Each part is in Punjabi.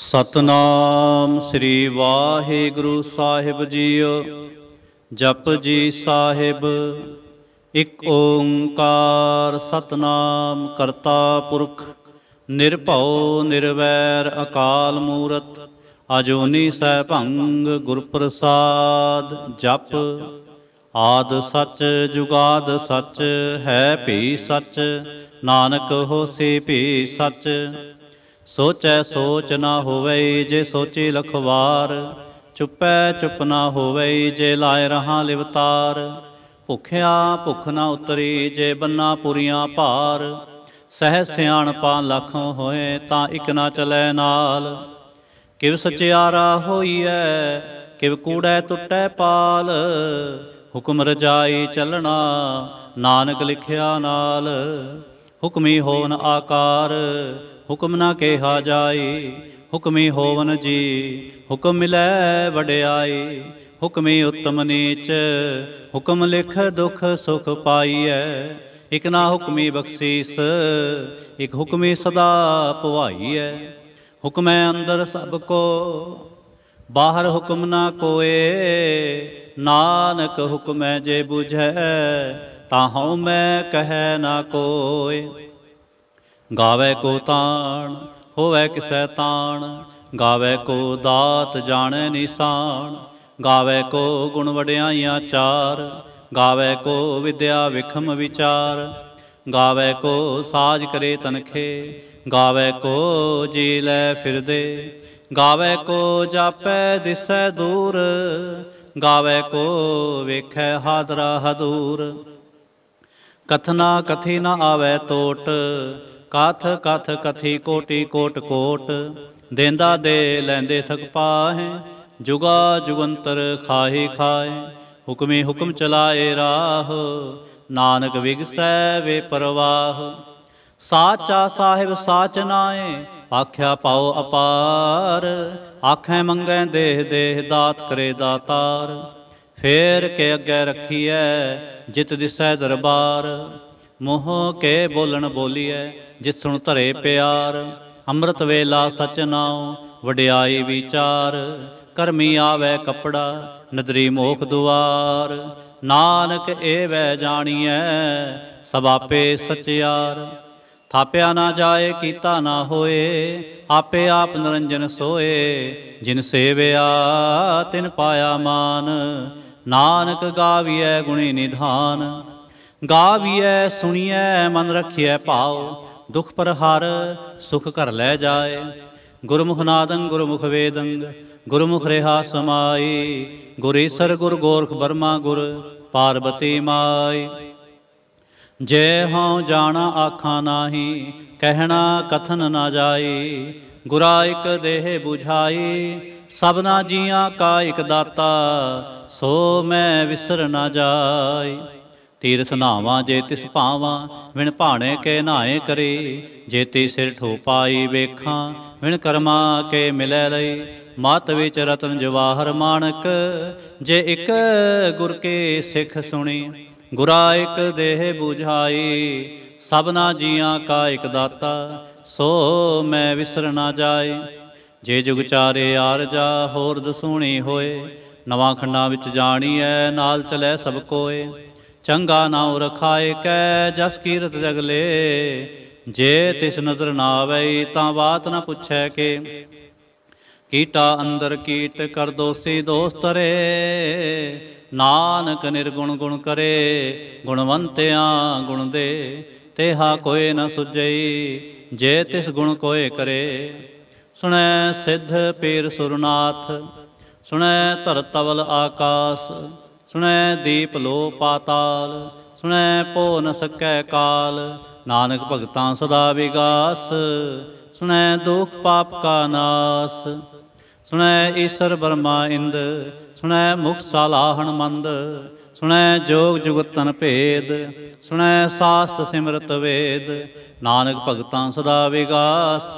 ਸਤਨਾਮ ਸ੍ਰੀ ਵਾਹਿਗੁਰੂ ਸਾਹਿਬ ਜੀਓ ਜਪ ਜੀ ਸਾਹਿਬ ਇਕ ਓੰਕਾਰ ਸਤਨਾਮ ਕਰਤਾ ਪੁਰਖ ਨਿਰਭਉ ਨਿਰਵੈਰ ਅਕਾਲ ਮੂਰਤ ਅਜੋਨੀ ਸੈਭੰਗ ਗੁਰ ਪ੍ਰਸਾਦ ਜਪ ਆਦ ਸਚ ਜੁਗਾਦ ਸਚ ਹੈ ਭੀ ਸਚ ਨਾਨਕ ਹੋਸੀ ਭੀ ਸਚ ਸੋਚੈ ਸੋਚ ਨਾ ਹੋਵੇ ਜੇ ਸੋਚੀ ਲਖਵਾਰ ਚੁੱਪੈ ਚੁੱਪ ਨਾ ਹੋਵੇ ਜੇ ਲਾਇ ਰਹਾ ਲਿਵਤਾਰ ਭੁਖਿਆ ਭੁਖ ਨਾ ਉਤਰੀ ਜੇ ਬੰਨਾ ਪੁਰੀਆਂ ਭਾਰ ਸਹਿ ਸਿਆਣਪਾ ਲਖ ਹੋਏ ਤਾਂ ਇਕ ਨਾ ਚਲੈ ਨਾਲ ਕਿਵ ਸਚਿਆਰਾ ਹੋਈਐ ਕਿਵ ਕੂੜੈ ਟੁੱਟੈ ਪਾਲ ਹੁਕਮ ਰਜਾਈ ਚੱਲਣਾ ਨਾਨਕ ਲਿਖਿਆ ਨਾਲ ਹੁਕਮੀ ਹੋਵਨ ਆਕਾਰ ਹੁਕਮ ਨਾ ਕਿਹਾ ਜਾਏ ਹੁਕਮੇ ਹੋਵਨ ਜੀ ਹੁਕਮ ਮਿਲੈ ਵਡਿਆਈ ਹੁਕਮੇ ਉਤਮ ਨੀਚ ਹੁਕਮ ਲਿਖ ਦੁਖ ਸੁਖ ਪਾਈਐ ਇਕ ਨਾ ਹੁਕਮੀ ਬਖਸ਼ੀਸ ਇਕ ਹੁਕਮੇ ਸਦਾ ਪਵਾਈਐ ਹੁਕਮੈ ਅੰਦਰ ਸਭ ਕੋ ਬਾਹਰ ਹੁਕਮ ਨਾ ਕੋਏ ਨਾਨਕ ਹੁਕਮੈ ਜੇ ਬੁਝੈ ਤਾਹੋਂ ਹਉ ਮੈਂ ਕਹੈ ਨਾ ਕੋਏ ਗਾਵੇ ਕੋ ਤਾਣ ਹੋਵੇ ਕਿਸੈ ਤਾਣ ਗਾਵੇ ਕੋ ਦਾਤ ਜਾਣੈ ਨਿਸ਼ਾਨ ਗਾਵੇ ਕੋ ਗੁਣ ਵਡਿਆਈਆਂ ਚਾਰ ਗਾਵੇ ਕੋ ਵਿਦਿਆ ਵਿਖਮ ਵਿਚਾਰ ਗਾਵੇ ਕੋ ਸਾਜ ਕਰੇ ਤਨਖੇ ਗਾਵੇ ਕੋ ਜੀ ਲੈ ਫਿਰਦੇ ਗਾਵੇ ਕੋ ਜਾਪੈ ਦਿਸੈ ਦੂਰ ਗਾਵੇ ਕੋ ਵੇਖੈ ਹਾਦਰਾ ਹਦੂਰ ਕਥਨਾ ਕਥੀ ਨ ਆਵੇ ਟੋਟ ਕਥ ਕਥ ਕਥੀ ਕੋਟੀ ਕੋਟ ਕੋਟ ਦੇਂਦਾ ਦੇ ਲੈਂਦੇ ਥਕ ਪਾਹੇ ਜੁਗਾ ਜੁਗੰਤਰ ਖਾਹੀ ਖਾਏ ਹੁਕਮੇ ਹੁਕਮ ਚਲਾਏ ਰਾਹ ਨਾਨਕ ਵਿਗਸੈ ਵੇ ਪਰਵਾਹ ਸਾਚਾ ਸਾਹਿਬ ਸਾਚ ਨਾਏ ਆਖਿਆ ਪਾਉ ਅਪਾਰ ਆਖੇ ਮੰਗੈ ਦੇਹ ਦੇਹ ਦਾਤ ਕਰੇ ਦਾਤਾਰ ਫੇਰ ਕੇ ਅੱਗੇ ਰੱਖੀਐ ਜਿਤ ਦਿਸੈ ਦਰਬਾਰ ਮੋਹ ਕੇ ਬੋਲਣ ਬੋਲੀਐ ਜਿਸ ਸੁਣ ਧਰੇ ਪਿਆਰ ਅੰਮ੍ਰਿਤ ਵੇਲਾ ਸਚ ਨਾਉ ਵਡਿਆਈ ਵਿਚਾਰ ਕਰਮੀ ਆਵੇ ਕਪੜਾ ਨਦਰੀ ਮੋਖ ਦੁਆਰ ਨਾਨਕ ਏ ਵੈ ਜਾਣੀਐ ਸਵਾਪੇ ਸਚਿਆਰ ਥਾਪਿਆ ਨਾ ਜਾਏ ਕੀਤਾ ਨਾ ਹੋਏ ਆਪੇ ਆਪ ਨਿਰੰਜਨ ਸੋਏ ਜਿਨ ਸੇਵਿਆ ਤਿਨ ਪਾਇਆ ਮਾਨ ਨਾਨਕ ਗਾਵੀਐ ਗੁਣੀ ਨਿਧਾਨ ਗਾਵੀਐ ਸੁਣੀਐ ਮਨ ਰਖੀਐ ਭਾਉ ਦੁਖ ਪਰ ਹਰ ਸੁਖ ਘਰ ਲੈ ਜਾਏ ਗੁਰਮੁਖ ਨਾਦੰ ਗੁਰਮੁਖ ਵੇਦੰ ਗੁਰਮੁਖ ਰਹਾ ਸਮਾਈ ਗੁਰੇਸਰ ਗੁਰ ਗੋਰਖ ਬਰਮਾ ਗੁਰ ਪਾਰਬਤੀ ਮਾਈ ਜੈ ਹਉ ਜਾਣਾ ਆਖਾਂ ਨਾਹੀ ਕਹਿਣਾ ਕਥਨ ਨਾ ਜਾਏ ਗੁਰਾ ਇਕ ਦੇਹ 부ਝਾਈ ਸਭਨਾ ਜੀਆਂ ਕਾ ਇਕ ਦਾਤਾ ਸੋ ਮੈਂ ਵਿਸਰ ਨਾ ਜਾਏ ਤੀਰਥ ਨਾਵਾ ਜੇ ਤਿਸ ਪਾਵਾ ਵਿਣ ਭਾਣੇ ਕੇ ਨਾਏ ਕਰੇ ਜੇਤੀ ਸਿਰ ਠੋਪਾਈ ਵੇਖਾਂ ਵਿਣ ਕਰਮਾ ਕੇ ਮਿਲੈ ਲਈ ਮਤ ਵਿੱਚ ਰਤਨ ਜਵਾਹਰ ਮਾਨਕ ਜੇ ਇੱਕ ਗੁਰ ਕੇ ਸਿੱਖ ਸੁਣੀ ਗੁਰਾ ਇੱਕ ਦੇਹ 부ਝਾਈ ਸਭਨਾ ਜੀਆਂ ਕਾ ਇੱਕ ਦਾਤਾ ਸੋ ਮੈਂ ਵਿਸਰ ਨਾ ਜਾਏ ਜੇ ਜੁਗ ਚਾਰੇ ਆਰ ਜਾ ਹੋਰ ਦਸੂਣੀ ਹੋਏ ਨਵਾਂ ਖੰਡਾ ਵਿੱਚ ਜਾਣੀ ਐ ਨਾਲ ਚਲੇ ਸਭ ਕੋਏ ਚੰਗਾ ਨਾਉ ਰਖਾਏ ਕੈ ਜਸ ਕੀਰਤ ਜਗਲੇ ਜੇ ਤਿਸ ਨਦਰ ਨਾ ਆਵੇ ਤਾਂ ਬਾਤ ਨਾ ਪੁੱਛੈ ਕੇ ਕੀਟਾ ਅੰਦਰ ਕੀਟ ਕਰ ਦੋਸੀ ਦੋਸਤਰੇ ਨਾਨਕ ਨਿਰਗੁਣ ਗੁਣ ਕਰੇ ਗੁਣਵੰਤਿਆ ਗੁਣ ਦੇ ਤੇਹਾ ਕੋਏ ਨ ਸੁਜਈ ਜੇ ਤਿਸ ਗੁਣ ਕੋਏ ਕਰੇ ਸੁਣੈ ਸਿੱਧ ਪੀਰ ਸੁਰਨਾਥ ਸੁਣੈ ਧਰਤਵਲ ਆਕਾਸ਼ ਸੁਣੈ ਦੀਪ ਲੋ ਪਾਤਾਲ ਸੁਣੈ ਪੋ ਨ ਸਕੈ ਕਾਲ ਨਾਨਕ ਭਗਤਾਂ ਸਦਾ ਵਿਗਾਸ ਸੁਣੈ ਦੁਖ ਪਾਪ ਕਾ ਨਾਸ ਸੁਣੈ ਈਸ਼ਰ ਬਰਮਾ ਇੰਦ ਸੁਣੈ ਮੁਖ ਸਲਾਹਣ ਮੰਦ ਸੁਣੈ ਜੋਗ ਜੁਗਤਨ ਭੇਦ ਸੁਣੈ ਸਾਸਤ ਸਿਮਰਤ ਵੇਦ ਨਾਨਕ ਭਗਤਾਂ ਸਦਾ ਵਿਗਾਸ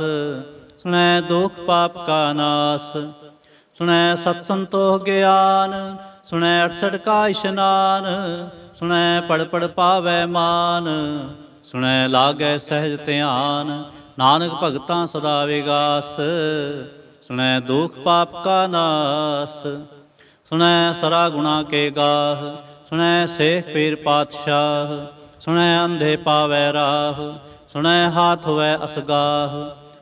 ਸੁਣੈ ਦੁਖ ਪਾਪ ਕਾ ਨਾਸ ਸੁਣੈ ਸਤ ਸੰਤੋਖ ਗਿਆਨ ਸੁਣੈ ਅਠਸੜ ਕਾ ਇਸ਼ਨਾਨ ਸੁਣੈ ਪੜ ਪੜ ਪਾਵੈ ਮਾਨ ਸੁਣੈ ਲਾਗੈ ਸਹਿਜ ਧਿਆਨ ਨਾਨਕ ਭਗਤਾਂ ਸਦਾ ਵਿਗਾਸ ਸੁਣੈ ਦੁਖ ਪਾਪ ਕਾ ਨਾਸ ਸੁਣੈ ਸਰਾ ਗੁਣਾ ਕੇ ਗਾਹ ਸੁਣੈ ਸੇਖ ਪੀਰ ਪਾਤਸ਼ਾਹ ਸੁਣੈ ਅੰਧੇ ਪਾਵੈ ਰਾਹ ਸੁਣੈ ਹਾਥ ਹੋਵੇ ਅਸਗਾਹ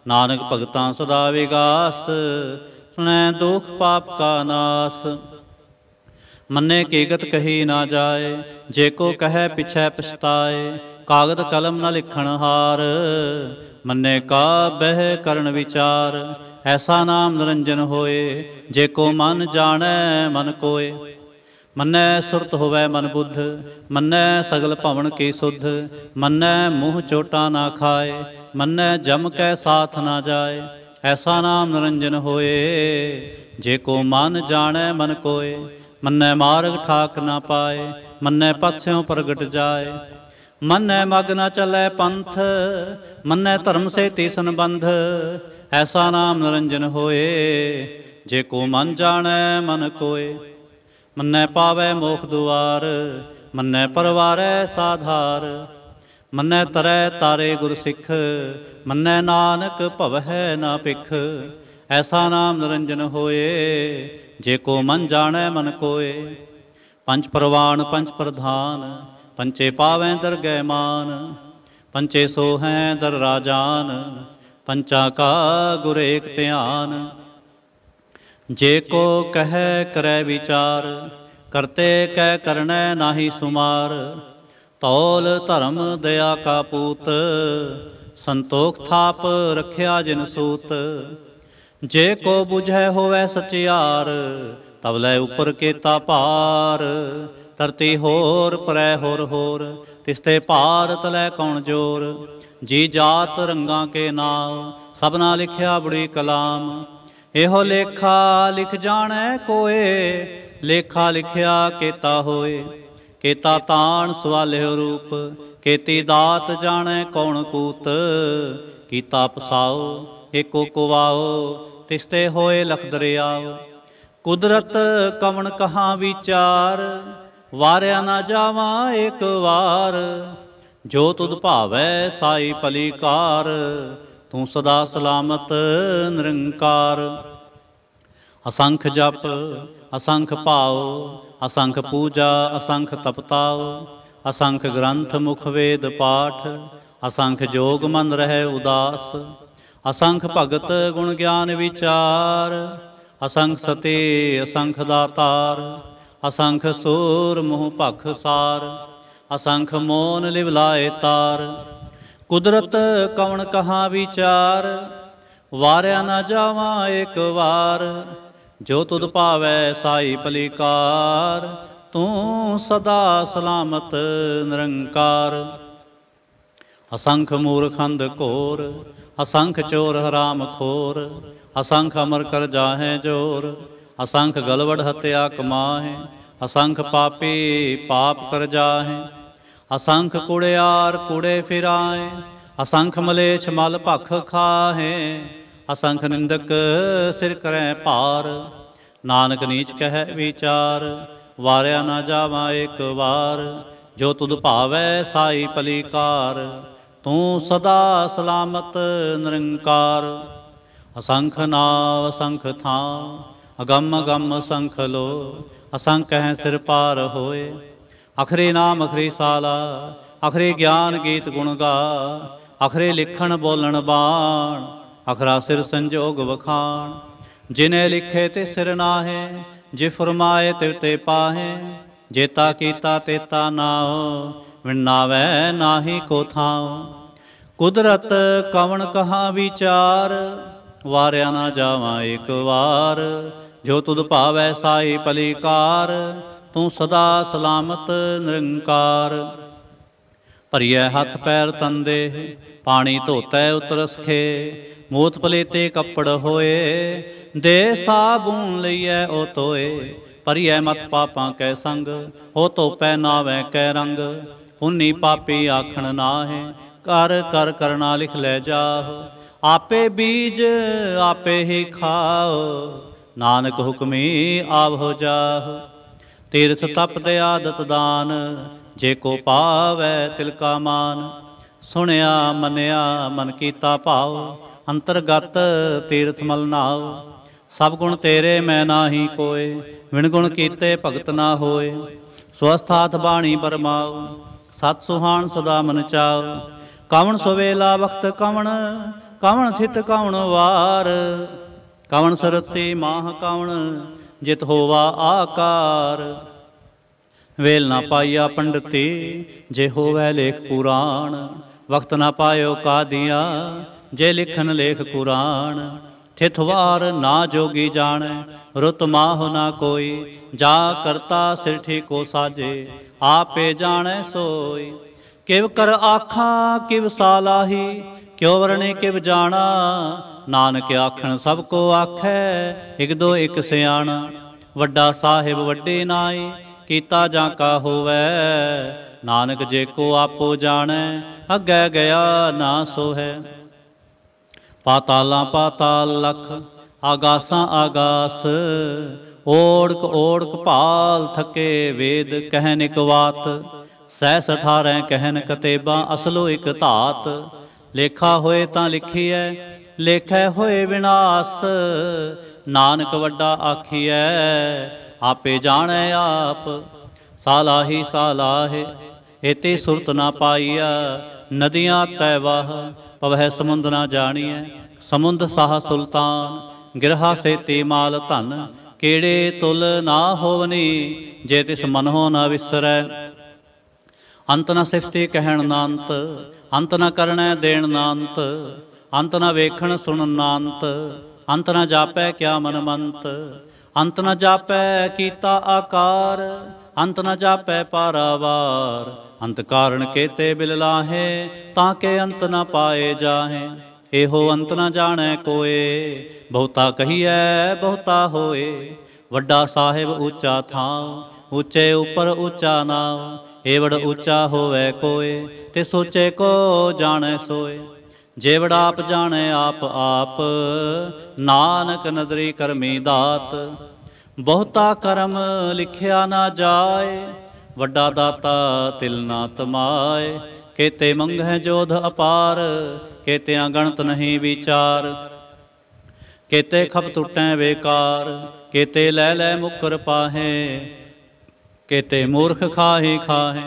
ਨਾਨਕ ਭਗਤਾਂ ਸਦਾ ਵਿਗਾਸ ਸੁਣੈ ਦੁਖ ਪਾਪ ਕਾ ਨਾਸ ਮੰਨੇ ਕੀਗਤ ਕਹੀ ਨਾ ਜਾਏ ਜੇ ਕੋ ਕਹੈ ਪਿਛੈ ਪਛਤਾਏ ਕਾਗਦ ਕਲਮ ਨਾਲ ਲਿਖਣ ਹਾਰ ਮੰਨੇ ਕਾ ਬਹਿ ਕਰਨ ਵਿਚਾਰ ਐਸਾ ਨਾਮ ਨਿਰੰਜਨ ਹੋਏ ਜੇ ਕੋ ਮਨ ਜਾਣੈ ਮਨ ਕੋਏ ਮੰਨੈ ਸੁਰਤ ਹੋਵੇ ਮਨ ਬੁੱਧ ਮੰਨੈ ਸਗਲ ਭਵਨ ਕੀ ਸੁਧ ਮੰਨੈ ਮੂਹ ਚੋਟਾ ਨਾ ਖਾਏ ਮੰਨੈ ਜਮ ਕੈ ਸਾਥ ਨਾ ਜਾਏ ਐਸਾ ਨਾਮ ਨਿਰੰਜਨ ਹੋਏ ਜੇ ਕੋ ਮਨ ਜਾਣੈ ਮਨ ਕੋਏ ਮੰਨੈ ਮਾਰਗ ਠਾਕ ਨਾ ਪਾਏ ਮੰਨੈ ਪਤਸਿਉ ਪ੍ਰਗਟ ਜਾਏ ਮੰਨੈ ਮਗ ਨਾ ਚੱਲੇ ਪੰਥ ਮੰਨੈ ਧਰਮ ਸੇ ਤੇ ਸੰਬੰਧ ਐਸਾ ਨਾਮ ਨਿਰੰਜਨ ਹੋਏ ਜੇ ਕੋ ਮਨ ਜਾਣੈ ਮਨ ਕੋਏ ਮੰਨੈ ਪਾਵੇ ਮੋਖ ਦੁਆਰ ਮੰਨੈ ਪਰਵਾਰੈ ਸਾਧਾਰ ਮੰਨੈ ਤਰੈ ਤਾਰੇ ਗੁਰ ਸਿੱਖ ਮੰਨੈ ਨਾਨਕ ਭਵਹਿ ਨਾ ਪਿਖ ਐਸਾ ਨਾਮ ਨਿਰੰਜਨ ਹੋਏ ਜੇ ਕੋ ਮਨ ਜਾਣੈ ਮਨ ਕੋਏ ਪੰਜ ਪ੍ਰਵਾਨ ਪੰਜ ਪ੍ਰਧਾਨ ਪੰਚੇ ਪਾਵੈ ਦਰਗਹਿ ਮਾਨ ਪੰਚੇ ਸੋਹੈ ਦਰ ਰਾਜਾਨ ਪੰਚਾ ਕਾ ਗੁਰ ਏਕ ਧਿਆਨ ਜੇ ਕੋ ਕਹੈ ਕਰੈ ਵਿਚਾਰ ਕਰਤੇ ਕਹਿ ਕਰਨੈ ਨਾਹੀ ਸੁਮਾਰ ਤੌਲ ਧਰਮ ਦਇਆ ਕਾ ਪੂਤ ਸੰਤੋਖ ਥਾਪ ਰਖਿਆ ਜਿਨ ਸੂਤ ਜੇ ਕੋ 부ਝੈ ਹੋਵੇ ਸਚਿਆਰ ਤਬ ਲੈ ਉਪਰ ਕੀਤਾ ਪਾਰ ਧਰਤੀ ਹੋਰ ਪਰੈ ਹੋਰ ਹੋਰ ਤਿਸ ਤੇ ਭਾਰਤ ਲੈ ਕੌਣ ਜੋਰ ਜੀ ਜਾਤ ਰੰਗਾਂ ਕੇ ਨਾਮ ਸਭਨਾ ਲਿਖਿਆ ਬੜੀ ਕਲਾਮ ਇਹੋ ਲੇਖਾ ਲਿਖ ਜਾਣੈ ਕੋਏ ਲੇਖਾ ਲਿਖਿਆ ਕੀਤਾ ਹੋਏ ਕੀਤਾ ਤਾਣ ਸਵਾਲਿਓ ਰੂਪ ਕੀਤੀ ਦਾਤ ਜਾਣੈ ਕੌਣ ਕੂਤ ਕੀਤਾ ਪਸਾਓ ਏਕੋ ਕੁਵਾਓ ਤਿਸਤੇ ਹੋਏ ਲਖ ਦਰਿਆਵ ਕੁਦਰਤ ਕਵਣ ਕਹਾ ਵਿਚਾਰ ਵਾਰਿਆ ਨਾ ਜਾਵਾ ਇੱਕ ਵਾਰ ਜੋ ਤੁਧ ਭਾਵੈ ਸਾਈ ਪਲੀਕਾਰ ਤੂੰ ਸਦਾ ਸਲਾਮਤ ਨਿਰੰਕਾਰ ਅਸੰਖ ਜਪ ਅਸੰਖ ਭਾਉ ਅਸੰਖ ਪੂਜਾ ਅਸੰਖ ਤਪਤਾਉ ਅਸੰਖ ਗ੍ਰੰਥ ਮੁਖ ਵੇਦ ਪਾਠ ਅਸੰਖ ਜੋਗ ਮਨ ਰਹੇ ਉਦਾਸ ਅਸੰਖ ਭਗਤ ਗੁਣ ਗਿਆਨ ਵਿਚਾਰ ਅਸੰਖ ਸਤੇ ਅਸੰਖ ਦਾਤਾਰ ਅਸੰਖ ਸੂਰ ਮੋਹ ਭਖ ਸਾਰ ਅਸੰਖ ਮੋਨ ਲਿਵ ਲਾਏ ਤਾਰ ਕੁਦਰਤ ਕਵਣ ਕਹਾ ਵਿਚਾਰ ਵਾਰਿਆ ਨਾ ਜਾਵਾਂ ਇੱਕ ਵਾਰ ਜੋ ਤੁਧ ਭਾਵੈ ਸਾਈ ਭਲੀਕਾਰ ਤੂੰ ਸਦਾ ਸਲਾਮਤ ਨਿਰੰਕਾਰ ਅਸੰਖ ਮੂਰਖੰਦ ਘੋਰ ਅਸੰਖ ਚੋਰ ਹਰਾਮ ਖੋਰ ਅਸੰਖ ਅਮਰ ਕਰ ਜਾਹੇ ਜੋਰ ਅਸੰਖ ਗਲਵੜ ਹਤਿਆ ਕਮਾਹੇ ਅਸੰਖ ਪਾਪੀ ਪਾਪ ਕਰ ਜਾਹੇ ਅਸੰਖ ਕੁੜਿਆਰ ਕੁੜੇ ਫਿਰਾਏ ਅਸੰਖ ਮਲੇਛ ਮਲ ਭਖ ਖਾਹੇ ਅਸੰਖ ਨਿੰਦਕ ਸਿਰ ਕਰੈ ਭਾਰ ਨਾਨਕ ਨੀਚ ਕਹੈ ਵਿਚਾਰ ਵਾਰਿਆ ਨਾ ਜਾਵਾ ਇੱਕ ਵਾਰ ਜੋ ਤੁਧ ਭਾਵੈ ਸਾਈ ਪਲੀਕਾਰ ਤੂੰ ਸਦਾ ਸਲਾਮਤ ਨਿਰੰਕਾਰ ਅਸੰਖ ਨਾਮ ਅਸੰਖ ਥਾ ਅਗੰਮ ਅਗੰਮ ਸੰਖ ਲੋ ਅਸੰਖ ਹੈ ਸਿਰ ਪਾਰ ਹੋਏ ਅਖਰੇ ਨਾਮ ਅਖਰੇ ਸਾਲਾ ਅਖਰੇ ਗਿਆਨ ਗੀਤ ਗੁਣ ਗਾ ਅਖਰੇ ਲਿਖਣ ਬੋਲਣ ਬਾਣ ਅਖਰਾ ਸਿਰ ਸੰਜੋਗ ਵਖਾਣ ਜਿਨੇ ਲਿਖੇ ਤੇ ਸਿਰ ਨਾਹੇ ਜੇ ਫਰਮਾਏ ਤੇ ਤੇ ਪਾਹੇ ਜੇਤਾ ਕੀਤਾ ਤੇਤਾ ਨਾਉ ਵਿਣਾਵੇ ਨਾਹੀ ਕੋ ਥਾਉ ਕੁਦਰਤ ਕਵਣ ਕਹਾ ਵਿਚਾਰ ਵਾਰਿਆ ਨਾ ਜਾਵਾਂ ਇੱਕ ਵਾਰ ਜੋ ਤੁਧ ਭਾਵੈ ਸਾਈ ਪਲੀਕਾਰ ਤੂੰ ਸਦਾ ਸਲਾਮਤ ਨਿਰੰਕਾਰ ਭਰੀਐ ਹੱਥ ਪੈਰ ਤੰਦੇ ਪਾਣੀ ਧੋਤੈ ਉਤਰਸਖੇ ਮੋਤ ਪਲੇਤੇ ਕੱਪੜ ਹੋਏ ਦੇ ਸਾਬੂਨ ਲਈਐ ਉਹ ਤੋਏ ਭਰੀਐ ਮਤ ਪਾਪਾਂ ਕੈ ਸੰਗ ਹੋ ਧੋਪੈ ਨਾਵੇਂ ਕੈ ਰੰਗ ਹੁਨੀ ਪਾਪੀ ਆਖਣ ਨਾਹੇ ਕਰ ਕਰ ਕਰਨਾ ਲਿਖ ਲੈ ਜਾਹੋ ਆਪੇ ਬੀਜ ਆਪੇ ਹੀ ਖਾਓ ਨਾਨਕ ਹੁਕਮੀ ਆਵ ਹੋ ਜਾਹੋ ਤੀਰਥ ਤਪ ਦੇ ਆਦਤ ਦਾਨ ਜੇ ਕੋ ਪਾਵੇ ਤਿਲ ਕਾ ਮਾਨ ਸੁਣਿਆ ਮੰਨਿਆ ਮਨ ਕੀਤਾ ਭਾਉ ਅੰਤਰਗਤ ਤੀਰਥ ਮਲ ਨਾਉ ਸਭ ਗੁਣ ਤੇਰੇ ਮੈਂ ਨਾਹੀ ਕੋਏ ਵਿਣ ਗੁਣ ਕੀਤੇ ਭਗਤ ਨਾ ਹੋਏ ਸਵਸਥਾਤ ਬਾਣੀ ਪਰਮਾਉ ਸਤ ਸੁਹਾਣ ਸਦਾ ਮਨ ਚਾਉ ਕਵਣ ਲਾ ਵਖਤ ਕਵਣ ਕਵਣ ਥਿਤ ਕਵਣ ਵਾਰ ਕਵਣ ਸਰਤੇ ਮਾਹ ਕਵਣ ਜਿਤ ਹੋਵਾ ਆਕਾਰ ਵੇਲ ਨਾ ਪਾਇਆ ਪੰਡਤੀ ਜੇ ਹੋਵੇ ਲੇਖ ਪੁਰਾਣ ਵਕਤ ਨਾ ਪਾਇਓ ਕਾਦੀਆਂ ਜੇ ਲਿਖਨ ਲੇਖ ਕੁਰਾਨ ਥਿਤਵਾਰ ਨਾ ਜੋਗੀ ਜਾਣੈ ਰੁਤ ਮਾਹ ਨਾ ਕੋਈ ਜਾ ਕਰਤਾ ਸਿਰ ਕੋ ਸਾਜੇ ਆਪੇ ਜਾਣੈ ਸੋਈ ਕਿਵ ਕਰ ਆਖਾਂ ਕਿਵ ਸਾਲਾਹੀ ਕਿਉ ਵਰਣੇ ਕਿਵ ਜਾਣਾ ਨਾਨਕ ਆਖਣ ਸਭ ਕੋ ਆਖੈ ਇਕ ਦੋ ਇਕ ਸਿਆਣ ਵੱਡਾ ਸਾਹਿਬ ਵੱਡੇ ਨਾਏ ਕੀਤਾ ਜਾਂ ਕਾ ਹੋਵੇ ਨਾਨਕ ਜੇ ਕੋ ਆਪੋ ਜਾਣੈ ਅੱਗੇ ਗਿਆ ਨਾ ਸੋਹੈ ਪਾਤਾਲਾਂ ਪਾਤਾਲ ਲਖ ਆਗਾਸਾਂ ਆਗਾਸ ਓੜਕ ਓੜਕ ਭਾਲ ਥਕੇ ਵੇਦ ਕਹਿਨ ਇਕ ਵਾਤ ਸਹਿਸ 18 ਕਹਿਨ ਕਤੇਬਾ ਅਸਲੋ ਇਕ ਧਾਤ ਲੇਖਾ ਹੋਏ ਤਾਂ ਲਿਖੀਐ ਲੇਖੈ ਹੋਏ ਵਿਨਾਸ਼ ਨਾਨਕ ਵੱਡਾ ਆਖੀਐ ਆਪੇ ਜਾਣੈ ਆਪ ਸਾਲਾਹੀ ਸਾਲਾਹੇ ਇਤੇ ਸੁਰਤ ਨਾ ਪਾਈਆ ਨਦੀਆਂ ਤੈ ਵਹ ਪਵਹਿ ਸਮੁੰਦ ਨਾ ਜਾਣੀਐ ਸਮੁੰਦ ਸਾਹ ਸੁਲਤਾਨ ਗਿਰਹਾ ਸੇ ਤੇ ਮਾਲ ਧਨ ਕਿਹੜੇ ਤੁਲ ਨਾ ਹੋਵਨੀ ਜੇ ਤਿਸ ਮਨ ਹੋ ਨਾ ਵਿਸਰੈ ਅੰਤ ਨਾ ਸਿਫਤੀ ਕਹਿਣ ਨਾ ਅੰਤ ਨਾ ਕਰਣੈ ਦੇਣ ਨਾ ਅੰਤ ਨਾ ਵੇਖਣ ਸੁਣ ਨਾ ਅੰਤ ਨਾ ਜਾਪੈ ਕਿਆ ਮਨ ਮੰਤ ਅੰਤ ਨਾ ਜਾਪੈ ਕੀਤਾ ਆਕਾਰ ਅੰਤ ਨਾ ਜਾਪੈ ਪਾਰਾਵਾਰ ਅੰਤ ਕਾਰਣ ਕੇਤੇ ਬਿਲ ਲਾਹੇ ਤਾਂ ਕੇ ਅੰਤ ਨਾ ਪਾਏ ਜਾਹੇ ਇਹੋ ਅੰਤ ਨਾ ਜਾਣੈ ਕੋਏ ਬਹੁਤਾ ਕਹੀਐ ਬਹੁਤਾ ਹੋਏ ਵੱਡਾ ਸਾਹਿਬ ਉੱਚਾ ਥਾਂ ਉੱਚੇ ਉੱਪਰ ਉੱਚਾ ਨਾਮ ਏਵੜ ਉੱਚਾ ਹੋਵੇ ਕੋਏ ਤੇ ਸੋਚੇ ਕੋ ਜਾਣੈ ਸੋਏ ਜੇਵੜ ਆਪ ਜਾਣੈ ਆਪ ਆਪ ਨਾਨਕ ਨਦਰੀ ਕਰਮੀ ਦਾਤ ਬਹੁਤਾ ਕਰਮ ਲਿਖਿਆ ਨਾ ਜਾਏ ਵੱਡਾ ਦਾਤਾ ਤਿਲ ਨਾ ਤਮਾਏ ਕੇਤੇ ਮੰਗਹਿ ਜੋਧ ਅਪਾਰ ਕੀਤਿਆਂ ਗਣਤ ਨਹੀਂ ਵਿਚਾਰ ਕੇਤੇ ਖਪ ਟੁੱਟੈ ਵੇਕਾਰ ਕੇਤੇ ਲੈ ਲੈ ਮੁਕਰ ਪਾਹੇ ਕੇਤੇ ਮੂਰਖ ਖਾਹੀ ਖਾਹੇ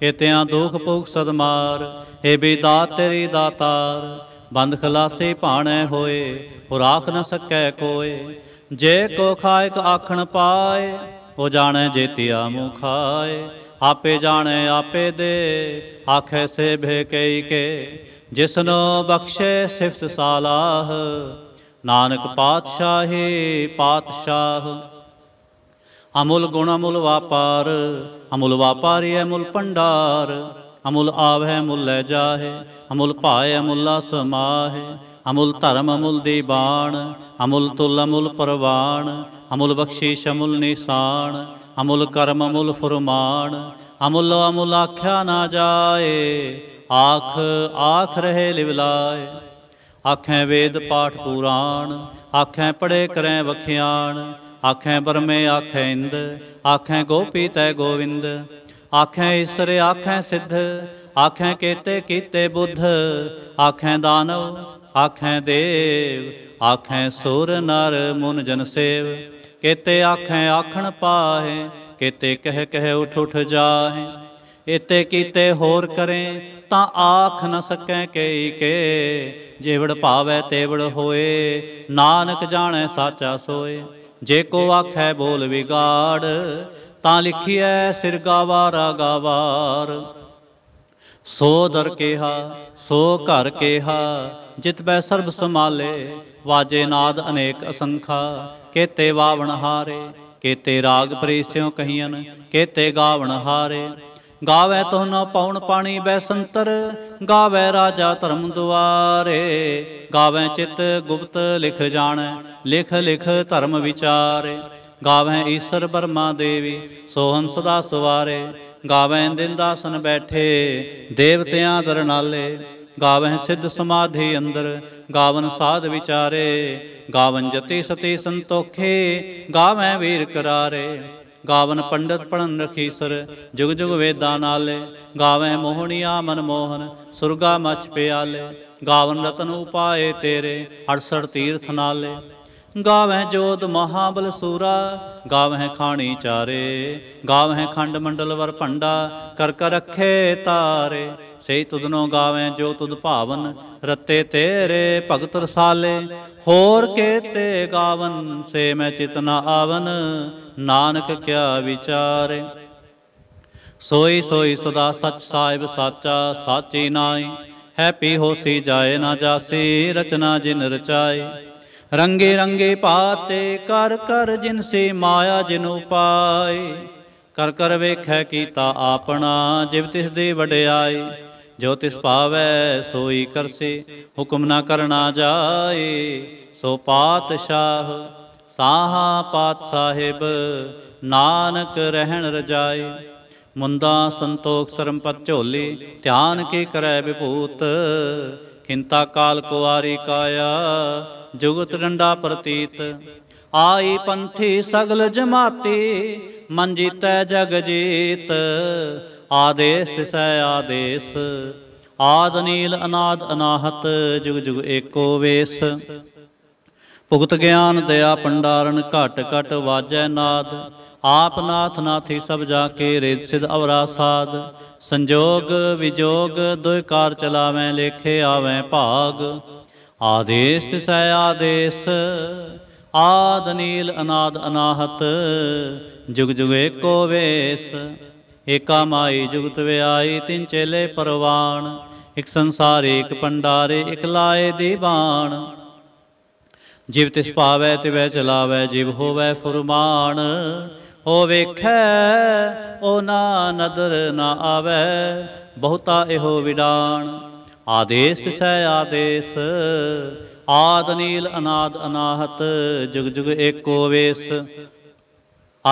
ਕੀਤਿਆਂ ਦੁਖ ਭੁਖ ਸਦਮਾਰ ਏ ਬੇਦਾਤ ਤੇਰੀ ਦਾਤਾਰ ਬੰਦ ਖਲਾਸੇ ਭਾਣੈ ਹੋਏ ਹੁਰਾਖ ਨ ਸਕੈ ਕੋਏ ਜੇ ਕੋ ਖਾਇਕ ਆਖਣ ਪਾਏ ਹੋ ਜਾਣੈ ਜੇਤਿਆ ਮੂ ਖਾਏ ਆਪੇ ਜਾਣੈ ਆਪੇ ਦੇ ਆਖੈ ਸੇ ਭੇ ਕਈ ਕੇ ਜਿਸਨੋ ਬਖਸ਼ੇ ਸਿਫਤ ਸਾਲਾਹ ਨਾਨਕ ਪਾਤਸ਼ਾਹੇ ਪਾਤਸ਼ਾਹ ਅਮੁੱਲ ਗੁਣ ਅਮੁਲ ਵਾਪਾਰ ਅਮੁਲ ਵਾਪਾਰਿ ਅਮੁਲ ਪੰਡਾਰ ਅਮੁੱਲ ਆਵਹਿ ਅਮੁਲ ਲੈ ਜਾਹੇ ਅਮੁੱਲ ਭਾਏ ਅਮੁਲਾ ਸਮਾਹੇ ਅਮੁੱਲ ਧਰਮ ਅਮੁੱਲ ਦੀ ਬਾਣ ਅਮੁਲ ਤੁਲ ਅਮੁਲ ਪਰਵਾਣ ਅਮੁੱਲ ਬਖਸ਼ੀਸ਼ ਅਮੁਲ ਨਿਸ਼ਾਨ ਅਮੁੱਲ ਕਰਮ ਅਮੁੱਲ ਫਰਮਾਨ ਅਮੁੱਲ ਅਮੁੱਲ ਆਖਿਆ ਨਾ ਜਾਏ ਆਖ ਆਖ ਰਹੇ ਲਿਵਲਾਏ ਆਖੈ ਵੇਦ ਪਾਠ ਪੁਰਾਣ ਆਖੈ ਪੜੇ ਕਰੈ ਵਖਿਆਣ ਆਖੈ ਬਰਮੇ ਆਖੈ ਇੰਦ ਆਖੈ ਗੋਪੀ ਤੈ ਗੋਵਿੰਦ ਆਖੈ ਈਸ਼ਰ ਆਖੈ ਸਿੱਧ ਆਖੈ ਕੀਤੇ ਕੀਤੇ ਬੁੱਧ ਆਖੈ ਦਾਨਵ ਆਖੈ ਦੇਵ ਆਖੈ ਸੁਰ ਨਰ ਮਨ ਜਨ ਸੇਵ ਕੀਤੇ ਆਖੈ ਆਖਣ ਪਾਹੇ ਕੀਤੇ ਕਹਿ ਕਹਿ ਉਠ ਉਠ ਜਾਹੇ ਇਤੇ ਕੀਤੇ ਹੋਰ ਕਰੇ ਤਾਂ ਆਖ ਨ ਸਕੈ ਕਈ ਕੇ ਜੇਵੜ ਪਾਵੈ ਤੇਵੜ ਹੋਏ ਨਾਨਕ ਜਾਣੈ ਸਾਚਾ ਸੋਏ ਜੇ ਕੋ ਆਖੈ ਬੋਲ ਵਿਗਾੜ ਤਾਂ ਲਿਖਿਐ ਸਿਰ ਗਾਵਾਰਾ ਗਾਵਾਰ ਸੋ ਦਰ ਕੇਹਾ ਸੋ ਘਰ ਕੇਹਾ ਜਿਤ ਬੈ ਸਰਬ ਸਮਾਲੇ ਵਾਜੇ ਨਾਦ ਅਨੇਕ ਅਸੰਖਾ ਕੇਤੇ ਵਾਵਣ ਹਾਰੇ ਕੇਤੇ ਰਾਗ ਪ੍ਰੇਸਿਓ ਕਹੀਆਂ ਕੇਤੇ ਗਾਵਣ ਹਾਰੇ ਗਾਵੇ ਤੋ ਨ ਪਉਣ ਪਾਣੀ ਬੈ ਸੰਤਰ ਗਾਵੇ ਰਾਜਾ ਧਰਮ ਦੁਆਰੇ ਗਾਵੇ ਚਿਤ ਗੁਪਤ ਲਿਖ ਜਾਣ ਲਿਖ ਲਿਖ ਧਰਮ ਵਿਚਾਰੇ ਗਾਵੇ ਈਸ਼ਰ ਬਰਮਾ ਦੇਵੀ ਸੋਹਨ ਸਦਾ ਸਵਾਰੇ ਗਾਵੇ ਦਾਸਨ ਬੈਠੇ ਦੇਵਤਿਆਂ ਦਰਨਾਲੇ ਗਾਵੇ ਸਿੱਧ ਸਮਾਧੀ ਅੰਦਰ ਗਾਵਨ ਸਾਧ ਵਿਚਾਰੇ ਗਾਵਨ ਜਤੀ ਸਤੀ ਸੰਤੋਖੇ ਗਾਵੇ ਵੀਰ ਕਰਾਰੇ ਗਾਵਨ ਪੰਡਤ ਪੜਨ ਰਖੀਸਰ ਜੁਗ ਜੁਗ ਵੇਦਾਂ ਨਾਲੇ ਗਾਵੇਂ ਮੋਹਣੀਆ ਮਨ ਮੋਹਨ ਸੁਰਗਾ ਮਛ ਪਿਆਲੇ ਗਾਵਨ ਰਤਨ ਉਪਾਏ ਤੇਰੇ 68 ਤੀਰਥ ਨਾਲੇ ਗਾਵਹਿ ਜੋਤ ਮਹਾਬਲ ਸੂਰਾ ਗਾਵਹਿ ਖਾਣੀ ਚਾਰੇ ਗਾਵਹਿ ਖੰਡ ਮੰਡਲ ਵਰ ਭੰਡਾ ਕਰ ਕਰ ਰੱਖੇ ਤਾਰੇ ਸੇ ਤੁਧਨੋ ਗਾਵੇਂ ਜੋ ਤੁਧ ਭਾਵਨ ਰਤੇ ਤੇਰੇ ਭਗਤ ਰਸਾਲੇ ਹੋਰ ਕੇ ਤੇ ਗਾਵਨ ਸੇ ਮੈਂ ਚਿਤ ਨ ਆਵਨ ਨਾਨਕ ਕਿਆ ਵਿਚਾਰੇ ਸੋਈ ਸੋਈ ਸਦਾ ਸਚ ਸਾਹਿਬ ਸਾਚਾ ਸਾਚੀ ਨਾਈ ਹੈਪੀ ਹੋਸੀ ਜਾਏ ਨਾ ਜਾਸੀ ਰਚਨਾ ਜਿਨ ਰਚਾਈ ਰੰਗੇ ਰੰਗੇ ਪਾਤੇ ਕਰ ਕਰ ਜਿਨ ਸੇ ਮਾਇਆ ਜਿਨ ਉਪਾਏ ਕਰ ਕਰ ਵੇਖੈ ਕੀਤਾ ਆਪਣਾ ਜਿਵ ਤਿਸ ਦੇ ਵਡਿਆਏ ਜੋ ਤਿਸ ਭਾਵੈ ਸੋਈ ਕਰਸੀ ਹੁਕਮ ਨਾ ਕਰਨਾ ਜਾਏ ਸੋ ਪਾਤਸ਼ਾਹ ਸਾਹਾ ਪਾਤ ਸਾਹਿਬ ਨਾਨਕ ਰਹਿਣ ਰਜਾਏ ਮੁੰਦਾ ਸੰਤੋਖ ਸਰਮਪਤ ਝੋਲੀ ਧਿਆਨ ਕੇ ਕਰੈ ਵਿਭੂਤ ਕਿੰਤਾ ਕਾਲ ਕੁਆਰੀ ਕਾਇਆ ਜੁਗਤ ਡੰਡਾ ਪ੍ਰਤੀਤ ਆਈ ਪੰਥੀ ਸਗਲ ਜਮਾਤੀ ਮਨ ਜੀਤੈ ਜਗ ਜੀਤ ਆਦੇਸ ਤਿਸੈ ਆਦੇਸ ਆਦ ਨੀਲ ਅਨਾਦ ਅਨਾਹਤ ਜੁਗ ਜੁਗ ਏਕੋ ਵੇਸ ਭੁਗਤ ਗਿਆਨ ਦਇਆ ਪੰਡਾਰਨ ਘਟ ਘਟ ਵਾਜੈ ਨਾਦ ਆਪ ਨਾਥ ਨਾਥੀ ਸਭ ਜਾ ਕੇ ਰੇਤ ਸਿਧ ਅਵਰਾ ਸਾਧ ਸੰਜੋਗ ਵਿਜੋਗ ਦੁਇ ਕਾਰ ਚਲਾਵੇਂ ਲੇਖੇ ਆਵੇਂ ਭਾਗ ਆਦੇਸ਼ ਤਿਸੈ ਆਦੇਸ਼ ਆਦ ਨੀਲ ਅਨਾਦ ਅਨਾਹਤ ਜੁਗ ਜੁਗ ਏਕੋ ਵੇਸ ਏਕਾ ਮਾਈ ਜੁਗਤ ਵਿਆਈ ਤਿੰਨ ਚੇਲੇ ਪਰਵਾਨ ਇਕ ਸੰਸਾਰੇ ਇਕ ਪੰਡਾਰੇ ਇਕ ਲਾਏ ਦੀਵਾਨ ਜਿਵ ਤਿਸ ਭਾਵੈ ਤਿਵੈ ਚਲਾਵੈ ਜਿਵ ਹੋਵੈ ਫੁਰਮਾਨ ਹੋ ਵੇਖੈ ਉਹ ਨਾ ਨਦਰ ਨਾ ਆਵੈ ਬਹੁਤਾ ਇਹੋ ਵਿਡਾਨ ਆਦੇਸ ਤਿਸੈ ਆਦੇਸ ਆਦ ਨੀਲ ਅਨਾਦ ਅਨਾਹਤ ਜੁਗ ਜੁਗ ਏਕੋ ਵੇਸ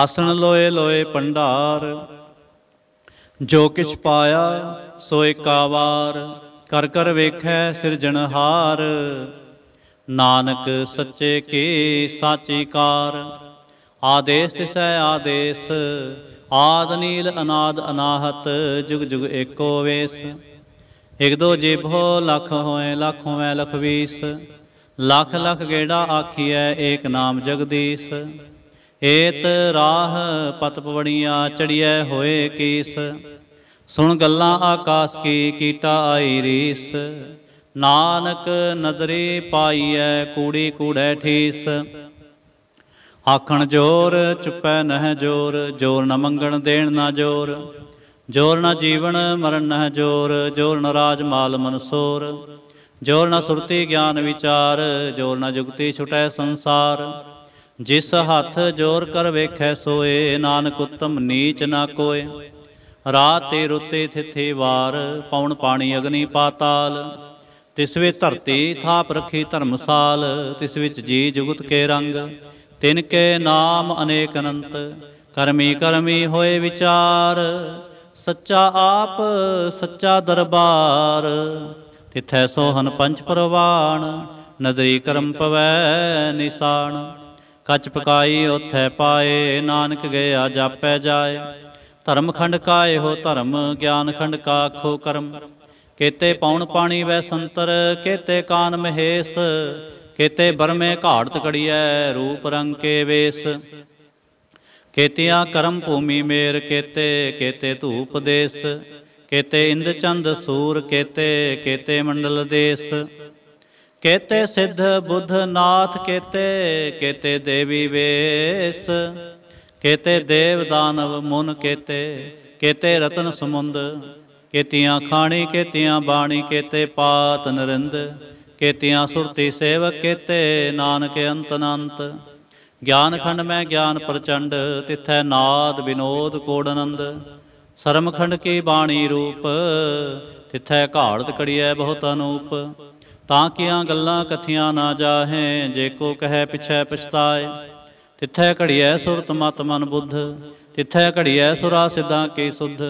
ਆਸਣ ਲੋਏ ਲੋਏ ਪੰਡਾਰ ਜੋ ਕਿਛ ਪਾਇਆ ਸੋ ਏਕਾਵਾਰ ਕਰ ਕਰ ਵੇਖੈ ਸਿਰਜਣਹਾਰ ਨਾਨਕ ਸੱਚੇ ਕੀ ਸਾਚੀ ਕਾਰ ਆਦੇਸ ਤਿਸੈ ਆਦੇਸ ਆਦ ਨੀਲ ਅਨਾਦ ਅਨਾਹਤ ਜੁਗ ਜੁਗ ਏਕੋ ਵੇਸ ਇਕ ਦੋ ਭੋ ਲਖ ਹੋਏ ਲਖ ਹੋਏ ਲਖ 20 ਲਖ ਲਖ ਗੇੜਾ ਆਖੀਐ ਏਕ ਨਾਮ ਜਗਦੀਸ਼ ਏਤ ਰਾਹ ਪਵਣੀਆਂ ਚੜੀਐ ਹੋਏ ਕੀਸ ਸੁਣ ਗੱਲਾਂ ਆਕਾਸ਼ ਕੀ ਕੀਟਾ ਆਈ ਰੀਸ ਨਾਨਕ ਨਦਰੇ ਪਾਈਐ ਕੂੜੀ ਕੂੜੈ ਠੀਸ ਆਖਣ ਜੋਰ ਚੁੱਪੈ ਨਹਿ ਜੋਰ ਜੋਰ ਨ ਮੰਗਣ ਦੇਣ ਨਾ ਜੋਰ ਜੋਰ ਨ ਜੀਵਨ ਮਰਨ ਨਹਿ ਜੋਰ ਜੋਰ ਨ ਰਾਜ ਮਾਲ ਮਨਸੋਰ ਜੋਰ ਨ ਸੁਰਤੀ ਗਿਆਨ ਵਿਚਾਰ ਜੋਰ ਨ ਜੁਗਤੀ ਛੁਟੈ ਸੰਸਾਰ ਜਿਸ ਹੱਥ ਜੋਰ ਕਰ ਵੇਖੈ ਸੋਏ ਨਾਨਕ ਉਤਮ ਨੀਚ ਨਾ ਕੋਏ ਰਾਤ ਤੇ ਰੁੱਤੇ ਥਿਥੇ ਵਾਰ ਪਉਣ ਪਾਣੀ ਅਗਨੀ ਪਾਤਾਲ ਤਿਸ ਵਿੱਚ ਧਰਤੀ ਥਾਪ ਰੱਖੀ ਧਰਮਸਾਲ ਤਿਸ ਵਿੱਚ ਜੀ ਜੁਗਤ ਕੇ ਰੰਗ ਤਿਨ ਕੇ ਨਾਮ ਅਨੇਕ ਅਨੰਤ ਕਰਮੀ ਕਰਮੀ ਹੋਏ ਵਿਚਾਰ ਸੱਚਾ ਆਪ ਸੱਚਾ ਦਰਬਾਰ ਤਿਥੈ ਸੋਹਨ ਪੰਜ ਪ੍ਰਵਾਨ ਨਦਰੀ ਕਰਮ ਪਵੈ ਨਿਸ਼ਾਨ ਕੱਚ ਪਕਾਈ ਉਥੈ ਪਾਏ ਨਾਨਕ ਗਿਆ ਜਾਪੈ ਜਾਏ ਧਰਮ ਖੰਡ ਕਾ ਇਹੋ ਧਰਮ ਗਿਆਨ ਖੰਡ ਕਾ ਖੋ ਕਰਮ ਕੇਤੇ ਪੌਣ ਪਾਣੀ ਵੈ ਸੰਤਰ ਕੇਤੇ ਕਾਨ ਮਹੇਸ ਕੇਤੇ ਬਰਮੇ ਘਾੜਤ ਕੜੀਐ ਰੂਪ ਰੰਗ ਕੇ ਵੇਸ ਕੇਤਿਆ ਕਰਮ ਭੂਮੀ ਮੇਰ ਕੇਤੇ ਕੇਤੇ ਧੂਪ ਦੇਸ ਕੇਤੇ ਇੰਦ ਚੰਦ ਸੂਰ ਕੇਤੇ ਕੇਤੇ ਮੰਡਲ ਦੇਸ ਕੇਤੇ ਸਿੱਧ ਬੁੱਧ ਨਾਥ ਕੇਤੇ ਕੇਤੇ ਦੇਵੀ ਵੇਸ ਕੇਤੇ ਦੇਵ ਦਾਨਵ ਮਨ ਕੇਤੇ ਕੇਤੇ ਰਤਨ ਸਮੁੰਦ ਕੇਤੀਆਂ ਖਾਣੀ ਕੇਤੀਆਂ ਬਾਣੀ ਕੇਤੇ ਪਾਤ ਨਰਿੰਦ ਕੇਤੀਆਂ ਸੁਰਤੀ ਸੇਵਕ ਕੇਤੇ ਨਾਨਕ ਅੰਤ ਅਨੰਤ ਗਿਆਨ ਖੰਡ ਮੈਂ ਗਿਆਨ ਪ੍ਰਚੰਡ ਤਿਥੈ ਨਾਦ ਵਿਨੋਦ ਕੋੜ ਅਨੰਦ ਸਰਮ ਖੰਡ ਕੀ ਬਾਣੀ ਰੂਪ ਤਿਥੈ ਘਾੜਤ ਕੜੀਐ ਬਹੁਤ ਅਨੂਪ ਤਾਂ ਕਿਆਂ ਗੱਲਾਂ ਕਥੀਆਂ ਨਾ ਜਾਹੇ ਜੇ ਕੋ ਕਹੈ ਪਿਛੈ ਪਛਤਾਏ ਤਿੱਥੈ ਘੜਿਐ ਸੁਰਤ ਮਤ ਮਨ ਬੁੱਧ ਤਿੱਥੈ ਘੜਿਐ ਸੁਰਾ ਸਿਧਾਂ ਕੀ ਸੁਧ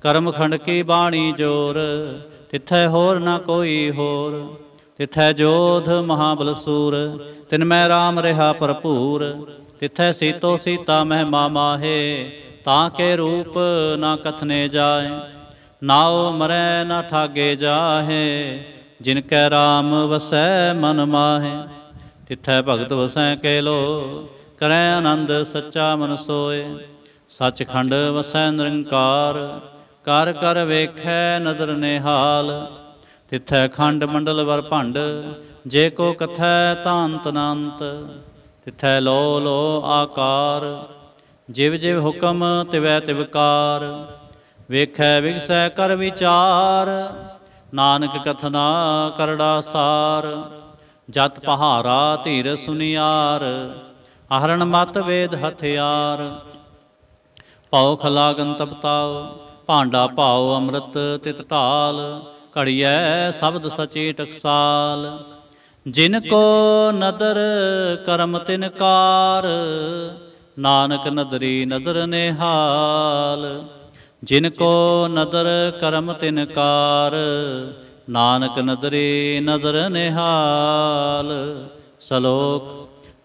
ਕਰਮ ਖੰਡ ਕੀ ਬਾਣੀ ਜੋਰ ਤਿੱਥੈ ਹੋਰ ਨਾ ਕੋਈ ਹੋਰ ਤਿੱਥੈ ਜੋਧ ਮਹਾਬਲ ਸੂਰ ਤਿਨ ਮੈਂ ਰਾਮ ਰਹਾ ਭਰਪੂਰ ਤਿੱਥੈ ਸੀਤੋ ਸੀਤਾ ਮਹਿ ਮਾਮਾਹੇ ਤਾਂ ਕੇ ਰੂਪ ਨਾ ਕਥਨੇ ਜਾਏ ਨਾਉ ਮਰੈ ਨਾ ਠਾਗੇ ਜਾਹੇ ਜਿਨ ਕੈ ਰਾਮ ਵਸੈ ਮਨ ਮਾਹੇ ਤਿੱਥੈ ਭਗਤ ਵਸੈ ਕੇ ਲੋ ਕਰੈ ਆਨੰਦ ਸੱਚਾ ਮਨ ਸੋਏ ਸੱਚਖੰਡ ਵਸੈ ਨਿਰੰਕਾਰ ਕਰ ਕਰ ਵੇਖੈ ਨਦਰ ਨਿਹਾਲ ਤਿਥੈ ਖੰਡ ਮੰਡਲ ਵਰ ਭੰਡ ਜੇ ਕੋ ਕਥੈ ਤਾਂਤ ਅਨੰਤ ਤਿਥੈ ਲੋ ਲੋ ਆਕਾਰ ਜਿਵ ਜਿਵ ਹੁਕਮ ਤਿਵੈ ਤਿਵਕਾਰ ਵੇਖੈ ਵਿਗਸੈ ਕਰ ਵਿਚਾਰ ਨਾਨਕ ਕਥਨਾ ਕਰੜਾ ਸਾਰ ਜਤ ਪਹਾਰਾ ਧੀਰ ਸੁਨਿਆਰ ਆਹਰਣ ਮਤ ਵੇਦ ਹਥਿਆਰ ਪਾਉ ਖਲਾਗਨ ਤਪਤਾਉ ਭਾਂਡਾ ਭਾਉ ਅੰਮ੍ਰਿਤ ਤਿਤ ਢਾਲ ਘੜੀਐ ਸ਼ਬਦ ਸਚੇ ਟਕਸਾਲ ਜਿਨ ਕੋ ਨਦਰ ਕਰਮ ਤਿਨ ਕਾਰ ਨਾਨਕ ਨਦਰੀ ਨਦਰ ਨਿਹਾਲ ਜਿਨ ਕੋ ਨਦਰ ਕਰਮ ਤਿਨ ਕਾਰ ਨਾਨਕ ਨਦਰੀ ਨਦਰ ਨਿਹਾਲ ਸਲੋਕ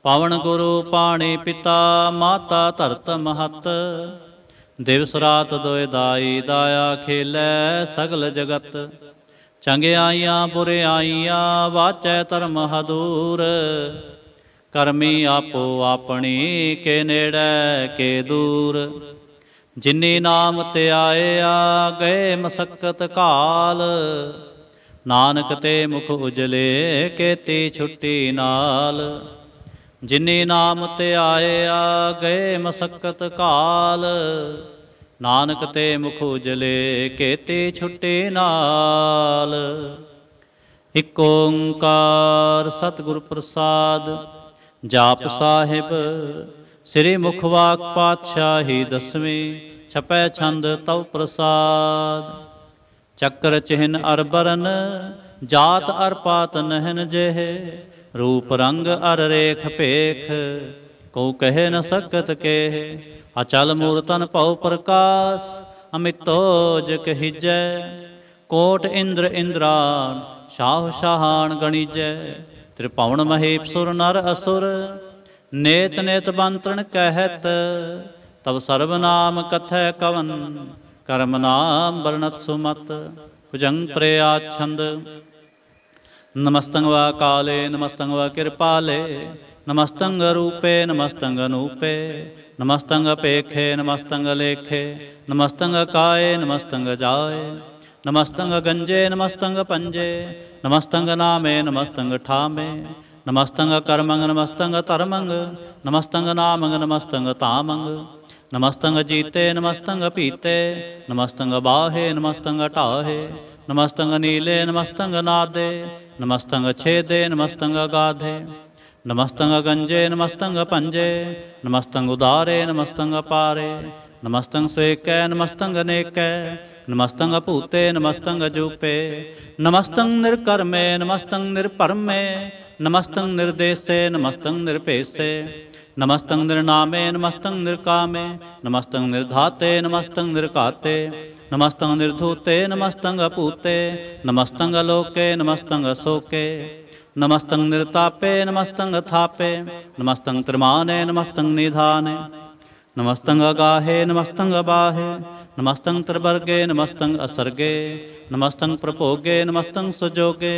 ਪਵਨ ਗੁਰੂ ਪਾਣੀ ਪਿਤਾ ਮਾਤਾ ਧਰਤ ਮਹਤ ਦਿਵਸ ਰਾਤ ਦੋਇ ਦਾਈ ਦਾਇਆ ਖੇਲੇ ਸਗਲ ਜਗਤ ਚੰਗਿਆਈਆਂ ਬੁਰਿਆਈਆਂ ਬਾਚੈ ਧਰਮ ਹਦੂਰ ਕਰਮੀ ਆਪੋ ਆਪਣੀ ਕੇ ਨੇੜੇ ਕੇ ਦੂਰ ਜਿਨੇ ਨਾਮ ਤੇ ਆਇਆ ਗਏ ਮਸਕਤ ਕਾਲ ਨਾਨਕ ਤੇ ਮੁਖ ਉਜਲੇ ਕੇਤੀ ਛੁੱਟੀ ਨਾਲ ਜਿਨੇ ਨਾਮ ਤੇ ਆ ਗਏ ਮਸਕਤ ਕਾਲ ਨਾਨਕ ਤੇ ਮੁਖ ਉਜਲੇ ਕੇਤੇ ਛੁੱਟੇ ਨਾਲ ਇਕ ਓੰਕਾਰ ਸਤਿਗੁਰ ਪ੍ਰਸਾਦ ਜਾਪ ਸਾਹਿਬ ਸ੍ਰੀ ਮੁਖਵਾਕ ਪਾਤਸ਼ਾਹੀ ਦਸਵੇਂ ਛਪੈ ਛੰਦ ਤਉ ਪ੍ਰਸਾਦ ਚੱਕਰ ਚਿਹਨ ਅਰਬਰਨ ਜਾਤ ਅਰਪਾਤ ਨਹਿਨ ਜਹਿ ਰੂਪ ਰੰਗ ਅਰ ਰੇਖ ਭੇਖ ਕੋ ਕਹਿ ਨ ਸਕਤ ਕੇ ਅਚਲ ਮੂਰਤਨ ਭਉ ਪ੍ਰਕਾਸ਼ ਅਮਿਤੋ ਜਕ ਹਿਜੈ ਕੋਟ ਇੰਦਰ ਇੰਦਰਾਨ ਸ਼ਾਹ ਸ਼ਾਹਾਨ ਗਣੀਜੈ ਤ੍ਰਿਪਵਨ ਮਹੇਪ ਸੁਰ ਨਰ ਅਸੁਰ ਨੇਤ ਨੇਤ ਬੰਤਰਣ ਕਹਿਤ ਤਬ ਸਰਬ ਨਾਮ ਕਥੈ ਕਵਨ ਕਰਮ ਨਾਮ ਵਰਣਤ ਸੁਮਤ ਭੁਜੰਗ ਪ੍ਰਯਾਛੰਦ ਨਮਸਤੰ ਵਾ ਕਾਲੇ ਨਮਸਤੰ ਵਾ ਕਿਰਪਾਲੇ ਨਮਸਤੰਗ ਰੂਪੇ ਨਮਸਤੰਗ ਅਨੂਪੇ ਨਮਸਤੰਗ ਅਪੇਖੇ ਨਮਸਤੰਗ ਲੇਖੇ ਨਮਸਤੰਗ ਕਾਏ ਨਮਸਤੰਗ ਜਾਏ ਨਮਸਤੰਗ ਗੰਜੇ ਨਮਸਤੰਗ ਪੰਜੇ ਨਮਸਤੰਗ ਨਾਮੇ ਨਮਸਤੰਗ ਠਾਮੇ ਨਮਸਤੰਗ ਕਰਮੰਗ ਨਮਸਤੰਗ ਧਰਮੰਗ ਨਮਸਤੰਗ ਨਾਮੰਗ ਨਮਸਤੰਗ ਤਾਮੰਗ ਨਮਸਤੰਗ ਜੀਤੇ ਨਮਸਤੰਗ ਪੀਤੇ ਨਮਸਤੰਗ ਬਾਹੇ ਨਮਸਤੰਗ ਢਾਹੇ ਨਮਸਤੰਗ ਨੀਲੇ ਨਮਸਤੰਗ ਨਾਦੇ ਨਮਸਤੰਗ ਛੇਦੇ ਨਮਸਤੰਗ ਗਾਧੇ ਨਮਸਤੰਗ ਗੰਜੇ ਨਮਸਤੰਗ ਪੰਜੇ ਨਮਸਤੰਗ ਉਦਾਰੇ ਨਮਸਤੰਗ ਪਾਰੇ ਨਮਸਤੰਗ ਸੇਕੈ ਨਮਸਤੰਗ ਨੇਕੈ ਨਮਸਤੰਗ ਭੂਤੇ ਨਮਸਤੰਗ ਜੂਪੇ ਨਮਸਤੰਗ ਨਿਰਕਰਮੇ ਨਮਸਤੰਗ ਨਿਰਭਰਮੇ ਨਮਸਤੰਗ ਨਿਰਦੇਸੇ ਨਮਸਤੰਗ ਨਿਰਪੇਸੇ ਨਮਸਤੰਗ ਨਿਰਨਾਮੇ ਨਮਸਤੰਗ ਨਿਰਕਾਮੇ ਨਮਸਤੰਗ ਨਿਰਧਾਤੇ ਨਮਸਤੰਗ ਨਿਰਕਾਤੇ नमस्तंग निर्धूते नमस्तंग अपूते नमस्तंग लोके नमस्तंग शोके नमस्तंग निर्तापे नमस्तंग थापे नमस्तंग त्रिमाने नमस्तंग निधाने नमस्तंग गाहे नमस्तंग बाहे नमस्तंग त्रिवर्गे नमस्तंग असर्गे नमस्तंग प्रपोगे नमस्तंग सुजोगे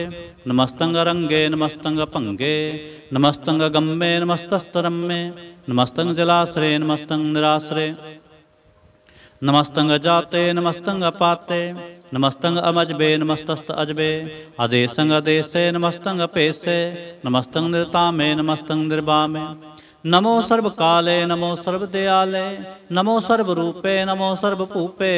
नमस्तंग रंगे नमस्तंग पंगे नमस्तंग गम्मे नमस्तस्तरम्मे नमस्तंग जलाश्रे नमस्तंग निराश्रे ਨਮਸਤੰਗ ਜਾਤੇ ਨਮਸਤੰਗ ਅਪਾਤੇ ਨਮਸਤੰਗ ਅਮਜਬੇ ਨਮਸਤਸਤ ਅਜਬੇ ਅਦੇਸੰਗ ਅਦੇਸੇ ਨਮਸਤੰਗ ਅਪੇਸੇ ਨਮਸਤੰਗ ਨਿਰਤਾਮੇ ਨਮਸਤੰਗ ਨਿਰਵਾਮੇ ਨਮੋ ਸਰਬ ਕਾਲੇ ਨਮੋ ਸਰਬ ਦਿਆਲੇ ਨਮੋ ਸਰਬ ਰੂਪੇ ਨਮੋ ਸਰਬ ਭੂਪੇ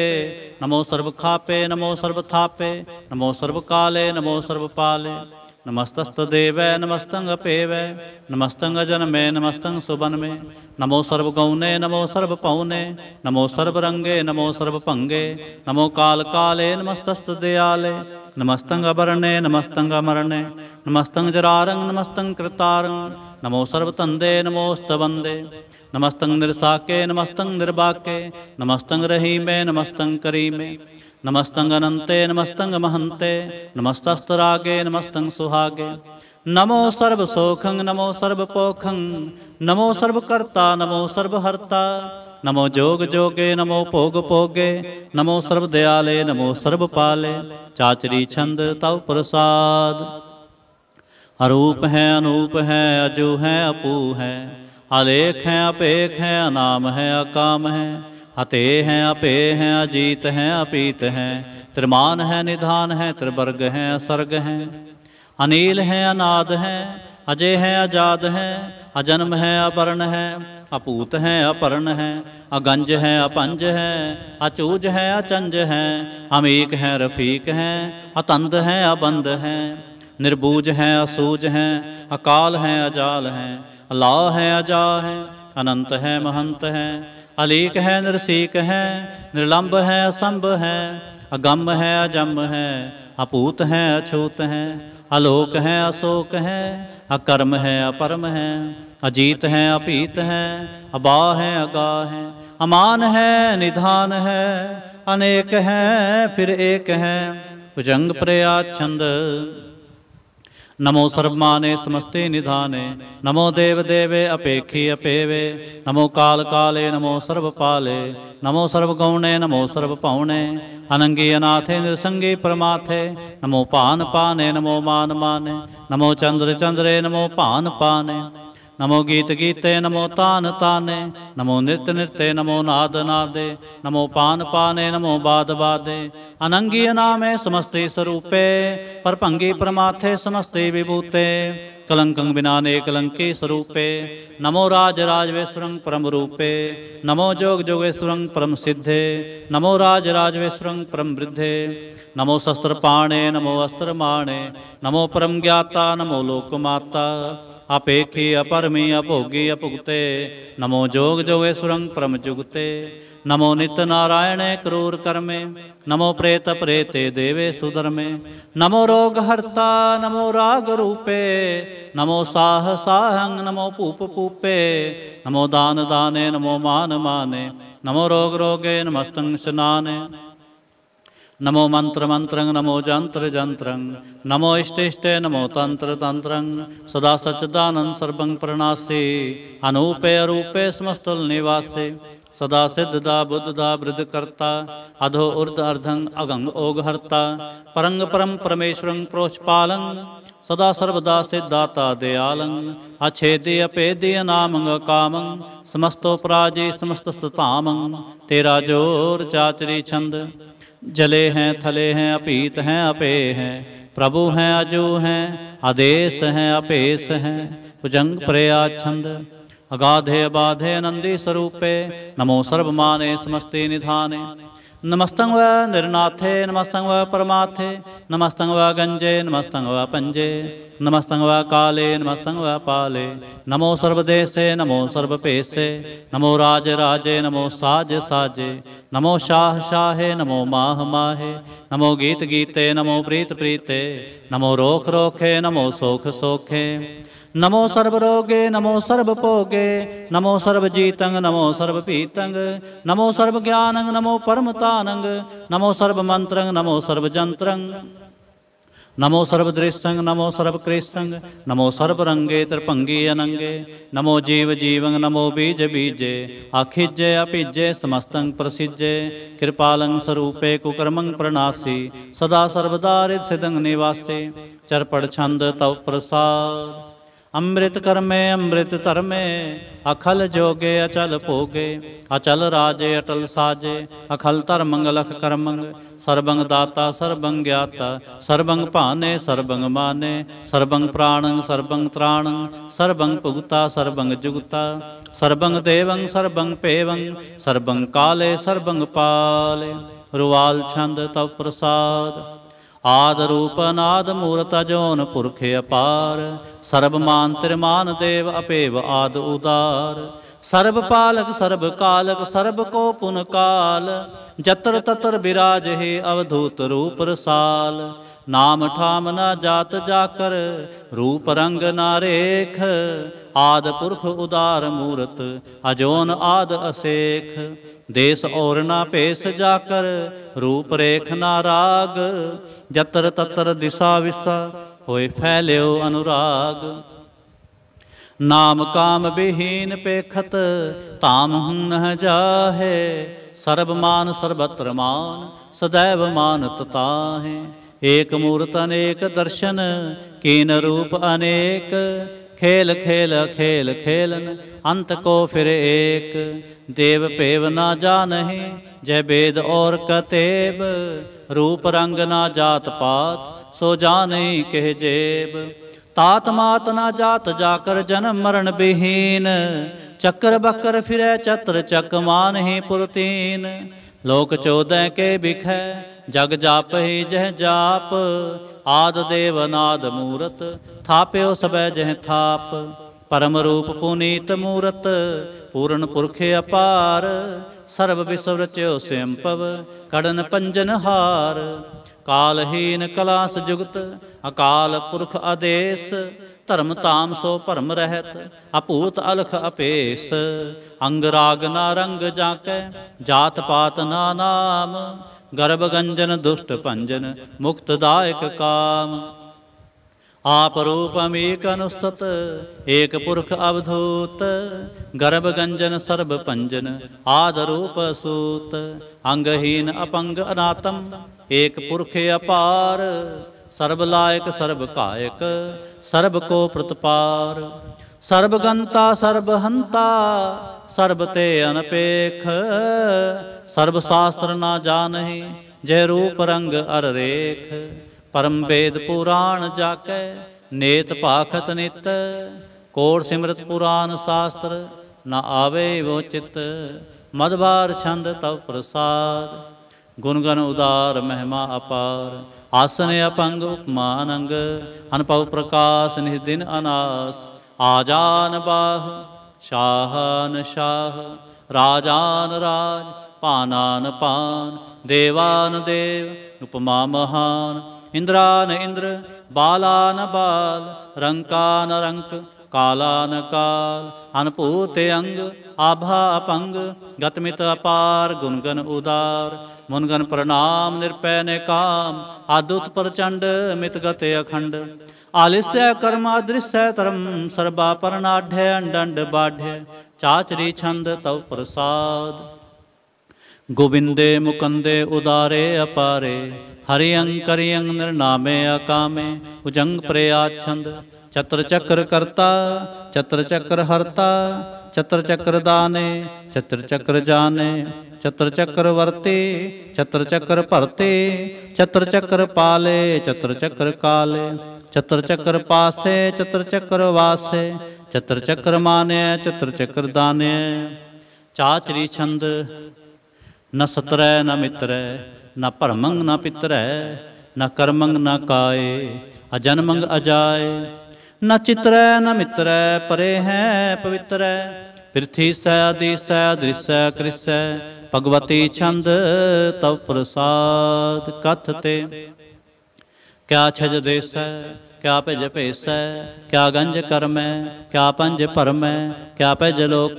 ਨਮੋ ਸਰਬ ਖਾਪੇ ਨਮੋ ਸਰਬ ਥਾਪੇ ਨਮੋ ਸਰਬ ਕਾਲੇ ਨਮੋ ਸਰਬ ਪਾਲੇ नमस्तस्त देवै नमस्तंग पेवै नमस्तंग जनमे नमस्तंग सुबनमे नमो सर्व गौने नमो सर्व पौने नमो सर्व रंगे नमो सर्व पंगे नमो काल काले नमस्तस्त दयाले नमस्तंग अवरणे नमस्तंग अमरणे नमस्तंग जरारंग नमस्तंग कृतारंग नमो सर्व तंदे नमोस्तवंदे नमस्तंग निरसाके नमस्तंग निर्वाके नमस्तंग रहीमे नमस्तंग करीमे ਨਮਸਤੰ ਅਨੰਤੇ ਨਮਸਤੰ ਮਹੰਤੇ ਨਮਸਤਸਤਰਾਗੇ ਨਮਸਤੰ ਸੁਹਾਗੇ ਨਮੋ ਸਰਬ ਸੋਖੰ ਨਮੋ ਸਰਬ ਪੋਖੰ ਨਮੋ ਸਰਬ ਕਰਤਾ ਨਮੋ ਸਰਬ ਹਰਤਾ ਨਮੋ ਜੋਗ ਜੋਗੇ ਨਮੋ ਭੋਗ ਭੋਗੇ ਨਮੋ ਸਰਬ ਦਿਆਲੇ ਨਮੋ ਸਰਬ ਪਾਲੇ ਚਾਚਰੀ ਛੰਦ ਤਉ ਪ੍ਰਸਾਦ ਅਰੂਪ ਹੈ ਅਨੂਪ ਹੈ ਅਜੂ ਹੈ ਅਪੂ ਹੈ ਅਲੇਖ ਹੈ ਅਪੇਖ ਹੈ ਅਨਾਮ ਹੈ ਅਕਾਮ ਹੈ अते हैं अपे हैं अजीत हैं अपीत हैं त्रिमान है निधान है त्रिवर्ग हैं असर्ग हैं अनिल हैं अनाद हैं अजय हैं अजाद हैं अजन्म है अपर्ण है अपूत हैं अपर्ण हैं अगंज हैं अपंज हैं अचूज हैं अचंज हैं अमीक हैं रफीक हैं अतंध हैं अबंध हैं निर्बूज हैं असूज हैं अकाल हैं अजाल हैं अला हैं अजा हैं अनंत हैं महंत हैं ਅਲੇਕ ਹੈ ਨਿਰਸੇਕ ਹੈ ਨਿਰਲੰਭ ਹੈ ਅਸੰਭ ਹੈ ਅਗੰਮ ਹੈ ਅਜੰਮ ਹੈ ਅਪੂਤ ਹੈ ਅਛੂਤ ਹੈ ਅਲੋਕ ਹੈ ਅਸੋਕ ਹੈ ਅਕਰਮ ਹੈ ਅਪਰਮ ਹੈ ਅਜੀਤ ਹੈ ਅਭੀਤ ਹੈ ਅਬਾ ਹੈ ਅਗਾ ਹੈ ਅਮਾਨ ਹੈ ਨਿਧਾਨ ਹੈ ਅਨੇਕ ਹੈ ਫਿਰ ਏਕ ਹੈ ਭੁਜੰਗ ਪ੍ਰਯਾ ਛੰਦ नमो सर्वमाने समस्ते निधाने नमो देवदेवे अपेक्षी अपेवे नमो काल काले नमो सर्वपाले नमो सर्वगौणे नमो सर्वपाहुणे ਅਨੰਗੇ ਅਨਾਥੇ ਨਿਰਸੰਗੇ ਪ੍ਰਮਾਥੇ ਨਮੋ ਭਾਨ ਪਾਨੇ ਨਮੋ ਮਾਨ ਮਾਨੇ ਨਮੋ ਚੰਦਰ ਚੰਦਰੇ ਨਮੋ ਭਾਨ ਪਾਨੇ नमो गीत गीते नमो तान ताने नमो नृत्य नृत्य नमो नाद नादे नमो पान पाने नमो बाद बादे अनंगी अनामे समस्ते स्वरूपे परपंगी परमाथे समस्ते विभूते कलंकं विनाने कलंकी स्वरूपे नमो राज राजवेश्वरं परम रूपे नमो जोग जोगेश्वरं परम सिद्धे नमो राज राजवेश्वरं परम वृद्धे नमो शस्त्र पाणे नमो अस्त्र माणे नमो परम ज्ञाता नमो लोकमाता अपेखी अपरमी अभोगी अभुगते नमो जोग जोगे सुरंग परम जुगते नमो नित नारायणे क्रूर कर्मे नमो प्रेत प्रेते देवे सुधर्मे नमो रोग हर्ता नमो राग रूपे नमो साह साहंग नमो पूप पूपे नमो दान दाने नमो मान माने नमो रोग रोगे नमस्तंग स्नाने नमो मंत्र मंत्रं नमो जंत्र जंत्रं नमो इष्टे इष्टे नमो तंत्र तंत्रं सदा सच्चिदानंद सर्वं प्रणासि अनूपे अरूपे समस्तल निवासे सदा सिद्धदा बुद्धदा वृद्धकर्ता अधो उर्द अर्धं अगंग ओघहर्ता परंग परम परमेश्वरं प्रोष्पालं सदा सर्वदा सिद्धाता दयालं अछेदि अपेदि अनामंग कामं समस्तोपराजी समस्त स्ततामं तेरा जोर चाचरी छंद जले हैं थले हैं अपीत हैं अपे हैं प्रभु हैं अजू हैं आदेश हैं अपेश हैं कुजंग प्रया छंद अगाधे अबाधे नंदी स्वरूपे नमो सर्वमाने समस्ते निधाने नमस्तंग व निर्नाथे नमस्तंग व परमाथे नमस्तंग व गंजे नमस्तंग व पंजे नमस्तंग काले नमस्तंग व पाले नमो सर्वदेशे नमो सर्वपेशे नमो राज राजे नमो साज साजे नमो शाह शाहे नमो माह माहे नमो गीत गीते नमो प्रीत प्रीते नमो रोख रोखे नमो सोख सोखे ਨਮੋ ਸਰਬ ਰੋਗੇ ਨਮੋ ਸਰਬ ਭੋਗੇ ਨਮੋ ਸਰਬ ਜੀਤੰਗ ਨਮੋ ਸਰਬ ਭੀਤੰਗ ਨਮੋ ਸਰਬ ਗਿਆਨੰਗ ਨਮੋ ਪਰਮ ਤਾਨੰਗ ਨਮੋ ਸਰਬ ਮੰਤਰੰਗ ਨਮੋ ਸਰਬ ਜੰਤਰੰਗ ਨਮੋ ਸਰਬ ਦ੍ਰਿਸ਼ੰਗ ਨਮੋ ਸਰਬ ਕ੍ਰਿਸ਼ੰਗ ਨਮੋ ਸਰਬ ਰੰਗੇ ਤਰਪੰਗੀ ਅਨੰਗੇ ਨਮੋ ਜੀਵ ਜੀਵੰ ਨਮੋ ਬੀਜ ਬੀਜੇ ਆਖਿਜੇ ਅਪਿਜੇ ਸਮਸਤੰ ਪ੍ਰਸਿਜੇ ਕਿਰਪਾਲੰ ਸਰੂਪੇ ਕੁਕਰਮੰ ਪ੍ਰਣਾਸੀ ਸਦਾ ਸਰਬਦਾਰਿ ਸਿਦੰ ਨਿਵਾਸੇ ਚਰਪੜ ਛੰਦ ਤਉ ਪ੍ਰਸਾਦ ਅੰਮ੍ਰਿਤ ਕਰਮੇ ਅੰਮ੍ਰਿਤ ਧਰਮੇ ਅਖਲ ਜੋਗੇ ਅਚਲ ਭੋਗੇ ਅਚਲ ਰਾਜੇ ਅਟਲ ਸਾਜੇ ਅਖਲ ਧਰ ਮੰਗਲਖ ਕਰਮੰਗ ਸਰਬੰਗ ਦਾਤਾ ਸਰਬੰਗ ਗਿਆਤਾ ਸਰਬੰਗ ਭਾਨੇ ਸਰਬੰਗ ਮਾਨੇ ਸਰਬੰਗ ਪ੍ਰਾਣੰ ਸਰਬੰਗ ਤ੍ਰਾਣੰ ਸਰਬੰਗ ਭੁਗਤਾ ਸਰਬੰਗ ਜੁਗਤਾ ਸਰਬੰਗ ਦੇਵੰ ਸਰਬੰਗ ਭੇਵੰ ਸਰਬੰਗ ਕਾਲੇ ਸਰਬੰਗ ਪਾਲੇ ਰੁਵਾਲ ਛੰਦ ਤਵ ਪ੍ਰਸਾਦ ਆਦ ਰੂਪ ਅਨਾਦ ਮੂਰਤ ਅਜੋਨ ਪੁਰਖ ਅਪਾਰ ਸਰਬ ਮਾਨ ਤਿਰਮਾਨ ਦੇਵ ਅਪੇਵ ਆਦ ਉਦਾਰ ਸਰਬ ਪਾਲਕ ਸਰਬ ਕਾਲਕ ਸਰਬ ਕੋ ਪੁਨ ਕਾਲ ਜਤਰ ਤਤਰ ਬਿਰਾਜ ਹੈ ਅਵਧੂਤ ਰੂਪ ਰਸਾਲ ਨਾਮ ਠਾਮ ਨਾ ਜਾਤ ਜਾਕਰ ਰੂਪ ਰੰਗ ਨਾ ਰੇਖ ਆਦ ਪੁਰਖ ਉਦਾਰ ਮੂਰਤ ਅਜੋਨ ਆਦ ਅਸੇਖ ਦੇਸ ਔਰ ਨਾ ਭੇਸ ਜਾਕਰ ਰੂਪ ਰੇਖ ਨਾ ਰਾਗ ਜਤਰ ਤਤਰ ਦਿਸਾ ਵਿਸਾ ਹੋਏ ਫੈਲਿਓ ਅਨੁਰਾਗ ਨਾਮ ਕਾਮ ਬਿਹੀਨ ਪੇਖਤ ਧਾਮ ਹੁਨ ਹ ਜਾਹੇ ਸਰਬ ਮਾਨ ਸਰਬਤਰ ਮਾਨ ਸਦੈਵ ਮਾਨ ਤਤਾਹੇ ਏਕ ਮੂਰਤ ਅਨੇਕ ਦਰਸ਼ਨ ਕੀਨ ਰੂਪ ਅਨੇਕ ਖੇਲ ਖੇਲ ਖੇਲ ਖੇਲਨ ਅੰਤ ਕੋ ਫਿਰ ਏਕ ਦੇਵ ਭੇਵ ਨਾ ਜਾਣਹੀਂ ਜੈ ਬੇਦ ਔਰ ਕਤੇਬ ਰੂਪ ਰੰਗ ਨਾ ਜਾਤ ਪਾਤ ਸੋ ਜਾਣੈ ਕਹਿ ਜੇਬ ਤਾਤ ਮਾਤ ਨਾ ਜਾਤ ਜਾਕਰ ਜਨਮ ਮਰਨ ਬਿਹੀਨ ਚੱਕਰ ਬੱਕਰ ਫਿਰੈ ਚਤਰ ਚੱਕ ਮਾਨਹੀ ਪੁਰਤੀਨ ਲੋਕ ਚੋਦੈ ਕੇ ਬਿਖੈ ਜਗ ਜਾਪਹਿ ਜਹ ਜਾਪ ਆਦ ਦੇਵ ਨਾਦ ਮੂਰਤ ਥਾਪਿਓ ਸਬੈ ਜਹ ਥਾਪ ਪਰਮ ਰੂਪ ਪੁਨੀਤ ਮੂਰਤ ਪੂਰਨ ਪੁਰਖ ਅਪਾਰ ਸਰਬ ਵਿਸਵ ਰਚਿਓ ਸਿਮਪਵ ਕੜਨ ਪੰਜਨ ਹਾਰ ਕਾਲਹੀਨ ਕਲਾਸ ਜੁਗਤ ਅਕਾਲ ਪੁਰਖ ਆਦੇਸ਼ ਧਰਮ ਤਾਮ ਸੋ ਭਰਮ ਰਹਿਤ ਅਪੂਤ ਅਲਖ ਅਪੇਸ ਅੰਗ ਰਾਗ ਨਾ ਰੰਗ ਜਾਕੇ ਜਾਤ ਪਾਤ ਨਾ ਨਾਮ ਗਰਭ ਗੰਜਨ ਦੁਸ਼ਟ ਭੰਜਨ ਮੁਕਤ ਦਾਇਕ ਕਾਮ ਆਪ ਰੂਪਮ ਏਕ ਅਨੁਸਤਤ ਏਕ ਪੁਰਖ ਅਵਧੂਤ ਗਰਭ ਗੰਜਨ ਸਰਬ ਭੰਜਨ ਆਦ ਰੂਪ ਸੂਤ ਅੰਗਹੀਨ ਅਪੰਗ ਅਨਾਤਮ ਏਕ ਪੁਰਖ ਅਪਾਰ ਸਰਬ ਲਾਇਕ ਸਰਬ ਕਾਇਕ ਸਰਬ ਕੋ ਪ੍ਰਤਪਾਰ ਸਰਬ ਗੰਤਾ ਸਰਬ ਹੰਤਾ ਸਰਬ ਤੇ ਅਨਪੇਖ ਸਰਬ ਸ਼ਾਸਤਰ ਨਾ ਜਾਣਹਿ ਜੈ ਰੂਪ ਰੰਗ ਅਰ ਰੇਖ ਪਰਮ ਵੇਦ ਪੁਰਾਣ ਜਾਕੈ ਨੇਤ ਭਾਖਤ ਨਿਤ ਕੋੜ ਸਿਮਰਤ ਪੁਰਾਨ ਸ਼ਾਸਤਰ ਨਾ ਆਵੇ ਵੋ ਚਿਤ ਮਦਵਾਰ ਛੰਦ ਤਵ ਪ੍ਰਸਾਦ ਗੁਣ ਗਨ ਉਦਾਰ ਮਹਿਮਾ ਅਪਾਰ ਆਸਨ ਅਪੰਗ ਉਪਮਾਨ ਅੰਗ ਅਨਪਉ ਪ੍ਰਕਾਸ਼ ਨਿਸ ਦਿਨ ਅਨਾਸ ਆਜਾਨ ਬਾਹ ਸ਼ਾਹਨ ਸ਼ਾਹ ਰਾਜਾਨ ਰਾਜ ਪਾਨਾਨ ਪਾਨ ਦੇਵਾਨ ਦੇਵ ਉਪਮਾ ਮਹਾਨ ਇੰਦਰਾਨ ਇੰਦਰ ਬਾਲਾਨ ਬਾਲ ਰੰਕਾਨ ਰੰਕ ਕਾਲਾਨ ਕਾਲ ਅਨਪੂਤ ਅੰਗ ਆਭਾ ਅਪੰਗ ਗਤਮਿਤ ਅਪਾਰ ਗੁਣਗਨ ਉਦਾਰ ਮੁਨਗਨ ਪ੍ਰਣਾਮ ਨਿਰਪੈ ਨੇ ਕਾਮ ਆਦੁਤ ਪ੍ਰਚੰਡ ਮਿਤ ਗਤੇ ਅਖੰਡ ਆਲਿਸੈ ਕਰਮ ਅਦ੍ਰਿਸੈ ਧਰਮ ਸਰਬਾ ਪਰਨਾਢੈ ਅੰਡੰਡ ਬਾਢੈ ਚਾਚਰੀ ਛੰਦ ਤਉ ਪ੍ਰਸਾਦ ਗੋਬਿੰਦੇ ਮੁਕੰਦੇ ਉਦਾਰੇ ਅਪਾਰੇ ਹਰਿ ਅੰਕਰਿ ਅੰਗ ਨਿਰਨਾਮੇ ਆਕਾਮੇ ਉਜੰਗ ਪ੍ਰਯਾਛੰਦ ਚਤਰ ਚਕਰ ਕਰਤਾ ਚਤਰ ਚਕਰ ਹਰਤਾ ਚਤਰ ਚਕਰ ਦਾਨੇ ਚਤਰ ਚਕਰ ਜਾਣੇ ਚਤਰ ਚਕਰ ਵਰਤੇ ਚਤਰ ਚਕਰ ਭਰਤੇ ਚਤਰ ਚਕਰ ਪਾਲੇ ਚਤਰ ਚਕਰ ਕਾਲੇ ਚਤਰ ਚਕਰ ਪਾਸੇ ਚਤਰ ਚਕਰ ਵਾਸੇ ਚਤਰ ਚਕਰ ਮਾਨਿਆ ਚਤਰ ਚਕਰ ਦਾਨਿਆ ਚਾਚਰੀ ਛੰਦ ਨਾ ਸਤਰੈ ਨਾ ਮਿਤਰੈ ਨਾ ਭਰਮੰਗ ਨਾ ਪਿਤਰੈ ਨਾ ਕਰਮੰਗ ਨਾ ਕਾਏ ਅਜਨਮੰਗ ਅਜਾਏ ਨਾ ਚਿਤਰੈ ਨਾ ਮਿਤਰੈ ਪਰੇ ਹੈ ਪਵਿੱਤਰੈ ਪ੍ਰਿਥੀ ਸੈ ਆਦਿਸੈ ਦ੍ਰਿਸੈ ਕ੍ਰਿਸੈ ਭਗਵਤੀ ਛੰਦ ਤਵ ਪ੍ਰਸਾਦ ਕਥਤੇ ਕਿਆ ਛਜ ਦੇਸੈ क्या भज भेस क्या गंज कर्म है क्या पंज परम क्या भज लोक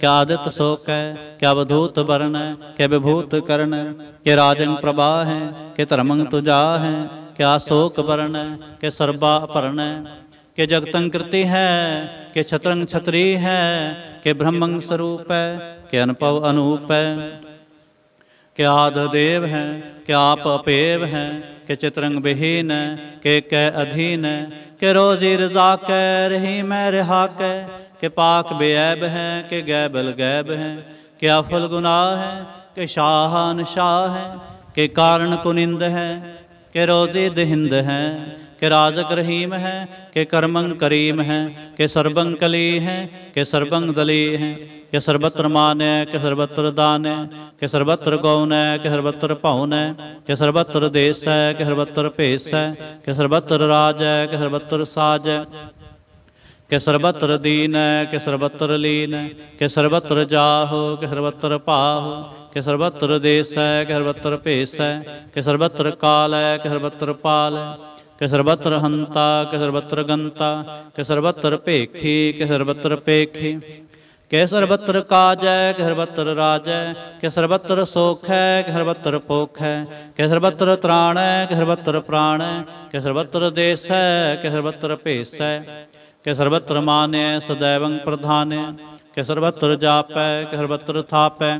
क्या आदित शोक क्या वधूत वर्ण क्या विभूत कर्ण के राजन है के धर्मंग तुजा है क्या शोक वर्ण है के सर्वा सर्वापर्ण के जगतंकृति है के छत्रंग छत्री है के ब्रह्मंग स्वरूप है के अनपव अनूप है क्या देव हैं क्या आप अपेव हैं के चित्रंग विहीन है के कै अधीन है के रोजी रजा कै रही मैं रिहा कै के पाक बेब हैं के गैबल गैब हैं के अफल गुनाह है के शाहान शाह हैं के कारण कुनिंद हैं के रोजी दहिंद हैं ਕਿ ਰਾਜ਼ਕ ਰਹੀਮ ਹੈ ਕਿ ਕਰਮੰ ਕਰੀਮ ਹੈ ਕਿ ਸਰਬੰ ਕਲੀ ਹੈ ਕਿ ਸਰਬੰ ਦਲੀ ਹੈ ਕਿ ਸਰਬਤਰ ਮਾਨ ਹੈ ਕਿ ਸਰਬਤਰ ਦਾਨ ਹੈ ਕਿ ਸਰਬਤਰ ਗਉਨ ਹੈ ਕਿ ਸਰਬਤਰ ਭਉਨ ਹੈ ਕਿ ਸਰਬਤਰ ਦੇਸ ਹੈ ਕਿ ਸਰਬਤਰ ਭੇਸ ਹੈ ਕਿ ਸਰਬਤਰ ਰਾਜ ਹੈ ਕਿ ਸਰਬਤਰ ਸਾਜ ਹੈ ਕਿ ਸਰਬਤਰ ਦੀਨ ਹੈ ਕਿ ਸਰਬਤਰ ਲੀਨ ਹੈ ਕਿ ਸਰਬਤਰ ਜਾਹੋ ਕਿ ਸਰਬਤਰ ਭਾਹੋ ਕਿ ਸਰਬਤਰ ਦੇਸ ਹੈ ਕਿ ਸਰਬਤਰ ਭੇਸ ਹੈ ਕਿ ਸਰਬਤਰ ਕਾਲ ਹੈ ਕਿ ਸਰਬਤਰ ਪਾਲ ਹੈ ਕਿ ਸਰਬਤਰ ਹੰਤਾ ਕਿ ਸਰਬਤਰ ਗੰਤਾ ਕਿ ਸਰਬਤਰ ਭੇਖੀ ਕਿ ਸਰਬਤਰ ਪੇਖੀ ਕਿ ਸਰਬਤਰ ਕਾਜੈ ਕਿ ਸਰਬਤਰ ਰਾਜੈ ਕਿ ਸਰਬਤਰ ਸੋਖੈ ਕਿ ਸਰਬਤਰ ਪੋਖੈ ਕਿ ਸਰਬਤਰ ਤਰਾਣੈ ਕਿ ਸਰਬਤਰ ਪ੍ਰਾਣੈ ਕਿ ਸਰਬਤਰ ਦੇਸੈ ਕਿ ਸਰਬਤਰ ਭੇਸੈ ਕਿ ਸਰਬਤਰ ਮਾਨੈ ਸਦੈਵੰ ਪ੍ਰਧਾਨੈ ਕਿ ਸਰਬਤਰ ਜਾਪੈ ਕਿ ਸਰਬਤਰ ਥਾਪੈ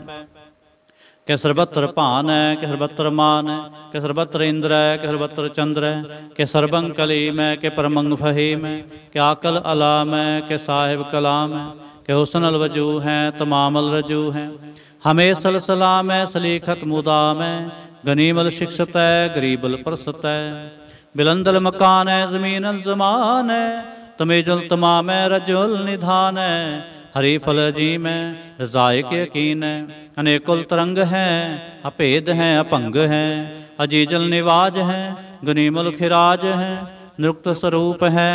कि सर्वत्र भान है कि सर्वत्र मान है कि सर्वत्र इंद्र है कि सर्वत्र चंद्र है कि सर्वंग कलीम है कि परमंग फहीम है कि आकल अलाम है कि साहिब कलाम है कि हुसन अलवजू हैं तमाम अलरजू हैं हमें सल सलाम है सलीखत मुदाम है गनीमल शिक्षत है गरीबल प्रसत है बिलंदल मकान है जमीन अल जमान है तमेजुल तमाम है रजुल निधान है हरि फल जी में रजाय के यकीन है अनेकुल तरंग है अभेद है अपंग है अजीजल निवाज है गनीमुल खिराज है नृक्त स्वरूप है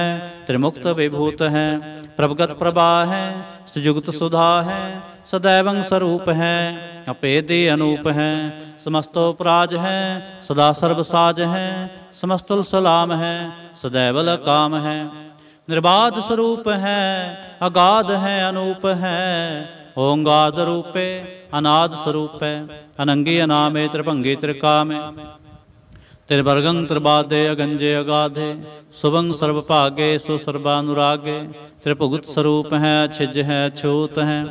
त्रिमुक्त विभूत है प्रभगत प्रभा है सुजुगत सुधा है सदैव स्वरूप है अपेदे अनूप है समस्तोपराज है सदा सर्वसाज है समस्तुल सलाम है सदैवल काम है ਨਿਰਬਾਦ ਸਰੂਪ ਹੈ ਅਗਾਧ ਹੈ ਅਨੂਪ ਹੈ ਓੰਗਾਦ ਰੂਪੇ ਅਨਾਦ ਸਰੂਪੇ ਅਨੰਗੇ ਅਨਾਮੇ ਤ੍ਰਕਾਮੇ ਤ੍ਰਿਕਾਮੇ ਤਿਰਵਰਗੰ ਤ੍ਰਿਬਾਦੇ ਅਗੰਜੇ ਅਗਾਧੇ ਸੁਭੰ ਸਰਬ ਭਾਗੇ ਸੋ ਸਰਬਾਨੁਰਾਗੇ ਤ੍ਰਿਭੁਗਤ ਸਰੂਪ ਹੈ ਛਿਜ ਹੈ ਛੂਤ ਹੈ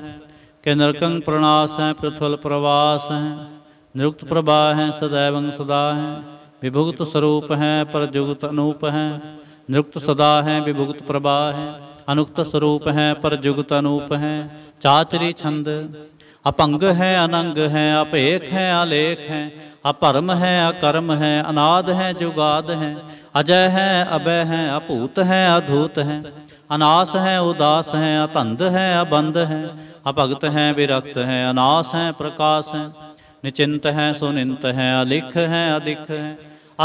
ਕੇ ਨਰਕੰ ਪ੍ਰਣਾਸ ਹੈ ਪ੍ਰਥਲ ਪ੍ਰਵਾਸ ਹੈ ਨਿਰੁਕਤ ਪ੍ਰਭਾ ਹੈ ਸਦੈਵੰ ਸਦਾ ਹੈ ਵਿਭੁਗਤ ਸਰੂਪ ਹੈ ਪਰ ਜੁਗਤ ਅਨੂਪ ਹੈ ਨਿਰੁਕਤ ਸਦਾ ਹੈ ਵਿਭੁਗਤ ਪ੍ਰਵਾਹ ਹੈ ਅਨੁਕਤ ਸਰੂਪ ਹੈ ਪਰ ਜੁਗਤ ਅਨੂਪ ਹੈ ਚਾਚਰੀ ਛੰਦ ਅਪੰਗ ਹੈ ਅਨੰਗ ਹੈ ਅਪੇਖ ਹੈ ਅਲੇਖ ਹੈ ਅਪਰਮ ਹੈ ਅਕਰਮ ਹੈ ਅਨਾਦ ਹੈ ਜੁਗਾਦ ਹੈ ਅਜੈ ਹੈ ਅਬੈ ਹੈ ਅਭੂਤ ਹੈ ਅਧੂਤ ਹੈ ਅਨਾਸ ਹੈ ਉਦਾਸ ਹੈ ਅਤੰਦ ਹੈ ਅਬੰਦ ਹੈ ਅਭਗਤ ਹੈ ਬਿਰਖਤ ਹੈ ਅਨਾਸ ਹੈ ਪ੍ਰਕਾਸ਼ ਹੈ ਨਿਚਿੰਤ ਹੈ ਸੁਨਿੰਤ ਹੈ ਅਲਿਖ ਹੈ ਅਦਿਖ ਹੈ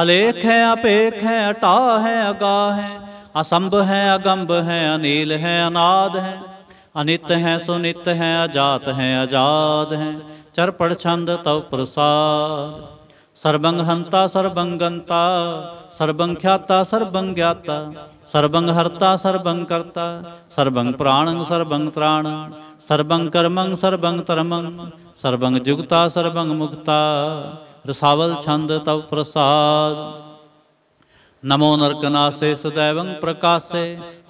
ਅਲੇਖ ਹੈ ਅਪੇਖ ਹੈ ਅਟਾ ਹੈ ਅਗਾ ਹੈ ਅਸੰਭ ਹੈ ਅਗੰਭ ਹੈ ਅਨੀਲ ਹੈ ਅਨਾਦ ਹੈ ਅਨਿਤ ਹੈ ਸੁਨਿਤ ਹੈ ਅਜਾਤ ਹੈ ਆਜਾਦ ਹੈ ਚਰਪੜ ਛੰਦ ਤਉ ਪ੍ਰਸਾਦ ਸਰਬੰਗ ਹੰਤਾ ਸਰਬੰਗੰਤਾ ਸਰਬੰਗ ਖਿਆਤਾ ਸਰਬੰਗ ਗਿਆਤਾ ਸਰਬੰਗ ਹਰਤਾ ਸਰਬੰਗ ਕਰਤਾ ਸਰਬੰਗ ਪ੍ਰਾਣੰ ਸਰਬੰਗ ਤ੍ਰਾਣ ਸਰਬੰਗ ਕਰਮੰ ਸਰਬੰਗ ਧਰਮੰ ਸਰਬੰਗ ਜੁਗਤਾ ਸਰਬੰਗ ਮੁਕਤਾ ਰਸਾਵਲ ਛੰਦ ਤਵ ਪ੍ਰਸਾਦ ਨਮੋ ਨਰਕਨਾਸੇ ਸਦੈਵੰ ਪ੍ਰਕਾਸੇ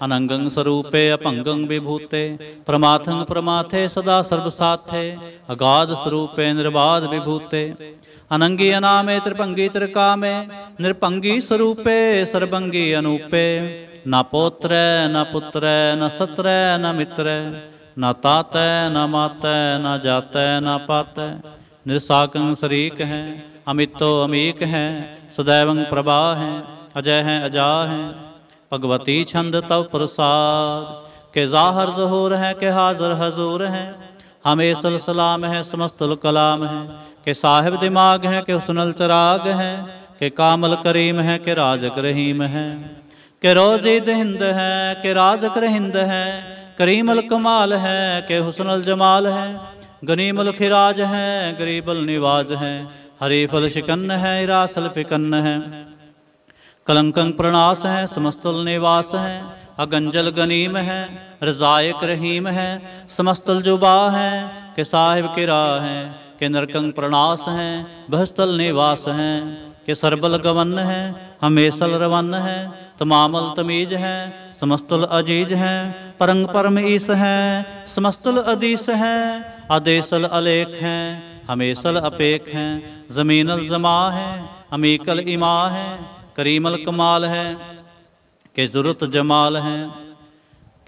ਅਨੰਗੰ ਸਰੂਪੇ ਅਭੰਗੰ ਵਿਭੂਤੇ ਪ੍ਰਮਾਥੰ ਪ੍ਰਮਾਥੇ ਸਦਾ ਸਰਬ ਸਾਥੇ ਅਗਾਧ ਸਰੂਪੇ ਨਿਰਬਾਧ ਵਿਭੂਤੇ ਅਨੰਗੀ ਅਨਾਮੇ ਤ੍ਰਿਭੰਗੀ ਤ੍ਰਿਕਾਮੇ ਨਿਰਭੰਗੀ ਸਰੂਪੇ ਸਰਬੰਗੀ ਅਨੂਪੇ ਨਾ ਪੋਤਰੈ ਨਾ ਪੁੱਤਰੈ ਨਾ ਸਤਰੈ ਨਾ ਮਿਤਰੈ ਨਾ ਤਾਤੈ ਨਾ ਮਾਤੈ ਨਾ ਜਾਤੈ ਨਾ ਪਾਤੈ निरसाकं शरीक है अमितो अमीक है सदैवं प्रभा है अजय है अजा है भगवती छंद तव प्रसाद के जाहर जहूर है के हाजर हजूर है हमें सल सलाम है समस्तुल कलाम है के साहिब दिमाग है के हुसनल चराग है के कामल करीम है के राजक रहीम है के रोजिद हिंद है के राजक हिंद है करीमल कमाल है के हुसनल जमाल है गनीमल खिराज हैं गरीबल निवाज हैं हरे फल शिकन्न है इरासल पिकन्न है कलंकं प्रणास है समस्तल निवास है अगंजल गनीम है रजायक रहीम है समस्तल जुबा है के साहिब किरा है के नरकंग प्रणास है बहस्तल निवास है के सरबल गवन्न है हमेशल रवन है तमामल तमीज है समस्तुल अजीज है परंग परम ईस है समस्तुल अदीस है आदेशल अलेख हैं हमेशल अपेख हैं जमीनल जमा है अमीकल इमा है करीमल कमाल है के जरूरत जमाल हैं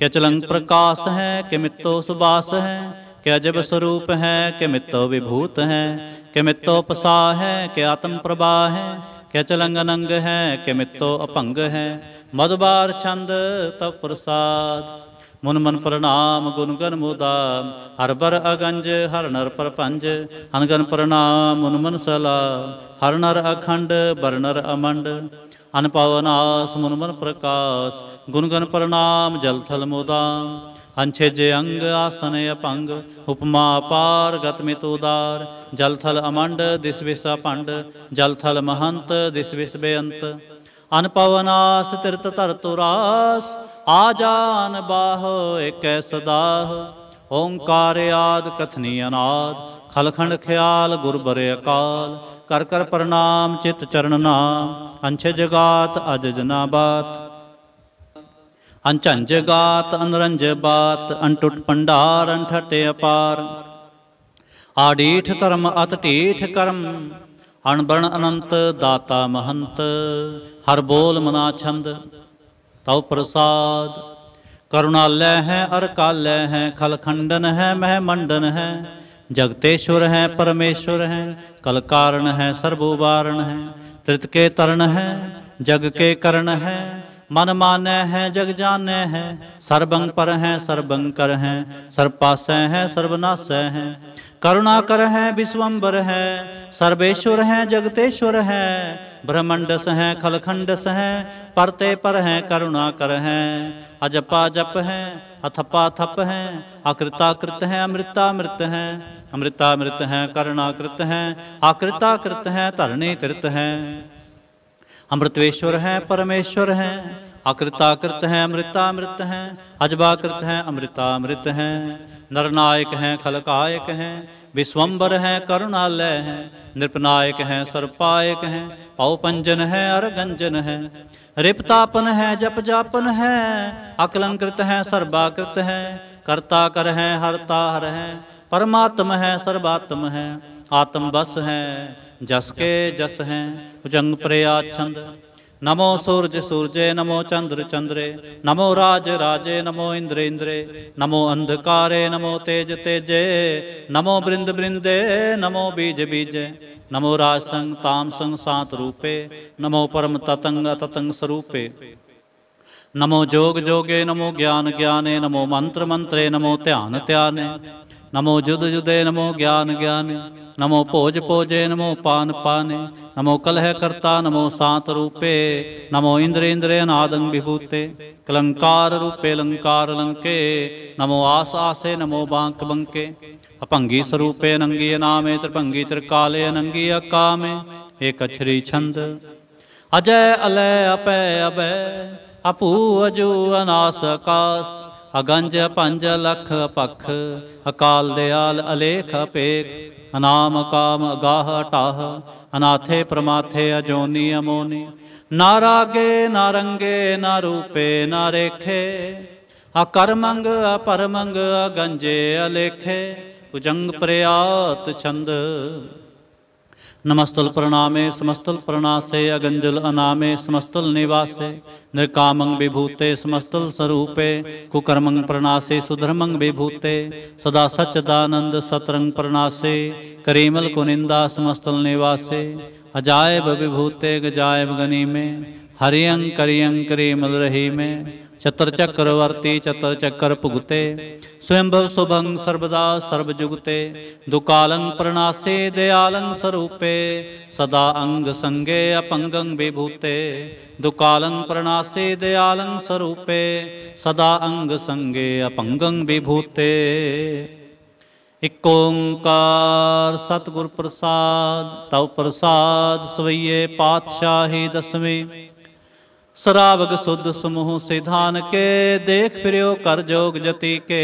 के चलंग प्रकाश हैं के मित्तो सुबास हैं के अजब स्वरूप हैं के मित्तो विभूत हैं के मित्तो पसा है के आत्म प्रभा है के चलंग अनंग हैं के मित्तो अपंग हैं मधुबार छंद तब प्रसाद ਮਨ ਮਨ ਪ੍ਰਣਾਮ ਗੁਣ ਗਨ ਮੋਦਾ ਹਰ ਬਰ ਅਗੰਜ ਹਰ ਨਰ ਪਰਪੰਜ ਅਨਗਨ ਪ੍ਰਣਾਮ ਮਨ ਮਨ ਸਲਾ ਹਰ ਨਰ ਅਖੰਡ ਬਰਨਰ ਅਮੰਡ ਅਨਪਵਨਾਸ ਮਨ ਮਨ ਪ੍ਰਕਾਸ਼ ਗੁਣ ਗਨ ਪ੍ਰਣਾਮ ਜਲ ਥਲ ਮੋਦਾ ਅੰਛੇ ਜੇ ਅੰਗ ਆਸਨ ਅਪੰਗ ਉਪਮਾ ਅਪਾਰ ਗਤ ਮਿਤ ਉਦਾਰ ਜਲ ਥਲ ਅਮੰਡ ਦਿਸ ਵਿਸਾ ਪੰਡ ਜਲ ਥਲ ਮਹੰਤ ਦਿਸ ਵਿਸ ਬੇਅੰਤ ਅਨਪਵਨਾਸ ਤਿਰਤ ਧਰ ਤੁਰਾਸ ਆ ਜਾਨ ਬਾਹ ਇਕੈ ਸਦਾ ਓੰਕਾਰ ਆਦ ਕਥਨੀ ਅਨਾਦ ਖਲਖੰਡ ਖਿਆਲ ਗੁਰਬਰ ਅਕਾਲ ਕਰ ਕਰ ਪ੍ਰਣਾਮ ਚਿਤ ਚਰਨ ਨਾਮ ਅੰਛ ਜਗਾਤ ਅਜ ਜਨਾ ਬਾਤ ਅੰਚੰਜ ਜਗਾਤ ਅਨਰੰਜ ਬਾਤ ਅੰਟੁੱਟ ਪੰਡਾਰ ਅੰਠਟ ਅਪਾਰ ਆਡੀਠ ਧਰਮ ਅਤ ਠੀਠ ਕਰਮ ਅਣਬਣ ਅਨੰਤ ਦਾਤਾ ਮਹੰਤ ਹਰ ਬੋਲ ਮਨਾ ਛੰਦ तव प्रसाद करुणालय है अर्कालय है खलखंडन है महमंडन है जगतेश्वर है परमेश्वर है कल कारण है सर्वोबारण है त्रित के तरण है जग के करण है मन माने है जग जाने है सर्वंग पर है सर्वंकर है सर्वपाश है सर्वनाश है करुणा कर है विश्वम्बर है सर्वेश्वर है जगतेश्वर है ब्रह्मंडस है खलखंडस है परते पर है करुणा कर है अजपा जप है अथपा थप है कृत है अमृता मृत है अमृता मृत है करुणा कृत है कृत है तरणी तृत है अमृतवेश्वर है परमेश्वर है अकृताकृत अमृता अमृतामृत है अजबाकृत अमृता अमृत हैं नरनायक है खलकायक है विश्वम्बर है करुणालय है नृपनायक है सर्पायक है औपंजन है अरगंजन है रिपतापन है जप जापन है अकलंकृत है सर्वाकृत है कर्ता कर है हरता हर है परमात्म है सर्वात्म है आत्म बस है जस के जस है जंग प्रयाचंद छंद नमो सूर्य सूर्ये नमो चंद्र चंद्रे नमो राज राजे नमो इंद्र इंद्रे नमो अंधकारे नमो तेज तेजे नमो बृंद बृंदे नमो बीज बीजे नमो राज संग ताम संग सात रूपे नमो परम ततंग ततंग स्वरूपे नमो जोग जोगे नमो ज्ञान ज्ञाने नमो मंत्र मंत्रे नमो ध्यान ध्याने ਨਮੋ ਜੁਦ ਜੁਦੇ ਨਮੋ ਗਿਆਨ ਗਿਆਨ ਨਮੋ ਭੋਜ ਭੋਜੇ ਨਮੋ ਪਾਨ ਪਾਨੇ ਨਮੋ ਕਲਹਿ ਕਰਤਾ ਨਮੋ ਸਾਤ ਰੂਪੇ ਨਮੋ ਇੰਦਰ ਇੰਦਰੇ ਅਨਾਦੰ ਵਿਭੂਤੇ ਕਲੰਕਾਰ ਰੂਪੇ ਲੰਕਾਰ ਲੰਕੇ ਨਮੋ ਆਸ ਆਸੇ ਨਮੋ ਬਾਂਕ ਬੰਕੇ ਅਭੰਗੀ ਸਰੂਪੇ ਅਨੰਗੀ ਨਾਮੇ ਤ੍ਰਭੰਗੀ ਤ੍ਰਕਾਲੇ ਅਨੰਗੀ ਅਕਾਮੇ ਏਕ ਅਛਰੀ ਛੰਦ ਅਜੈ ਅਲੈ ਅਪੈ ਅਬੈ ਅਪੂ ਅਜੂ ਅਨਾਸ ਆਕਾਸ਼ ਅਗੰਜ ਪੰਜ ਲਖ ਪਖ ਅਕਾਲ ਦਿਆਲ ਅਲੇਖ ਅਪੇਖ ਅਨਾਮ ਕਾਮ ਅਗਾਹ ਟਾਹ ਅਨਾਥੇ ਪ੍ਰਮਾਥੇ ਅਜੋਨੀ ਅਮੋਨੀ ਨਾਰਾਗੇ ਨਾਰੰਗੇ ਨਾ ਰੂਪੇ ਨਾ ਰੇਖੇ ਅਕਰਮੰਗ ਅਪਰਮੰਗ ਅਗੰਜੇ ਅਲੇਖੇ ਉਜੰਗ ਪ੍ਰਿਆਤ ਛੰਦ नमस्तल प्रणामे समस्तल प्रणासे अगंजल अनामे समस्तल निवासे निर्कामं विभूते समस्तल स्वरूपे कुकर्मं प्रणासे सुधर्मं विभूते सदा सच्चदानंद सतरंग प्रणासे करीमल कुनिंदा समस्तल निवासे अजायब विभूते गजायब गनी में हरियं करियं करीमल रही में ਚਤਰ ਚੱਕਰ ਵਰਤੀ ਚਤਰ ਚੱਕਰ ਭੁਗਤੇ ਸਵੈੰਭਵ ਸੁਭੰਗ ਸਰਬਦਾ ਸਰਬ ਜੁਗਤੇ ਦੁਕਾਲੰ ਪ੍ਰਣਾਸੇ ਦਿਆਲੰ ਸਰੂਪੇ ਸਦਾ ਅੰਗ ਸੰਗੇ ਅਪੰਗੰ ਵਿਭੂਤੇ ਦੁਕਾਲੰ ਪ੍ਰਣਾਸੇ ਦਿਆਲੰ ਸਰੂਪੇ ਸਦਾ ਅੰਗ ਸੰਗੇ ਅਪੰਗੰ ਵਿਭੂਤੇ ਇਕ ਓੰਕਾਰ ਸਤਿਗੁਰ ਪ੍ਰਸਾਦ ਤਉ ਪ੍ਰਸਾਦ ਸਵਈਏ ਪਾਤਸ਼ਾਹੀ ਦਸਵੇਂ ਸਰਾਵਗ ਸੁਧ ਸਮੂਹ ਸਿਧਾਨ ਕੇ ਦੇਖ ਫਿਰਿਓ ਕਰ ਜੋਗ ਜਤੀ ਕੇ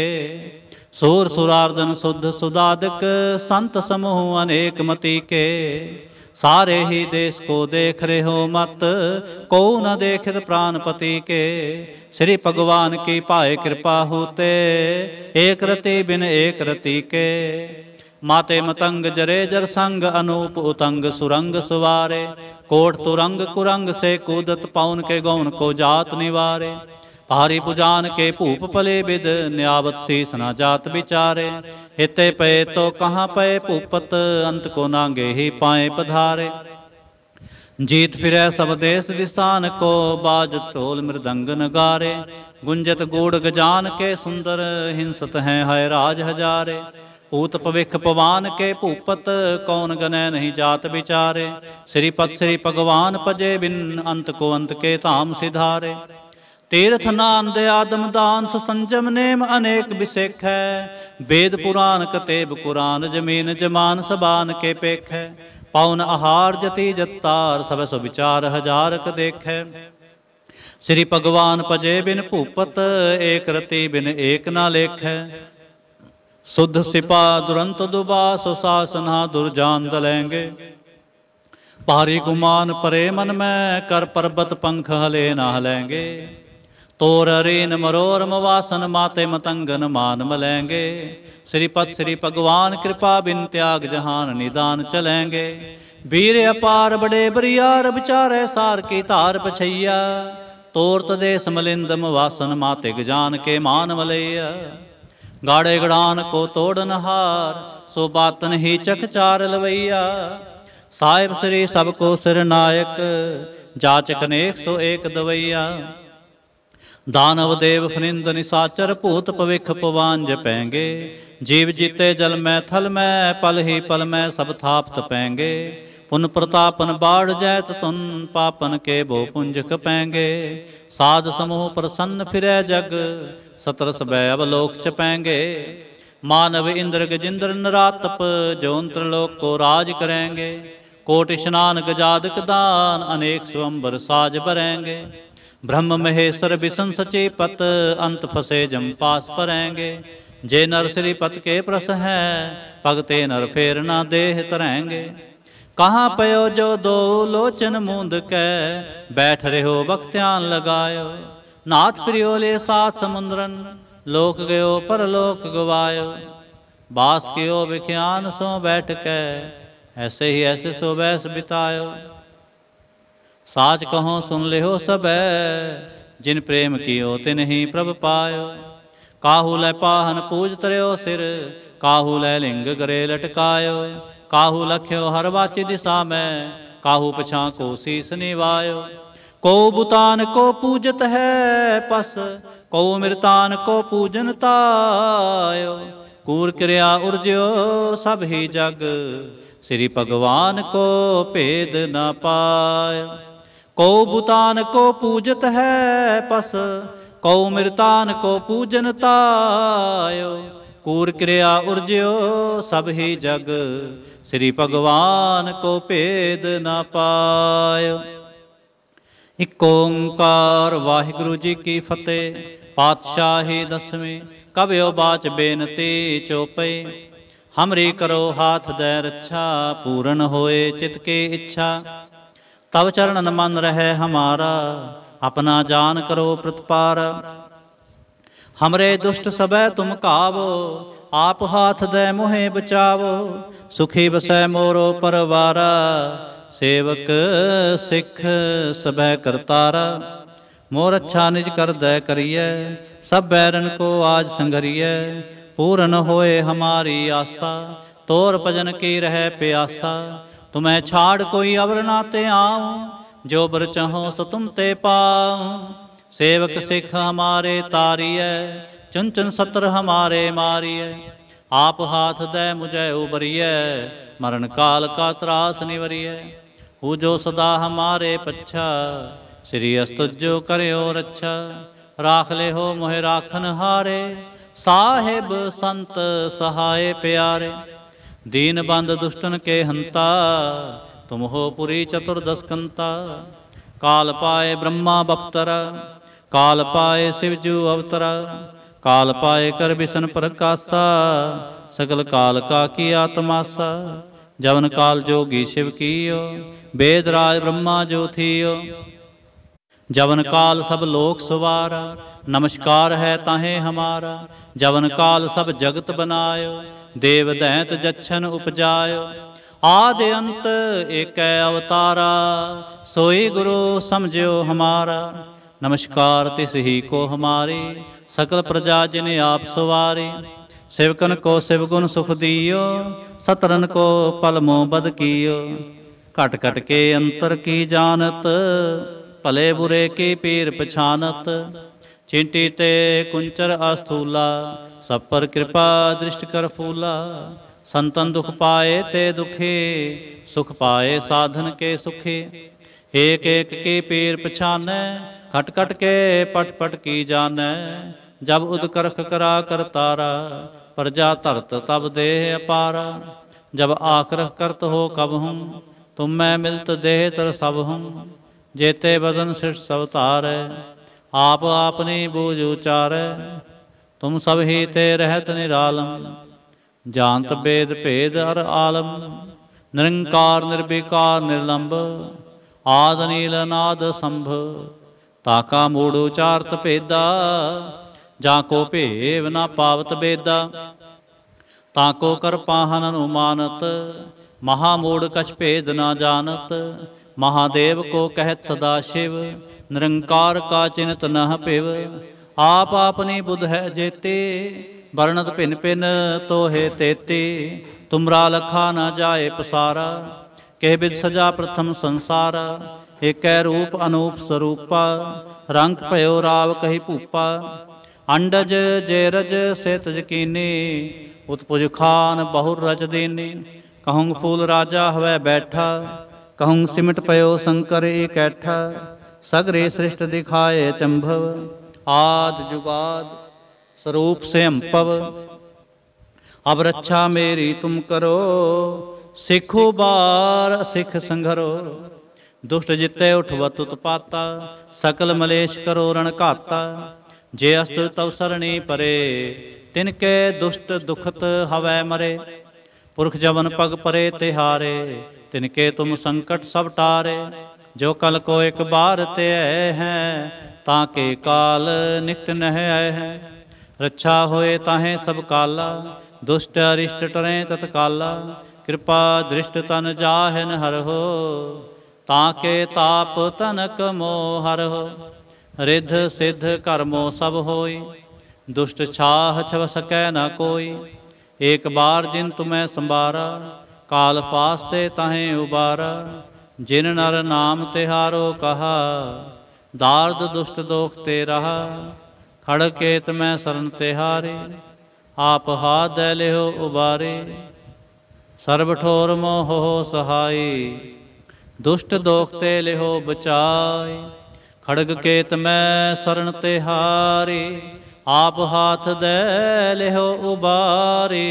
ਸੋਰ ਸੁਰਾਰਦਨ ਸੁਧ ਸੁਦਾਦਕ ਸੰਤ ਸਮੂਹ ਅਨੇਕ ਮਤੀ ਕੇ ਸਾਰੇ ਹੀ ਦੇਸ ਕੋ ਦੇਖ ਰਹੋ ਮਤ ਕੋ ਨ ਦੇਖਿਤ ਪਤੀ ਕੇ ਸ੍ਰੀ ਭਗਵਾਨ ਕੀ ਭਾਏ ਕਿਰਪਾ ਹੋਤੇ ਏਕ ਰਤੀ ਬਿਨ ਏਕ ਰਤੀ ਕੇ ਮਾਤੇ ਮਤੰਗ ਜਰੇ ਜਰ ਸੰਗ ਅਨੂਪ ਉਤੰਗ ਸੁਰੰਗ ਸਵਾਰੇ ਕੋਟ ਤੁਰੰਗ ਕੁਰੰਗ ਸੇ ਕੂਦਤ ਪਾਉਨ ਕੇ ਗਉਨ ਕੋ ਜਾਤ ਨਿਵਾਰੇ ਭਾਰੀ ਪੁਜਾਨ ਕੇ ਭੂਪ ਭਲੇ ਬਿਦ ਨਿਆਵਤ ਸੀਸ ਨਾ ਜਾਤ ਵਿਚਾਰੇ ਹਿਤੇ ਪਏ ਤੋ ਕਹਾਂ ਪਏ ਭੂਪਤ ਅੰਤ ਕੋ ਨਾਂਗੇ ਹੀ ਪਾਏ ਪਧਾਰੇ ਜੀਤ ਫਿਰੈ ਸਭ ਦੇਸ ਦਿਸਾਨ ਕੋ ਬਾਜ ਢੋਲ ਮਿਰਦੰਗ ਨਗਾਰੇ ਗੁੰਜਤ ਗੂੜ ਗਜਾਨ ਕੇ ਸੁੰਦਰ ਹਿੰਸਤ ਹੈ ਹਯ ਰਾਜ ਹਜ਼ਾਰੇ ਭੂਤ ਭਵਿਖ ਪਵਾਨ ਕੇ ਭੂਪਤ ਕੌਣ ਗਨੈ ਨਹੀਂ ਜਾਤ ਵਿਚਾਰੇ ਸ੍ਰੀ ਪਤ ਸ੍ਰੀ ਭਗਵਾਨ ਭਜੇ ਬਿਨ ਅੰਤ ਕੋ ਅੰਤ ਕੇ ਧਾਮ ਸਿਧਾਰੇ ਤੀਰਥ ਨਾਨਦ ਦੇ ਆਦਮ ਦਾਨ ਸੰਜਮ ਨੇਮ ਅਨੇਕ ਵਿਸੇਖੈ ਹੈ ਵੇਦ ਪੁਰਾਨ ਕਤੇਬ ਕੁਰਾਨ ਜਮੀਨ ਜਮਾਨ ਸਬਾਨ ਕੇ ਪੇਖੈ ਪਉਨ ਆਹਾਰ ਜਤੀ ਜਤਾਰ ਸਭ ਸੋ ਵਿਚਾਰ ਹਜ਼ਾਰਕ ਦੇਖੈ ਸ੍ਰੀ ਭਗਵਾਨ ਭਜੇ ਬਿਨ ਭੂਪਤ ਏਕ ਰਤੀ ਬਿਨ ਏਕ ਨਾ ਲੇਖੈ ਸੁਧ ਸਿਪਾ ਦੁਰੰਤ ਦੁਬਾ ਸੋ ਸਾਸਨਾ ਦੁਰਜਾਨ ਦਲੈਂਗੇ ਪਾਰੇ ਗੁਮਾਨ ਪਰੇ ਮਨ ਮੈਂ ਕਰ ਪਰਬਤ ਪੰਖ ਹਲੇ ਨਾ ਹਲੈਂਗੇ ਤੋਰ ਰੇਨ ਮਰੋਰ ਮਵਾਸਨ ਮਾਤੇ ਮਤੰਗਨ ਮਾਨ ਮਲੈਂਗੇ ਸ੍ਰੀ ਪਤ ਸ੍ਰੀ ਭਗਵਾਨ ਕਿਰਪਾ ਬਿਨ ਤਿਆਗ ਜਹਾਨ ਨਿਦਾਨ ਚਲੈਂਗੇ ਵੀਰ ਅਪਾਰ ਬੜੇ ਬਰਿਆਰ ਵਿਚਾਰੇ ਸਾਰ ਕੀ ਧਾਰ ਪਛਈਆ ਤੋਰਤ ਦੇ ਸਮਲਿੰਦ ਮਵਾਸਨ ਮਾਤੇ ਗਜਾਨ ਕੇ ਮਾਨ ਮਲਈਆ ਗਾੜੇ ਗੜਾਨ ਕੋ ਤੋੜਨ ਹਾਰ ਸੋ ਬਾਤਨ ਹੀ ਚਖ ਚਾਰ ਲਵਈਆ ਸਾਹਿਬ ਸ੍ਰੀ ਸਭ ਕੋ ਸਿਰ ਨਾਇਕ ਜਾਚਕ ਨੇਕ ਸੋ ਏਕ ਦਵਈਆ ਦਾਨਵ ਦੇਵ ਫਨਿੰਦ ਨਿਸਾਚਰ ਭੂਤ ਭਵਿਖ ਪਵਾਨ ਜਪੈਂਗੇ ਜੀਵ ਜੀਤੇ ਜਲ ਮੈਂ ਥਲ ਮੈਂ ਪਲ ਹੀ ਪਲ ਮੈਂ ਸਭ ਥਾਪਤ ਪੈਂਗੇ ਪੁਨ ਪ੍ਰਤਾਪਨ ਬਾੜ ਜੈਤ ਤੁਨ ਪਾਪਨ ਕੇ ਬੋ ਪੁੰਜਕ ਪੈਂਗੇ ਸਾਧ ਸਮੂਹ ਪ੍ਰਸੰਨ ਫਿਰੈ ਜਗ सतरस वैव लोक पैंगे मानव इंद्र गजिंद्र नरातप जौन लोक को राज करेंगे कोट स्नान गजादक दान अनेक स्वंबर साज भरेंगे ब्रह्म महेश्वर विष्णु सचे पत अंत फसे जम पास परेंगे जे नर श्री पत के प्रस है भगते नर फेर न देह तरेंगे कहाँ पयो जो दो लोचन मूंद कै बैठ रहे हो भक्त्यान लगायो ਨਾਥ ਪ੍ਰਿਓਲੇ ਸਾਥ ਸਮੁੰਦਰਨ ਲੋਕ ਗਇਓ ਪਰਲੋਕ ਗਵਾਇਓ ਬਾਸ ਕਿਓ ਵਿਖਿਆਨ ਸੋ ਬੈਠ ਕੇ ਐਸੇ ਹੀ ਐਸੇ ਸੋ ਬੈਸ ਬਿਤਾਇਓ ਸਾਚ ਕਹੋ ਸੁਨ ਲਿਓ ਸਬੈ ਜਿਨ ਪ੍ਰੇਮ ਕੀਓ ਤਿਨ ਹੀ ਪ੍ਰਭ ਪਾਇਓ ਕਾਹੂ ਲੈ ਪਾਹਨ ਪੂਜ ਤਰਿਓ ਸਿਰ ਕਾਹੂ ਲੈ ਲਿੰਗ ਕਰੇ ਲਟਕਾਇਓ ਕਾਹੂ ਲਖਿਓ ਹਰ ਵਾਚੀ ਦਿਸਾ ਮੈਂ ਕਾਹੂ ਪਛਾਂ ਕੋ ਸੀਸ ਨਿਵਾਇਓ ਕੋ ਬੁਤਾਨ ਕੋ ਪੂਜਤ ਹੈ ਪਸ ਕੋ ਮਿਰਤਾਨ ਕੋ ਪੂਜਨ ਤਾਇਓ ਕੂਰ ਕਿਰਿਆ ਉਰਜਿਓ ਸਭ ਹੀ ਜਗ ਸ੍ਰੀ ਭਗਵਾਨ ਕੋ ਭੇਦ ਨਾ ਪਾਇ ਕੋ ਬੁਤਾਨ ਕੋ ਪੂਜਤ ਹੈ ਪਸ ਕਉ ਮਿਰਤਾਨ ਕੋ ਪੂਜਨ ਤਾਇਓ ਕੂਰ ਕਿਰਿਆ ਉਰਜਿਓ ਸਭ ਹੀ ਜਗ ਸ੍ਰੀ ਭਗਵਾਨ ਕੋ ਭੇਦ ਨਾ ਪਾਇਓ ਇਕ ਓੰਕਾਰ ਵਾਹਿਗੁਰੂ ਜੀ ਕੀ ਫਤਿਹ ਪਾਤਸ਼ਾਹੀ ਦਸਵੇਂ ਕਬਿਓ ਬਾਚ ਬੇਨਤੀ ਚੋਪਈ ਹਮਰੀ ਕਰੋ ਹਾਥ ਦੇ ਰੱਛਾ ਪੂਰਨ ਹੋਏ ਚਿਤ ਕੇ ਇੱਛਾ ਤਵ ਚਰਨ ਮਨ ਰਹੇ ਹਮਾਰਾ ਆਪਣਾ ਜਾਨ ਕਰੋ ਪ੍ਰਤਪਾਰ ਹਮਰੇ ਦੁਸ਼ਟ ਸਭੈ ਤੁਮ ਕਾਵੋ ਆਪ ਹਾਥ ਦੇ ਮੋਹੇ ਬਚਾਵੋ ਸੁਖੀ ਬਸੈ ਮੋਰੋ ਪਰਵਾਰਾ ਸੇਵਕ ਸਿੱਖ ਸਭੈ ਕਰਤਾਰ ਮੋਰ ਅੱਛਾ ਨਿਜ ਕਰ ਦਇ ਕਰੀਐ ਸਭ ਬੈਰਨ ਕੋ ਆਜ ਸੰਗਰੀਐ ਪੂਰਨ ਹੋਏ ਹਮਾਰੀ ਆਸਾ ਤੋਰ ਭਜਨ ਕੀ ਰਹਿ ਪਿਆਸਾ ਤੁਮੈ ਛਾੜ ਕੋਈ ਅਵਰ ਨਾ ਤੇ ਆਉ ਜੋ ਬਰ ਚਾਹੋ ਸੋ ਤੁਮ ਤੇ ਪਾਉ ਸੇਵਕ ਸਿੱਖ ਹਮਾਰੇ ਤਾਰੀਐ ਚੁਨ ਚੁਨ ਸਤਰ ਹਮਾਰੇ ਮਾਰੀਐ ਆਪ ਹਾਥ ਦੇ ਮੁਝੈ ਉਬਰੀਐ ਮਰਨ ਕਾਲ ਕਾ ਤਰਾਸ ਨਿਵਰੀਐ ਹੂ ਜੋ ਸਦਾ ਹਮਾਰੇ ਪੱਛਾ ਸ੍ਰੀ ਅਸਤੁਜੋ ਕਰਿਓ ਰੱਛਾ ਰਾਖ ਲੈ ਹੋ ਮੋਹਿ ਰਾਖਨ ਹਾਰੇ ਸਾਹਿਬ ਸੰਤ ਸਹਾਏ ਪਿਆਰੇ ਦੀਨ ਬੰਦ ਦੁਸ਼ਟਨ ਕੇ ਹੰਤਾ ਤੁਮ ਹੋ ਪੁਰੀ ਚਤੁਰਦਸ ਕੰਤਾ ਕਾਲ ਪਾਏ ਬ੍ਰਹਮਾ ਬਪਤਰ ਕਾਲ ਪਾਏ ਸਿਵਜੂ ਅਵਤਰ ਕਾਲ ਪਾਏ ਕਰ ਬਿਸ਼ਨ ਪ੍ਰਕਾਸ਼ਾ ਸਗਲ ਕਾਲ ਕਾ ਕੀ ਆਤਮਾਸਾ ਜਵਨ ਕਾਲ ਜੋਗੀ ਸ਼ਿਵ ਕੀਓ ਵੇਦ ਰਾਜ ਬ੍ਰਹਮਾ ਜੋਥੀਓ ਜਵਨ ਕਾਲ ਸਭ ਲੋਕ ਸਵਾਰ ਨਮਸਕਾਰ ਹੈ ਤਾਹੇ ਹਮਾਰਾ ਜਵਨ ਕਾਲ ਸਭ ਜਗਤ ਬਨਾਇਓ ਦੇਵ ਦੈਂਤ ਜਛਨ ਉਪਜਾਇਓ ਆਦ ਅੰਤ ਏਕੈ ਅਵਤਾਰਾ ਸੋਈ ਗੁਰੂ ਸਮਝਿਓ ਹਮਾਰਾ ਨਮਸਕਾਰ ਤਿਸ ਹੀ ਕੋ ਹਮਾਰੇ ਸਕਲ ਪ੍ਰਜਾ ਜਿਨੇ ਆਪ ਸਵਾਰੇ ਸਿਵਕਨ ਕੋ ਸਿਵ ਗੁਣ ਸੁਖ ਦਿਓ ਸਤਰਨ ਕੋ ਪਲਮੋ ਬਦ ਕੀਓ ਘਟ ਘਟ ਕੇ ਅੰਤਰ ਕੀ ਜਾਣਤ ਭਲੇ ਬੁਰੇ ਕੀ ਪੀਰ ਪਛਾਨਤ ਚਿੰਟੀ ਤੇ ਕੁੰਚਰ ਅਸਥੂਲਾ ਸਭ ਪਰ ਕਿਰਪਾ ਦ੍ਰਿਸ਼ਟ ਕਰ ਫੂਲਾ ਸੰਤਨ ਦੁਖ ਪਾਏ ਤੇ ਦੁਖੇ ਸੁਖ ਪਾਏ ਸਾਧਨ ਕੇ ਸੁਖੇ ਏਕ ਏਕ ਕੀ ਪੀਰ ਪਛਾਨੈ ਘਟ ਘਟ ਕੇ ਪਟ ਪਟ ਕੀ ਜਾਣੈ ਜਬ ਉਦਕਰਖ ਕਰਾ ਕਰਤਾਰਾ ਪ੍ਰਜਾ ਧਰਤ ਤਬ ਦੇਹ ਅਪਾਰ ਜਬ ਆਕਰਖ ਕਰਤ ਹੋ ਕਬ ਹੂੰ ਤੁਮ ਮੈਂ ਮਿਲਤ ਦੇਹ ਤਰ ਸਭ ਹੂੰ ਜੇਤੇ ਬਦਨ ਸਿਰ ਸਭ ਧਾਰ ਆਪ ਆਪਨੀ ਬੂਝ ਉਚਾਰ ਤੁਮ ਸਭ ਹੀ ਤੇ ਰਹਿਤ ਨਿਰਾਲਮ ਜਾਣਤ ਬੇਦ ਭੇਦ ਅਰ ਆਲਮ ਨਿਰੰਕਾਰ ਨਿਰਬਿਕਾਰ ਨਿਰਲੰਬ ਆਦ ਨੀਲ ਨਾਦ ਸੰਭ ਤਾਕਾ ਮੂੜ ਉਚਾਰਤ ਭੇਦਾ ਜਾਂ ਕੋ ਭੇਵ ਨਾ ਪਾਵਤ ਬੇਦਾ ਤਾਂ ਕੋ ਕਰ ਨੂੰ ਅਨੁਮਾਨਤ ਮਹਾ ਮੂੜ ਕਛ ਭੇਦ ਨਾ ਜਾਣਤ ਮਹਾਦੇਵ ਕੋ ਕਹਿਤ ਸਦਾ ਸ਼ਿਵ ਨਿਰੰਕਾਰ ਕਾ ਚਿੰਤ ਨਹ ਭਿਵ ਆਪ ਆਪਨੇ ਬੁਧ ਹੈ ਜੇਤੇ ਵਰਣਤ ਭਿਨ ਭਿਨ ਤੋਹੇ ਤੇਤੇ ਤੁਮਰਾ ਲਖਾ ਨਾ ਜਾਏ ਪਸਾਰਾ ਕਹਿ ਬਿਦ ਸਜਾ ਪ੍ਰਥਮ ਸੰਸਾਰ ਏਕੈ ਰੂਪ ਅਨੂਪ ਸਰੂਪਾ ਰੰਗ ਭਇਓ ਰਾਵ ਕਹੀ ਭੂਪਾ ਅੰਡਜ ਜੇ ਰਜ ਸਿਤ ਜਕੀਨੇ ਉਤਪੁਜ ਖਾਨ ਬਹੁ ਰਚ ਦੇਨੀ ਕਹੂੰ ਫੂਲ ਰਾਜਾ ਹੋਵੇ ਬੈਠਾ ਕਹੂੰ ਸਿਮਟ ਪਇਓ ਸ਼ੰਕਰ ਇਕੈਠਾ ਸਗਰੇ ਸ੍ਰਿਸ਼ਟ ਦਿਖਾਏ ਚੰਭਵ ਆਦ ਜੁਗਾਦ ਸਰੂਪ ਸੇ ਹੰਪਵ ਅਬ ਰੱਛਾ ਮੇਰੀ ਤੁਮ ਕਰੋ ਸਿੱਖੋ ਬਾਰ ਸਿੱਖ ਸੰਘਰੋ ਦੁਸ਼ਟ ਜਿੱਤੇ ਉਠਵਤ ਉਤਪਾਤਾ ਸਕਲ ਮਲੇਸ਼ ਕਰੋ ਰਣ ਘਾਤਾ ਜੇ ਅਸਤ ਤਵ ਸਰਣੀ ਪਰੇ ਤਿਨ ਕੈ ਦੁਸ਼ਟ ਦੁਖਤ ਹਵੈ ਮਰੇ ਪੁਰਖ ਜਵਨ ਪਗ ਪਰੇ ਤਿਹਾਰੇ ਤਿਨ ਕੈ ਤੁਮ ਸੰਕਟ ਸਭ ਟਾਰੇ ਜੋ ਕਲ ਕੋ ਇਕ ਬਾਰ ਤੇ ਹੈ ਤਾਂ ਕੇ ਕਾਲ ਨਿਕਟ ਨਹਿ ਆਏ ਹੈ ਰੱਛਾ ਹੋਏ ਤਾਹੇ ਸਭ ਕਾਲਾ ਦੁਸ਼ਟ ਅਰਿਸ਼ਟ ਟਰੇ ਤਤ ਕਾਲਾ ਕਿਰਪਾ ਦ੍ਰਿਸ਼ਟ ਤਨ ਜਾਹਨ ਹਰ ਹੋ ਤਾਂ ਕੇ ਤਾਪ ਤਨਕ ਮੋਹ ਹੋ ਰਿਧ ਸਿਧ ਕਰਮੋ ਸਭ ਹੋਈ ਦੁਸ਼ਟ ਛਾਹ ਛਵ ਸਕੈ ਨਾ ਕੋਈ ਏਕ ਬਾਰ ਜਿਨ ਤੁਮੈ ਸੰਬਾਰਾ ਕਾਲ ਪਾਸ ਤੇ ਤਹੇ ਉਬਾਰਾ ਜਿਨ ਨਰ ਨਾਮ ਤਿਹਾਰੋ ਕਹਾ ਦਾਰਦ ਦੁਸ਼ਟ ਦੋਖ ਤੇ ਰਹਾ ਖੜ ਕੇ ਤਮੈ ਸਰਨ ਤਿਹਾਰੇ ਆਪ ਹਾਥ ਦੇ ਲਿਓ ਉਬਾਰੇ ਸਰਬ ਠੋਰ ਮੋਹ ਸਹਾਈ ਦੁਸ਼ਟ ਦੋਖ ਤੇ ਲਿਓ ਬਚਾਈ ਖੜਗ ਕੇਤ ਮੈਂ ਸਰਣ ਤੇ ਹਾਰੇ ਆਪ ਹਾਥ ਦੇ ਲਿਓ ਉਬਾਰੇ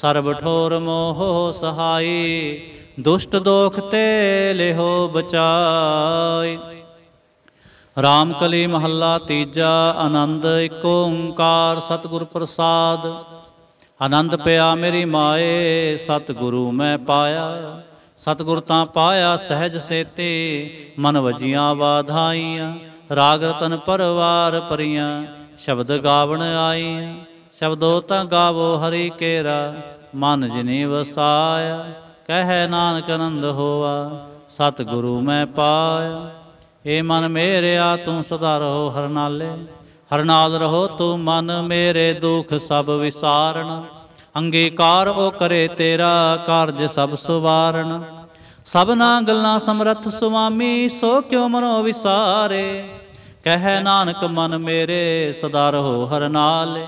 ਸਰਬ ਠੋਰ ਮੋਹ ਸਹਾਈ ਦੁਸ਼ਟ ਦੋਖ ਤੇ ਲਿਓ ਬਚਾਈ ਰਾਮ ਕਲੀ ਮਹੱਲਾ ਤੀਜਾ ਆਨੰਦ ਇੱਕ ਓੰਕਾਰ ਸਤਿਗੁਰ ਪ੍ਰਸਾਦ ਆਨੰਦ ਪਿਆ ਮੇਰੀ ਮਾਏ ਸਤਿਗੁਰੂ ਮੈਂ ਪਾਇਆ ਸਤਗੁਰ ਤਾਂ ਪਾਇਆ ਸਹਜ ਸੇਤੇ ਮਨ ਵਜੀਆਂ ਬਾਧਾਈਆਂ ਰਾਗ ਰਤਨ ਪਰਵਾਰ ਪਰੀਆਂ ਸ਼ਬਦ ਗਾਵਣ ਆਈ ਸ਼ਬਦੋ ਤਾਂ ਗਾਵੋ ਹਰੀ ਕੇਰਾ ਮਨ ਜਿਨੇ ਵਸਾਇਆ ਕਹਿ ਨਾਨਕ ਅਨੰਦ ਹੋਆ ਸਤਗੁਰੂ ਮੈਂ ਪਾਇਆ ਏ ਮਨ ਮੇਰਿਆ ਤੂੰ ਸਦਾ ਰਹੋ ਹਰਨਾਲੇ ਹਰਨਾਲ ਰਹੋ ਤੂੰ ਮਨ ਮੇਰੇ ਦੁਖ ਸਭ ਵਿਸਾਰਣਾ ਅੰਗੀਕਾਰ ਉਹ ਕਰੇ ਤੇਰਾ ਕਾਰਜ ਸਭ ਸੁਵਾਰਣ ਸਭਨਾ ਗੱਲਾਂ ਸਮਰੱਥ ਸੁਆਮੀ ਸੋ ਕਿਉ ਮਨੋ ਵਿਸਾਰੇ ਕਹਿ ਨਾਨਕ ਮਨ ਮੇਰੇ ਸਦਾ ਰਹੋ ਹਰ ਨਾਲ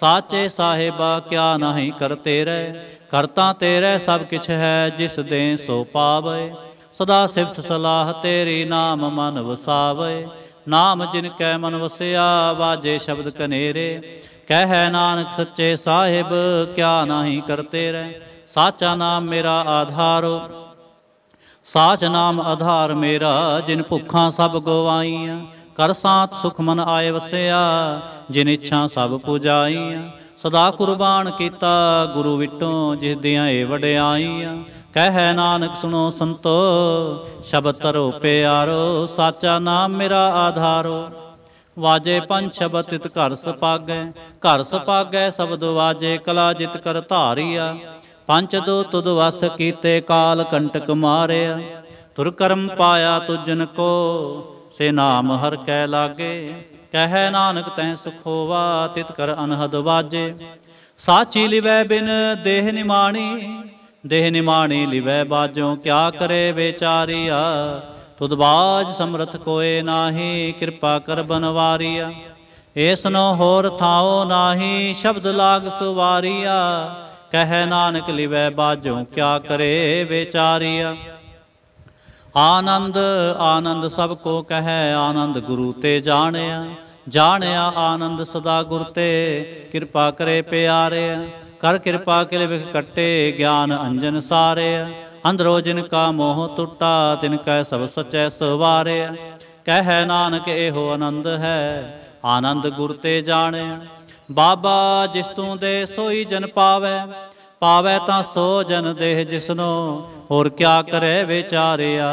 ਸਾਚੇ ਸਾਹਿਬਾ ਕਿਆ ਨਹੀਂ ਕਰਤੇ ਰਹਿ ਕਰਤਾ ਤੇਰੇ ਸਭ ਕਿਛ ਹੈ ਜਿਸ ਦੇ ਸੋ ਪਾਵੇ ਸਦਾ ਸਿਫਤ ਸਲਾਹ ਤੇਰੀ ਨਾਮ ਮਨ ਵਸਾਵੇ ਨਾਮ ਜਿਨ ਕੈ ਮਨ ਵਸਿਆ ਬਾਜੇ ਸ਼ਬਦ ਕਨੇਰੇ ਕਹਿ ਨਾਨਕ ਸੱਚੇ ਸਾਹਿਬ ਕਿਆ ਨਹੀਂ ਕਰਤੇ ਰਹਿ ਸਾਚਾ ਨਾਮ ਮੇਰਾ ਆਧਾਰ ਸਾਚ ਨਾਮ ਆਧਾਰ ਮੇਰਾ ਜਿਨ ਭੁੱਖਾਂ ਸਭ ਗਵਾਈਆਂ ਕਰ ਸਾਥ ਸੁਖ ਮਨ ਆਏ ਵਸਿਆ ਜਿਨ ਇੱਛਾ ਸਭ ਪੁਜਾਈਆਂ ਸਦਾ ਕੁਰਬਾਨ ਕੀਤਾ ਗੁਰੂ ਵਿਟੋਂ ਜਿਸ ਦਿਆਂ ਏ ਵਡਿਆਈਆਂ ਕਹਿ ਨਾਨਕ ਸੁਣੋ ਸੰਤੋ ਸ਼ਬਦ ਤਰੋ ਪਿਆਰੋ ਸਾਚਾ ਨਾਮ ਮੇਰਾ ਆਧਾਰੋ ਵਾਜੇ ਪੰਜ ਸ਼ਬਦ ਤਿਤ ਘਰ ਸਪਾਗੈ ਘਰ ਸਪਾਗੈ ਸ਼ਬਦ ਵਾਜੇ ਕਲਾ ਜਿਤ ਕਰ ਧਾਰੀਆ ਪੰਚ ਦੋ ਤੁਧ ਵਸ ਕੀਤੇ ਕਾਲ ਕੰਟਕ ਮਾਰਿਆ ਤੁਰ ਕਰਮ ਪਾਇਆ ਤੁਜਨ ਕੋ ਸੇ ਨਾਮ ਹਰ ਕੈ ਲਾਗੇ ਕਹਿ ਨਾਨਕ ਤੈ ਸੁਖੋਵਾ ਤਿਤ ਕਰ ਅਨਹਦ ਵਾਜੇ ਸਾਚੀ ਲਿਵੈ ਬਿਨ ਦੇਹ ਨਿਮਾਣੀ ਦੇਹ ਨਿਮਾਣੀ ਲਿਵੈ ਬਾਜੋ ਕਿਆ ਕਰੇ ਵਿਚਾਰੀਆ ਤੁਧ ਬਾਜ ਸਮਰਥ ਕੋਏ ਨਾਹੀ ਕਿਰਪਾ ਕਰ ਬਨਵਾਰੀਆ ਏਸਨੋ ਹੋਰ ਥਾਉ ਨਾਹੀ ਸ਼ਬਦ ਲਾਗ ਸੁਵਾਰੀਆ ਕਹਿ ਨਾਨਕ ਲਿਵੈ ਬਾਝੋਂ ਕਿਆ ਕਰੇ ਵਿਚਾਰੀਆ ਆਨੰਦ ਆਨੰਦ ਸਭ ਕੋ ਕਹੈ ਆਨੰਦ ਗੁਰੂ ਤੇ ਜਾਣਿਆ ਜਾਣਿਆ ਆਨੰਦ ਸਦਾ ਗੁਰ ਤੇ ਕਿਰਪਾ ਕਰੇ ਪਿਆਰੇ ਕਰ ਕਿਰਪਾ ਕੇ ਲਿਵ ਕੱਟੇ ਗਿਆਨ ਅੰਜਨ ਸਾਰੇ ਅੰਦਰੋ ਜਿਨ ਕਾ ਮੋਹ ਟੁੱਟਾ ਤਿਨ ਕੈ ਸਭ ਸਚੈ ਸਵਾਰੇ ਕਹਿ ਨਾਨਕ ਇਹੋ ਆਨੰਦ ਹੈ ਆਨੰਦ ਗੁਰ ਤੇ ਜਾਣੈ ਬਾਬਾ ਜਿਸ ਤੂੰ ਦੇ ਸੋਈ ਜਨ ਪਾਵੇ ਪਾਵੇ ਤਾਂ ਸੋ ਜਨ ਦੇਹ ਜਿਸਨੋ ਹੋਰ ਕਿਆ ਕਰੇ ਵਿਚਾਰਿਆ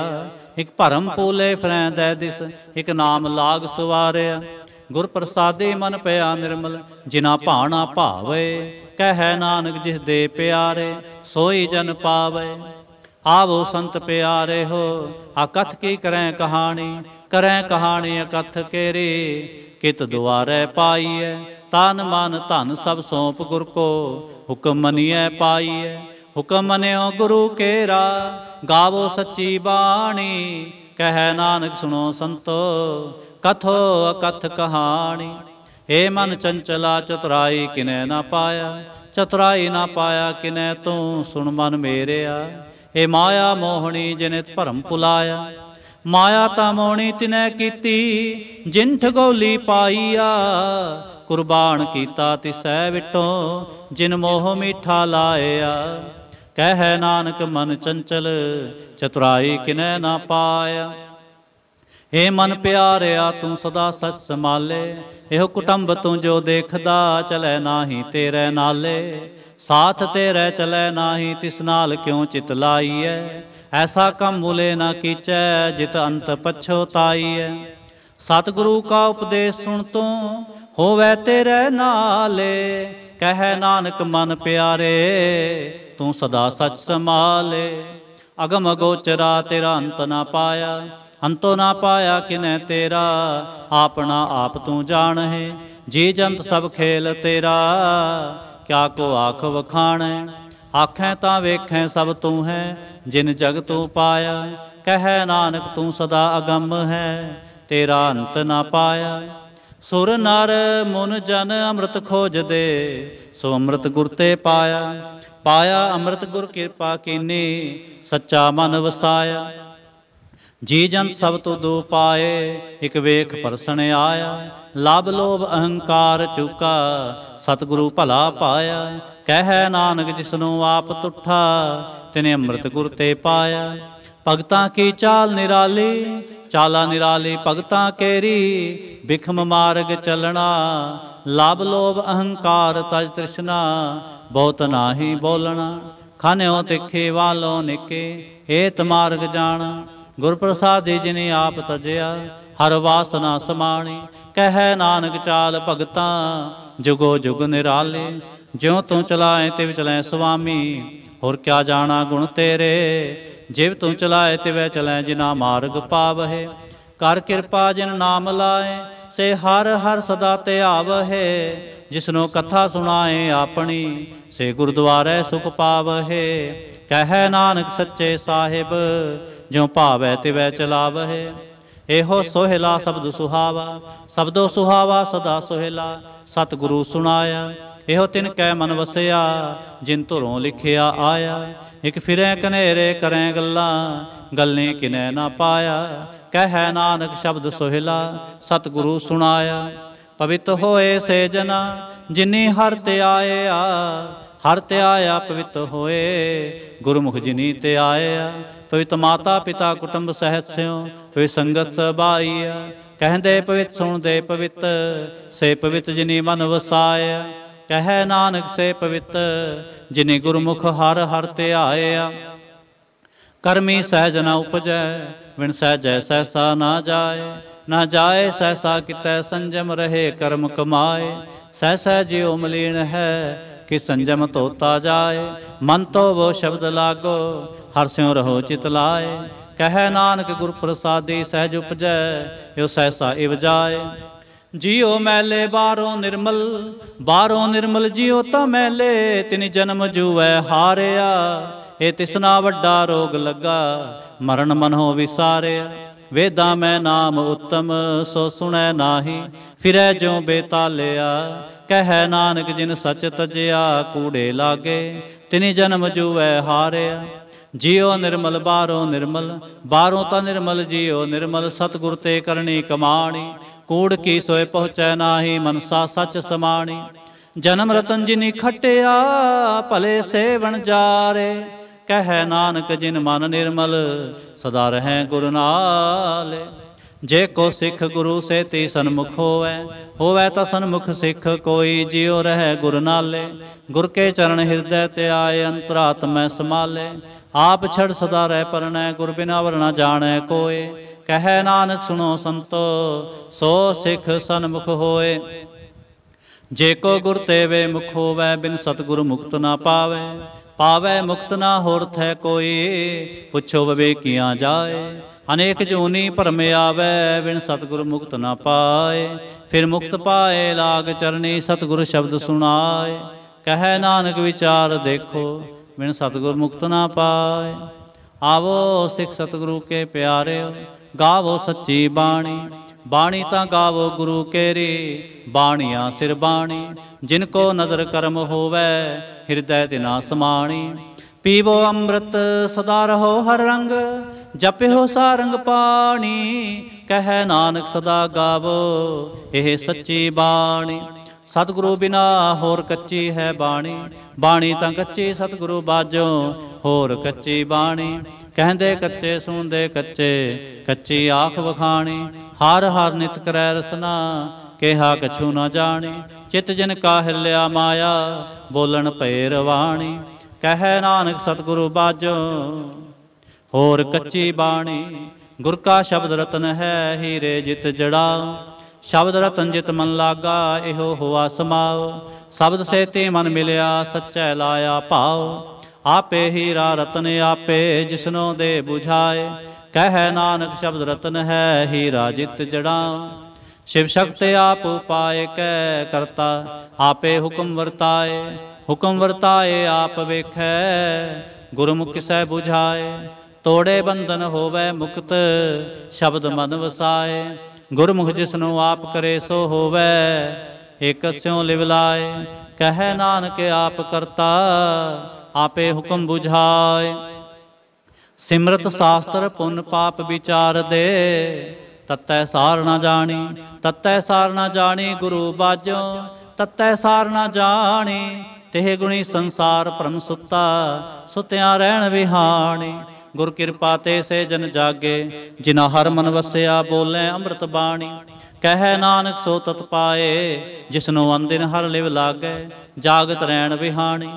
ਇਕ ਭਰਮ ਪੂਲੇ ਫਰੈਂਦੈ ਦਿਸ ਇਕ ਨਾਮ ਲਾਗ ਸਵਾਰਿਆ ਗੁਰ ਪ੍ਰਸਾਦੇ ਮਨ ਪਿਆ ਨਿਰਮਲ ਜਿਨਾ ਭਾਣਾ ਭਾਵੇ ਕਹਿ ਨਾਨਕ ਜਿਸ ਦੇ ਪਿਆਰੇ ਸੋਈ ਜਨ ਪਾਵੇ ਆਵੋ ਸੰਤ ਪਿਆਰੇ ਹੋ ਅਕਥ ਕੀ ਕਰੈ ਕਹਾਣੀ ਕਰੈ ਕਹਾਣੀ ਅਕਥ ਕੇਰੀ ਕਿਤ ਦੁਆਰੇ ਪਾਈਐ ਤਨ ਮਨ ਧਨ ਸਭ ਸੌਂਪ ਗੁਰ ਕੋ ਹੁਕਮ ਮੰਨਿਐ ਪਾਈਐ ਹੁਕਮ ਮੰਨਿਓ ਗੁਰੂ ਕੇਰਾ ਗਾਵੋ ਸੱਚੀ ਬਾਣੀ ਕਹਿ ਨਾਨਕ ਸੁਣੋ ਸੰਤੋ ਕਥੋ ਅਕਥ ਕਹਾਣੀ ਏ ਮਨ ਚੰਚਲਾ ਚਤਰਾਈ ਕਿਨੈ ਨਾ ਪਾਇਆ ਚਤਰਾਈ ਨਾ ਪਾਇਆ ਕਿਨੈ ਤੂੰ ਸੁਣ ਮਨ ਮੇਰਿਆ ਏ ਮਾਇਆ ਮੋਹਣੀ ਜਿਨੇ ਭਰਮ ਪੁਲਾਇਆ ਮਾਇਆ ਤਾਂ ਮੋਹਣੀ ਤਿਨੈ ਕੀਤੀ ਜਿੰਠ ਗੋਲੀ ਪਾਈਆ ਕੁਰਬਾਨ ਕੀਤਾ ਤਿਸੈ ਵਿਟੋ ਜਿਨ ਮੋਹ ਮਿੱਠਾ ਲਾਇਆ ਕਹਿ ਨਾਨਕ ਮਨ ਚੰਚਲ ਚਤੁਰਾਈ ਕਿਨੈ ਨਾ ਪਾਇਆ ਏ ਮਨ ਪਿਆਰਿਆ ਤੂੰ ਸਦਾ ਸੱਚ ਸਮਾਲੇ ਇਹੋ ਕੁਟੰਬ ਤੂੰ ਜੋ ਦੇਖਦਾ ਚਲੇ ਨਾਹੀ ਤੇਰੇ ਨਾਲੇ ਸਾਥ ਤੇ ਰਹਿ ਚਲੇ ਨਾਹੀ ਤਿਸ ਨਾਲ ਕਿਉ ਚਿਤ ਲਾਈਐ ਐਸਾ ਕੰਮ ਮੁਲੇ ਨਾ ਕੀਚੈ ਜਿਤ ਅੰਤ ਪਛੋਤਾਈਐ ਸਤਿਗੁਰੂ ਕਾ ਉਪਦੇਸ਼ ਸੁਣ ਤੂੰ ਹੋਵੇ ਤੇਰੇ ਨਾਲੇ ਕਹਿ ਨਾਨਕ ਮਨ ਪਿਆਰੇ ਤੂੰ ਸਦਾ ਸਚ ਸਮਾਲੇ ਅਗਮ ਅਗੋਚਰਾ ਤੇਰਾ ਅੰਤ ਨਾ ਪਾਇਆ ਅੰਤੋ ਨਾ ਪਾਇਆ ਕਿਨੈ ਤੇਰਾ ਆਪਣਾ ਆਪ ਤੂੰ ਜਾਣਹਿ ਜੀ ਜੰਤ ਸਭ ਖੇਲ ਤੇਰਾ ਕਿਆ ਕੋ ਆਖ ਵਖਾਣੈ ਆਖੈ ਤਾਂ ਵੇਖੈ ਸਭ ਤੂੰ ਹੈ ਜਿਨ ਜਗ ਤੂੰ ਪਾਇਆ ਕਹੈ ਨਾਨਕ ਤੂੰ ਸਦਾ ਅਗੰਮ ਹੈ ਤੇਰਾ ਅੰਤ ਨਾ ਪਾਇਆ ਸੁਰ ਨਰ ਮਨ ਜਨ ਅੰਮ੍ਰਿਤ ਖੋਜਦੇ ਸੋ ਅੰਮ੍ਰਿਤ ਗੁਰ ਤੇ ਪਾਇਆ ਪਾਇਆ ਅੰਮ੍ਰਿਤ ਗੁਰ ਕਿਰਪਾ ਕੀਨੀ ਸੱਚਾ ਮਨ ਵਸਾਇਆ ਜੀ ਜਨ ਸਭ ਤੋਂ ਦੋ ਪਾਏ ਇਕ ਵੇਖ ਪਰਸਣ ਆਇਆ ਲਬ ਲੋਭ ਅਹੰਕਾਰ ਚੁਕਾ ਸਤਿਗੁਰੂ ਭਲਾ ਪਾਇਆ ਕਹਿ ਨਾਨਕ ਜਿਸਨੂੰ ਆਪ ਤੁਠਾ ਤਿਨੇ ਅੰਮ੍ਰਿਤ ਗੁਰ ਤੇ ਪਾਇਆ ਭਗਤਾਂ ਕੀ ਚਾਲ ਨਿਰਾਲੀ ਚਾਲਾ ਨਿਰਾਲੀ ਭਗਤਾਂ ਕੇਰੀ ਵਿਖਮ ਮਾਰਗ ਚੱਲਣਾ ਲਬ ਲੋਭ ਅਹੰਕਾਰ ਤਜ ਤ੍ਰਿਸ਼ਨਾ ਬਹੁਤ ਨਾਹੀ ਬੋਲਣਾ ਖਾਨਿਓ ਤਿੱਖੇ ਵਾਲੋ ਨਿੱਕੇ ਏਤ ਮਾਰਗ ਜਾਣਾ ਗੁਰ ਪ੍ਰਸਾਦਿ ਜਿਨੇ ਆਪ ਤਜਿਆ ਹਰ ਵਾਸਨਾ ਸਮਾਣੀ ਕਹਿ ਨਾਨਕ ਚਾਲ ਭਗਤਾ ਜੁਗੋ ਜੁਗ ਨਿਰਾਲੇ ਜਿਉ ਤੂੰ ਚਲਾਏ ਵਿਚ ਚਲੈ ਸੁਆਮੀ ਹੋਰ ਕਿਆ ਜਾਣਾ ਗੁਣ ਤੇਰੇ ਜਿਵ ਤੂੰ ਚਲਾਏ ਤੇ ਵੈ ਚਲੈ ਜਿਨਾ ਮਾਰਗ ਪਾਵਹਿ ਕਰ ਕਿਰਪਾ ਜਿਨ ਨਾਮ ਲਾਏ ਸੇ ਹਰ ਹਰ ਸਦਾ ਧਿਆਵਹਿ ਜਿਸਨੋ ਕਥਾ ਸੁਣਾਏ ਆਪਣੀ ਸੇ ਗੁਰਦੁਆਰੇ ਸੁਖ ਪਾਵਹਿ ਕਹਿ ਨਾਨਕ ਸੱਚੇ ਸਾਹਿਬ ਜਿਉ ਭਾਵੈ ਤਿਵੈ ਚਲਾਵਹਿ ਇਹੋ ਸੋਹਿਲਾ ਸ਼ਬਦ ਸੁਹਾਵਾ ਸ਼ਬਦੋ ਸੁਹਾਵਾ ਸਦਾ ਸੋਹਿਲਾ ਸਤਿਗੁਰੂ ਸੁਣਾਇਆ ਇਹੋ ਤਿਨ ਕੈ ਮਨ ਵਸਿਆ ਜਿਨ ਧੁਰੋਂ ਲਿਖਿਆ ਆਇਆ ਇਕ ਫਿਰੈ ਕਨੇਰੇ ਕਰੈ ਗੱਲਾਂ ਗੱਲੇ ਕਿਨੈ ਨਾ ਪਾਇਆ ਕਹਿ ਨਾਨਕ ਸ਼ਬਦ ਸੋਹਿਲਾ ਸਤਿਗੁਰੂ ਸੁਣਾਇਆ ਪਵਿੱਤ ਹੋਏ ਸੇ ਜਨਾ ਜਿਨੀ ਹਰ ਤੇ ਆਇਆ ਹਰ ਧਿਆਇਆ ਪਵਿੱਤ ਹੋਏ ਗੁਰਮੁਖ ਜਿਨੀ ਤੇ ਆਇਆ ਪਵਿੱਤ ਮਾਤਾ ਪਿਤਾ ਕੁਟੰਬ ਸਹਿਤ ਸਿਓ ਪਵਿੱਤ ਸੰਗਤ ਸਬਾਈਆ ਕਹਿੰਦੇ ਪਵਿੱਤ ਸੁਣਦੇ ਪਵਿੱਤ ਸੇ ਪਵਿੱਤ ਜਿਨੀ ਮਨ ਵਸਾਇਆ ਕਹੈ ਨਾਨਕ ਸੇ ਪਵਿੱਤ ਜਿਨੇ ਗੁਰਮੁਖ ਹਰ ਹਰ ਤੇ ਆਇਆ ਕਰਮੀ ਸਹਿਜ ਨਾ ਉਪਜੈ ਵਿਣ ਸਹਿਜੈ ਸਹਿਸਾ ਨਾ ਜਾਏ ਨਾ ਜਾਏ ਸਹਿਸਾ ਕਿਤੈ ਸੰਜਮ ਰਹੇ ਕਰਮ ਕਮਾਏ ਸਹਿਸਾ ਜਿਉ ਮਲੀਨ ਹੈ ਕਿ ਸੰਜਮ ਤੋਤਾ ਜਾਏ ਮਨ ਤੋ ਵੋ ਸ਼ਬਦ ਲਾਗੋ ਹਰ ਸਿਉ ਰਹੋ ਚਿਤ ਲਾਏ ਕਹੈ ਨਾਨਕ ਗੁਰ ਪ੍ਰਸਾਦਿ ਸਹਿਜ ਉਪਜੈ ਓ ਸਹਿਸਾ ਇਵ ਜਾਏ ਜਿਉ ਮੈਲੇ ਬਾਰੋਂ ਨਿਰਮਲ ਬਾਰੋਂ ਨਿਰਮਲ ਜਿਉ ਤਾ ਮੈਲੇ ਤਿਨ ਜਨਮ ਜੂਐ ਹਾਰਿਆ ਏ ਤਿਸਨਾ ਵੱਡਾ ਰੋਗ ਲੱਗਾ ਮਰਨ ਮਨੋ ਵਿਸਾਰਿਆ ਵੇਦਾਂ ਮੈਂ ਨਾਮ ਉੱਤਮ ਸੋ ਸੁਣੈ ਨਾਹੀ ਫਿਰੈ ਜਿਉ ਬੇਤਾਲਿਆ ਕਹਿ ਨਾਨਕ ਜਿਨ ਸਚ ਤਜਿਆ ਕੂੜੇ ਲਾਗੇ ਤਿਨੀ ਜਨਮ ਜੂਵੈ ਹਾਰਿਆ ਜਿਉ ਨਿਰਮਲ ਬਾਹਰੋਂ ਨਿਰਮਲ ਬਾਹਰੋਂ ਤਾਂ ਨਿਰਮਲ ਜਿਉ ਨਿਰਮਲ ਸਤਗੁਰ ਤੇ ਕਰਨੀ ਕਮਾਣੀ ਕੂੜ ਕੀ ਸੋਇ ਪਹੁੰਚੈ ਨਾਹੀ ਮਨਸਾ ਸਚ ਸਮਾਣੀ ਜਨਮ ਰਤਨ ਜਿਨੀ ਖਟਿਆ ਭਲੇ ਸੇਵਣ ਜਾਰੇ ਕਹਿ ਨਾਨਕ ਜਿਨ ਮਨ ਨਿਰਮਲ ਸਦਾ ਰਹੈ ਗੁਰ ਨਾਲੇ ਜੇ ਕੋ ਸਿੱਖ ਗੁਰੂ ਸੇ ਤੀ ਸਨਮੁਖ ਹੋਵੇ ਹੋਵੇ ਤਾਂ ਸਨਮੁਖ ਸਿੱਖ ਕੋਈ ਜਿਉ ਰਹਿ ਗੁਰ ਨਾਲੇ ਗੁਰ ਕੇ ਚਰਨ ਹਿਰਦੈ ਤੇ ਆਏ ਅੰਤਰਾਤਮੈ ਸਮਾਲੇ ਆਪ ਛੜ ਸਦਾ ਰਹਿ ਪਰਣੈ ਗੁਰ ਬਿਨਾ ਵਰਣਾ ਜਾਣੈ ਕੋਏ ਕਹੈ ਨਾਨਕ ਸੁਣੋ ਸੰਤੋ ਸੋ ਸਿੱਖ ਸਨਮੁਖ ਹੋਏ ਜੇ ਕੋ ਗੁਰ ਤੇ ਵੇ ਮੁਖ ਹੋਵੇ ਬਿਨ ਸਤਗੁਰ ਮੁਕਤ ਨਾ ਪਾਵੇ ਪਾਵੇ ਮੁਕਤ ਨਾ ਹੋਰ ਥੈ ਕੋਈ ਪੁੱਛੋ ਵਿਵੇਕੀਆਂ ਜਾਏ ਅਨੇਕ ਜੋਨੀ ਭਰਮ ਆਵੇ ਬਿਨ ਸਤਗੁਰ ਮੁਕਤ ਨਾ ਪਾਏ ਫਿਰ ਮੁਕਤ ਪਾਏ ਲਾਗ ਚਰਨੀ ਸਤਗੁਰ ਸ਼ਬਦ ਸੁਣਾਏ ਕਹੈ ਨਾਨਕ ਵਿਚਾਰ ਦੇਖੋ ਬਿਨ ਸਤਗੁਰ ਮੁਕਤ ਨਾ ਪਾਏ ਆਵੋ ਸਿੱਖ ਸਤਗੁਰੂ ਕੇ ਪਿਆਰਿਓ ਗਾਵੋ ਸੱਚੀ ਬਾਣੀ ਬਾਣੀ ਤਾਂ ਗਾਵੋ ਗੁਰੂ ਕੇਰੀ ਬਾਣੀਆਂ ਸਿਰ ਬਾਣੀ ਜਿਨ ਕੋ ਨਦਰ ਕਰਮ ਹੋਵੇ ਹਿਰਦੈ ਤੇ ਨਾ ਸਮਾਣੀ ਪੀਵੋ ਅੰਮ੍ਰਿਤ ਸਦਾ ਰਹੋ ਹਰ ਰੰਗ ਜਪਿਓ ਸਾਰੰਗ ਪਾਣੀ ਕਹੈ ਨਾਨਕ ਸਦਾ ਗਾਵੋ ਇਹ ਸੱਚੀ ਬਾਣੀ ਸਤਿਗੁਰੂ ਬਿਨਾ ਹੋਰ ਕੱਚੀ ਹੈ ਬਾਣੀ ਬਾਣੀ ਤਾਂ ਕੱਚੀ ਸਤਿਗੁਰੂ ਬਾਜੋ ਹੋਰ ਕੱਚੀ ਬਾਣੀ ਕਹਿੰਦੇ ਕੱਚੇ ਸੁਣਦੇ ਕੱਚੇ ਕੱਚੀ ਆਖ ਵਖਾਣੀ ਹਰ ਹਰ ਨਿਤ ਕਰੈ ਰਸਨਾ ਕਿਹਾ ਕਛੂ ਨਾ ਜਾਣੀ ਚਿਤ ਜਨ ਕਾ ਹਿਲਿਆ ਮਾਇਆ ਬੋਲਣ ਪੈ ਰਵਾਣੀ ਕਹੈ ਨਾਨਕ ਸਤਿਗੁਰੂ ਬਾਜੋ ਹੋਰ ਕੱਚੀ ਬਾਣੀ ਗੁਰ ਕਾ ਸ਼ਬਦ ਰਤਨ ਹੈ ਹੀਰੇ ਜਿਤ ਜੜਾ ਸ਼ਬਦ ਰਤਨ ਜਿਤ ਮਨ ਲਾਗਾ ਇਹੋ ਹੋਆ ਸਮਾਉ ਸ਼ਬਦ ਸੇ ਤੇ ਮਨ ਮਿਲਿਆ ਸੱਚੈ ਲਾਇਆ ਭਾਉ ਆਪੇ ਹੀਰਾ ਰਤਨ ਆਪੇ ਜਿਸਨੋ ਦੇ 부ਝਾਏ ਕਹਿ ਨਾਨਕ ਸ਼ਬਦ ਰਤਨ ਹੈ ਹੀਰਾ ਜਿਤ ਜੜਾ ਸ਼ਿਵ ਸ਼ਕਤ ਆਪ ਉਪਾਏ ਕੈ ਕਰਤਾ ਆਪੇ ਹੁਕਮ ਵਰਤਾਏ ਹੁਕਮ ਵਰਤਾਏ ਆਪ ਵੇਖੈ ਗੁਰਮੁਖ ਸਹਿ 부ਝਾਏ ਤੋੜੇ ਬੰਧਨ ਹੋਵੇ ਮੁਕਤ ਸ਼ਬਦ ਮਨ ਵਸਾਏ ਗੁਰਮੁਖ ਜਿਸ ਨੂੰ ਆਪ ਕਰੇ ਸੋ ਹੋਵੇ ਇਕ ਸਿਉ ਲਿਵਲਾਏ ਲਾਏ ਨਾਨਕ ਆਪ ਕਰਤਾ ਆਪੇ ਹੁਕਮ 부ਝਾਏ ਸਿਮਰਤ ਸਾਸਤਰ ਪੁੰਨ ਪਾਪ ਵਿਚਾਰ ਦੇ ਤਤੈ ਸਾਰ ਨਾ ਜਾਣੀ ਤਤੈ ਸਾਰ ਨਾ ਜਾਣੀ ਗੁਰੂ ਬਾਜੋ ਤਤੈ ਸਾਰ ਨਾ ਜਾਣੀ ਤੇਹ ਗੁਣੀ ਸੰਸਾਰ ਭ੍ਰਮ ਸੁੱਤਾ ਸੁਤਿਆ ਰਹਿਣ ਵਿਹਾਣੀ ਗੁਰ ਕਿਰਪਾ ਤੇ ਸੇ ਜਨ ਜਾਗੇ ਜਿਨਾ ਹਰ ਮਨ ਵਸਿਆ ਬੋਲੇ ਅੰਮ੍ਰਿਤ ਬਾਣੀ ਕਹੈ ਨਾਨਕ ਸੋ ਤਤ ਪਾਏ ਜਿਸਨੂੰ ਅੰਦਿਨ ਹਰ ਲਿਵ ਲਾਗੇ ਜਾਗਤ ਰਹਿਣ ਵਿਹਾਣੀ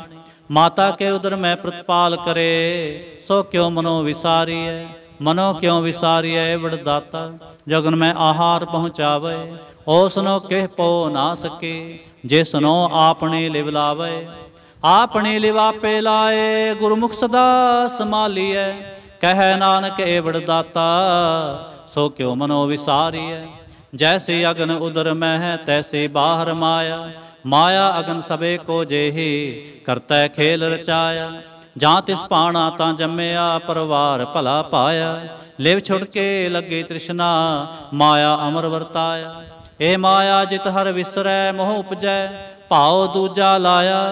ਮਾਤਾ ਕੇ ਉਦਰ ਮੈਂ ਪ੍ਰਤਪਾਲ ਕਰੇ ਸੋ ਕਿਉ ਮਨੋ ਵਿਸਾਰੀਐ ਮਨੋ ਕਿਉ ਵਿਸਾਰੀਐ ਵਡਦਾਤਾ ਜਗਨ ਮੈਂ ਆਹਾਰ ਪਹੁੰਚਾਵੇ ਉਸ ਕਿਹ ਪੋ ਨਾ ਸਕੇ ਜਿਸਨੋ ਆਪਣੇ ਲਿਵ ਲਾਵੇ ਆਪਣੇ ਲਿਵਾਪੇ ਲਾਏ ਗੁਰਮੁਖ ਸਦਾ ਸਮਾਲੀਐ ਕਹਿ ਨਾਨਕ ਏਵੜ ਦਾਤਾ ਸੋ ਕਿਉ ਮਨੋ ਵਿਸਾਰੀਐ ਜੈਸੀ ਅਗਨ ਉਦਰ ਮਹਿ ਤੈਸੀ ਬਾਹਰ ਮਾਇਆ ਮਾਇਆ ਅਗਨ ਸਬੇ ਕੋ ਜੇਹੀ ਕਰਤਾ ਖੇਲ ਰਚਾਇਆ ਜਾਂ ਤਿਸ ਪਾਣਾ ਤਾਂ ਜੰਮਿਆ ਪਰਵਾਰ ਭਲਾ ਪਾਇਆ ਲਿਵ ਛੁੜ ਕੇ ਲੱਗੇ ਤ੍ਰਿਸ਼ਨਾ ਮਾਇਆ ਅਮਰ ਵਰਤਾਇਆ ਏ ਮਾਇਆ ਜਿਤ ਹਰ ਵਿਸਰੈ ਮੋਹ ਉਪਜੈ ਭਾਉ ਦੂਜਾ ਲਾਇਆ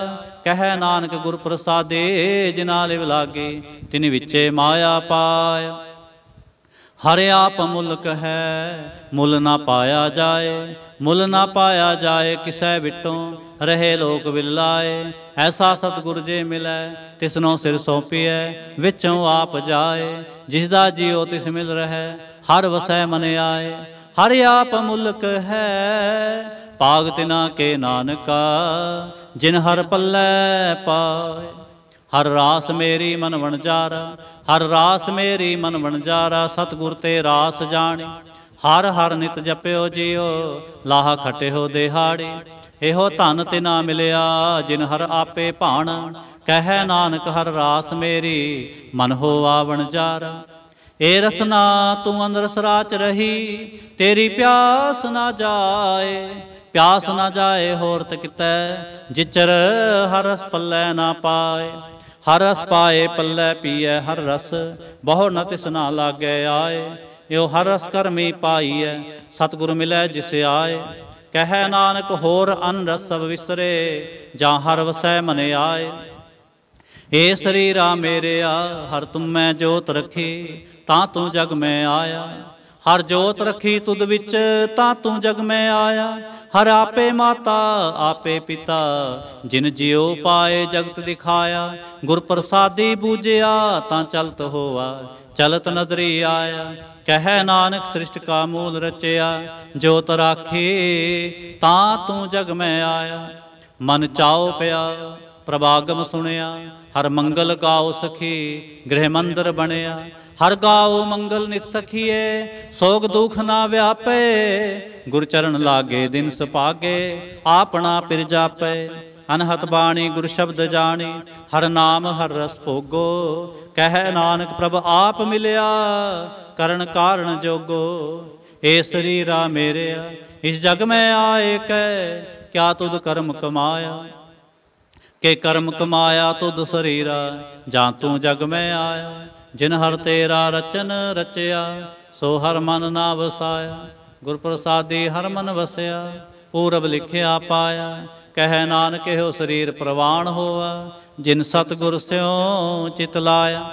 ਕਹਿ ਨਾਨਕ ਗੁਰ ਪ੍ਰਸਾਦੇ ਜਿਨਾ ਲਿਵ ਲਾਗੇ ਤਿਨ ਵਿੱਚੇ ਮਾਇਆ ਪਾਇ ਹਰਿ ਆਪ ਮੁਲਕ ਹੈ ਮੁੱਲ ਨਾ ਪਾਇਆ ਜਾਏ ਮੁੱਲ ਨਾ ਪਾਇਆ ਜਾਏ ਕਿਸੈ ਵਿਟੋਂ ਰਹੇ ਲੋਕ ਵਿਲਾਏ ਐਸਾ ਸਤਗੁਰ ਜੇ ਮਿਲੈ ਤਿਸਨੋ ਸਿਰ ਸੋਪੀਐ ਵਿੱਚੋਂ ਆਪ ਜਾਏ ਜਿਸ ਦਾ ਜੀਉ ਤਿਸ ਮਿਲ ਰਹੈ ਹਰ ਵਸੈ ਮਨ ਆਏ ਹਰਿ ਆਪ ਮੁਲਕ ਹੈ ਪਾਗ ਤਿਨਾ ਕੇ ਨਾਨਕਾ ਜਿਨ ਹਰ ਪੱਲੇ ਪਾਏ ਹਰ ਰਾਸ ਮੇਰੀ ਮਨ ਵਣਜਾਰਾ ਹਰ ਰਾਸ ਮੇਰੀ ਮਨ ਵਣਜਾਰਾ ਸਤਗੁਰ ਤੇ ਰਾਸ ਜਾਣੇ ਹਰ ਹਰ ਨਿਤ ਜਪਿਓ ਜਿਓ ਲਾਹ ਖਟਿਓ ਦਿਹਾੜੇ ਇਹੋ ਧਨ ਤੇ ਨਾ ਮਿਲਿਆ ਜਿਨ ਹਰ ਆਪੇ ਭਾਣ ਕਹੈ ਨਾਨਕ ਹਰ ਰਾਸ ਮੇਰੀ ਮਨ ਹੋ ਆਵਣ ਏ ਰਸਨਾ ਤੂੰ ਅੰਦਰ ਸਰਾਚ ਰਹੀ ਤੇਰੀ ਪਿਆਸ ਨਾ ਜਾਏ ਪਿਆਸ ਨਾ ਜਾਏ ਹੋਰ ਤਕਿਤੈ ਜਿਚਰ ਹਰ ਰਸ ਪੱਲੇ ਨਾ ਪਾਏ ਹਰ ਰਸ ਪਾਏ ਪੱਲੇ ਪੀਏ ਹਰ ਰਸ ਬਹੁ ਨ ਤਿਸ ਨਾ ਲਾਗੇ ਆਏ ਇਹੋ ਹਰ ਰਸ ਕਰਮੀ ਪਾਈਐ ਸਤਿਗੁਰ ਮਿਲੈ ਜਿਸ ਆਏ ਕਹੈ ਨਾਨਕ ਹੋਰ ਅਨ ਰਸ ਸਭ ਵਿਸਰੇ ਜਾਂ ਹਰ ਵਸੈ ਮਨ ਆਏ ਏ ਸਰੀਰਾ ਮੇਰਿਆ ਹਰ ਤੁਮੈ ਜੋਤ ਰਖੀ ਤਾਂ ਤੂੰ ਜਗ ਮੈਂ ਆਇਆ ਹਰ ਜੋਤ ਰਖੀ ਤੁਧ ਵਿੱਚ ਤਾਂ ਤੂੰ ਜਗ ਮੈਂ ਆਇਆ ਹਰ ਆਪੇ ਮਾਤਾ ਆਪੇ ਪਿਤਾ ਜਿਨ ਜਿਉ ਪਾਏ ਜਗਤ ਦਿਖਾਇਆ ਗੁਰ ਪ੍ਰਸਾਦੀ ਬੂਜਿਆ ਤਾਂ ਚਲਤ ਹੋਆ ਚਲਤ ਨਦਰੀ ਆਇਆ ਕਹਿ ਨਾਨਕ ਸ੍ਰਿਸ਼ਟ ਕਾ ਮੂਲ ਰਚਿਆ ਜੋਤ ਰਾਖੇ ਤਾਂ ਤੂੰ ਜਗ ਮੈਂ ਆਇਆ ਮਨ ਚਾਉ ਪਿਆ ਪ੍ਰਭਾਗਮ ਸੁਣਿਆ ਹਰ ਮੰਗਲ ਕਾ ਉਸਖੀ ਗ੍ਰਹਿ ਮੰਦਰ ਬਣਿਆ ਹਰ ਗਾਉ ਮੰਗਲ ਨਿਤ ਸਖੀਏ ਸੋਗ ਦੁਖ ਨਾ ਵਿਆਪੇ ਗੁਰ ਚਰਨ ਲਾਗੇ ਦਿਨ ਸੁਪਾਗੇ ਆਪਣਾ ਪਿਰ ਜਾਪੇ ਅਨਹਤ ਬਾਣੀ ਗੁਰ ਸ਼ਬਦ ਜਾਣੀ ਹਰ ਨਾਮ ਹਰ ਰਸ ਭੋਗੋ ਕਹਿ ਨਾਨਕ ਪ੍ਰਭ ਆਪ ਮਿਲਿਆ ਕਰਨ ਕਾਰਨ ਜੋਗੋ ਏ ਸਰੀਰਾ ਮੇਰਿਆ ਇਸ ਜਗ ਮੈਂ ਆਏ ਕੈ ਕਿਆ ਤੁਧ ਕਰਮ ਕਮਾਇਆ ਕੇ ਕਰਮ ਕਮਾਇਆ ਤੁਧ ਸਰੀਰਾ ਜਾਂ ਤੂੰ ਜਗ ਮੈਂ ਆਇਆ ਜਿਨ ਹਰ ਤੇਰਾ ਰਚਨ ਰਚਿਆ ਸੋ ਹਰ ਮਨ ਨਾ ਵਸਾਇਆ ਗੁਰ ਪ੍ਰਸਾਦੀ ਹਰ ਮਨ ਵਸਿਆ ਪੂਰਬ ਲਿਖਿਆ ਪਾਇਆ ਕਹਿ ਨਾਨਕ ਇਹੋ ਸਰੀਰ ਪ੍ਰਵਾਣ ਹੋਆ ਜਿਨ ਸਤਗੁਰ ਸਿਓ ਚਿਤ ਲਾਇਆ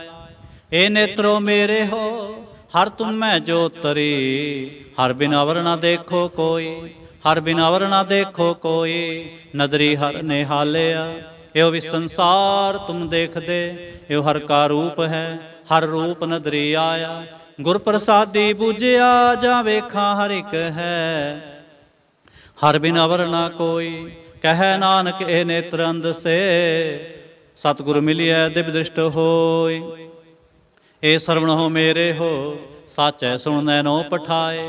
ਏ ਨੇਤਰੋ ਮੇਰੇ ਹੋ ਹਰ ਮੈਂ ਜੋ ਤਰੀ ਹਰ ਬਿਨ ਅਵਰ ਨਾ ਦੇਖੋ ਕੋਈ ਹਰ ਬਿਨ ਅਵਰ ਨਾ ਦੇਖੋ ਕੋਈ ਨਦਰੀ ਹਰ ਨਿਹਾਲਿਆ ਇਹੋ ਵੀ ਸੰਸਾਰ ਤੁਮ ਦੇਖਦੇ ਇਹੋ ਹਰ ਕਾ ਰੂਪ ਹੈ ਹਰ ਰੂਪ ਨਦਰੀ ਆਇਆ ਗੁਰ ਪ੍ਰਸਾਦੀ ਬੂਝਿਆ ਜਾਂ ਵੇਖਾਂ ਹਰ ਇੱਕ ਹੈ ਹਰ ਬਿਨ ਅਵਰ ਨਾ ਕੋਈ ਕਹੈ ਨਾਨਕ ਇਹ ਨੇਤਰ ਸੇ ਸਤਿਗੁਰ ਮਿਲਿਆ ਦਿਵ ਦ੍ਰਿਸ਼ਟ ਹੋਈ ਏ ਸਰਵਣ ਹੋ ਮੇਰੇ ਹੋ ਸਾਚੈ ਸੁਣਨੈ ਨੋ ਪਠਾਏ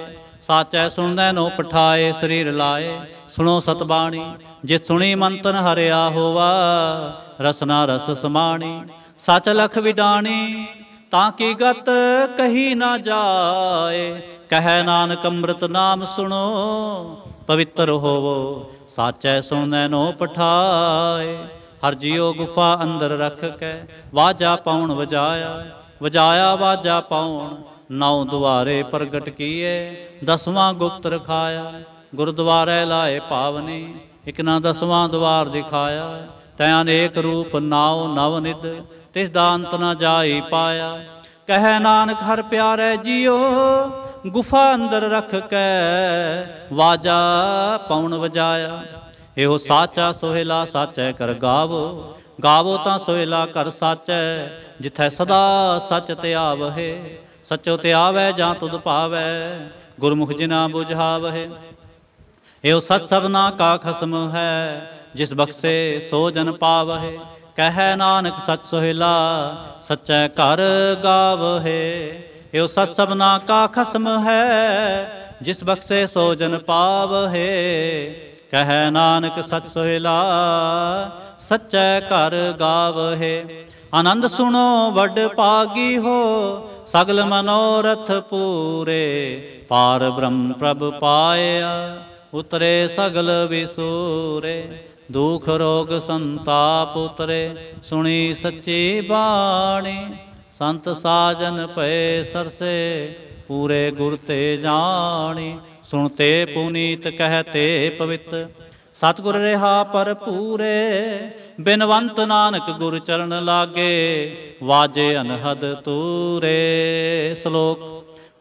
ਸਾਚੈ ਸੁਣਨੈ ਨੋ ਪਠਾਏ ਸਰੀਰ ਲਾਏ ਸੁਣੋ ਬਾਣੀ ਜੇ ਸੁਣੀ ਮੰਤਨ ਹਰਿਆ ਹੋਵਾ ਰਸਨਾ ਰਸ ਸਮਾਣੀ ਸਚ ਲਖ ਵਿਡਾਣੀ ਤਾਂ ਕੀ ਗਤ ਕਹੀ ਨਾ ਜਾਏ ਕਹਿ ਨਾਨਕ ਅੰਮ੍ਰਿਤ ਨਾਮ ਸੁਣੋ ਪਵਿੱਤਰ ਹੋਵੋ ਸਾਚੈ ਸੁਣੈ ਨੋ ਪਠਾਏ ਹਰ ਜੀਉ ਗੁਫਾ ਅੰਦਰ ਰੱਖ ਕੇ ਵਾਜਾ ਪਾਉਣ ਵਜਾਇਆ ਵਜਾਇਆ ਵਾਜਾ ਪਾਉਣ ਨੌ ਦੁਆਰੇ ਪ੍ਰਗਟ ਕੀਏ ਦਸਵਾਂ ਗੁਪਤ ਰਖਾਇਆ ਗੁਰਦੁਆਰੇ ਲਾਏ ਪਾਵਨੀ ਇਕ ਨਾ ਦਸਵਾਂ ਦੁਆਰ ਦਿਖਾਇਆ ਤੈ ਅਨੇਕ ਰੂਪ ਨਾਉ ਨਵ ਨਿਦ ਤਿਸ ਦਾ ਅੰਤ ਨਾ ਜਾਈ ਪਾਇਆ ਕਹੈ ਨਾਨਕ ਹਰ ਪਿਆਰੈ ਜਿਉ ਗੁਫਾ ਅੰਦਰ ਰਖ ਕੈ ਵਾਜਾ ਪਉਣ ਵਜਾਇਆ ਇਹੋ ਸਾਚਾ ਸੋਹਿਲਾ ਸਾਚੈ ਕਰ ਗਾਵੋ ਗਾਵੋ ਤਾਂ ਸੋਹਿਲਾ ਕਰ ਸਾਚੈ ਜਿਥੈ ਸਦਾ ਸਚ ਧਿਆਵਹਿ ਸਚੋ ਧਿਆਵੈ ਜਾਂ ਤੁਧ ਪਾਵੈ ਗੁਰਮੁਖ ਜਿਨਾ ਬੁਝਾਵਹਿ ਇਹੋ ਸਤ ਸਭਨਾ ਕਾ ਖਸਮ ਹੈ ਜਿਸ ਬਖਸੇ ਸੋ ਜਨ ਪਾਵਹਿ ਕਹੈ ਨਾਨਕ ਸਤ ਸੋਹਿਲਾ ਸਚੈ ਘਰ ਗਾਵਹੇ ਇਹ ਸਤ ਸਬਨਾ ਕਾ ਖਸਮ ਹੈ ਜਿਸ ਬਖਸ਼ੇ ਸੋ ਜਨ ਪਾਵਹੇ ਕਹੈ ਨਾਨਕ ਸਤ ਸੋਹਿਲਾ ਸਚੈ ਘਰ ਗਾਵਹੇ ਆਨੰਦ ਸੁਣੋ ਵੱਡ ਪਾਗੀ ਹੋ ਸਗਲ ਮਨੋਰਥ ਪੂਰੇ ਪਾਰ ਬ੍ਰਹਮ ਪ੍ਰਭ ਪਾਇਆ ਉਤਰੇ ਸਗਲ ਵਿਸੂਰੇ ਦੁਖ ਰੋਗ ਸੰਤਾਪ ਉਤਰੇ ਸੁਣੀ ਸੱਚੀ ਬਾਣੀ ਸੰਤ ਸਾਜਨ ਭਏ ਸਰਸੇ ਪੂਰੇ ਗੁਰ ਤੇ ਜਾਣੀ ਸੁਣਤੇ ਪੁਨੀਤ ਕਹਤੇ ਪਵਿੱਤ ਸਤਗੁਰ ਰਹਾ ਪਰ ਪੂਰੇ ਬਿਨਵੰਤ ਨਾਨਕ ਗੁਰ ਚਰਨ ਲਾਗੇ ਵਾਜੇ ਅਨਹਦ ਤੂਰੇ ਸ਼ਲੋਕ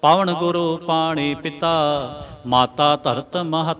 ਪਾਵਨ ਗੁਰੂ ਪਾਣੀ ਪਿਤਾ ਮਾਤਾ ਧਰਤ ਮਹਤ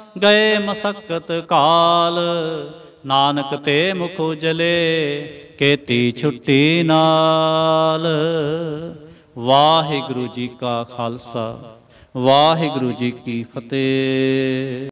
ਗਏ ਮਸਕਤ ਕਾਲ ਨਾਨਕ ਤੇ ਮੁਖ ਉਜਲੇ ਕੀਤੀ ਛੁੱਟੀ ਨਾਲ ਵਾਹਿਗੁਰੂ ਜੀ ਕਾ ਖਾਲਸਾ ਵਾਹਿਗੁਰੂ ਜੀ ਕੀ ਫਤਿਹ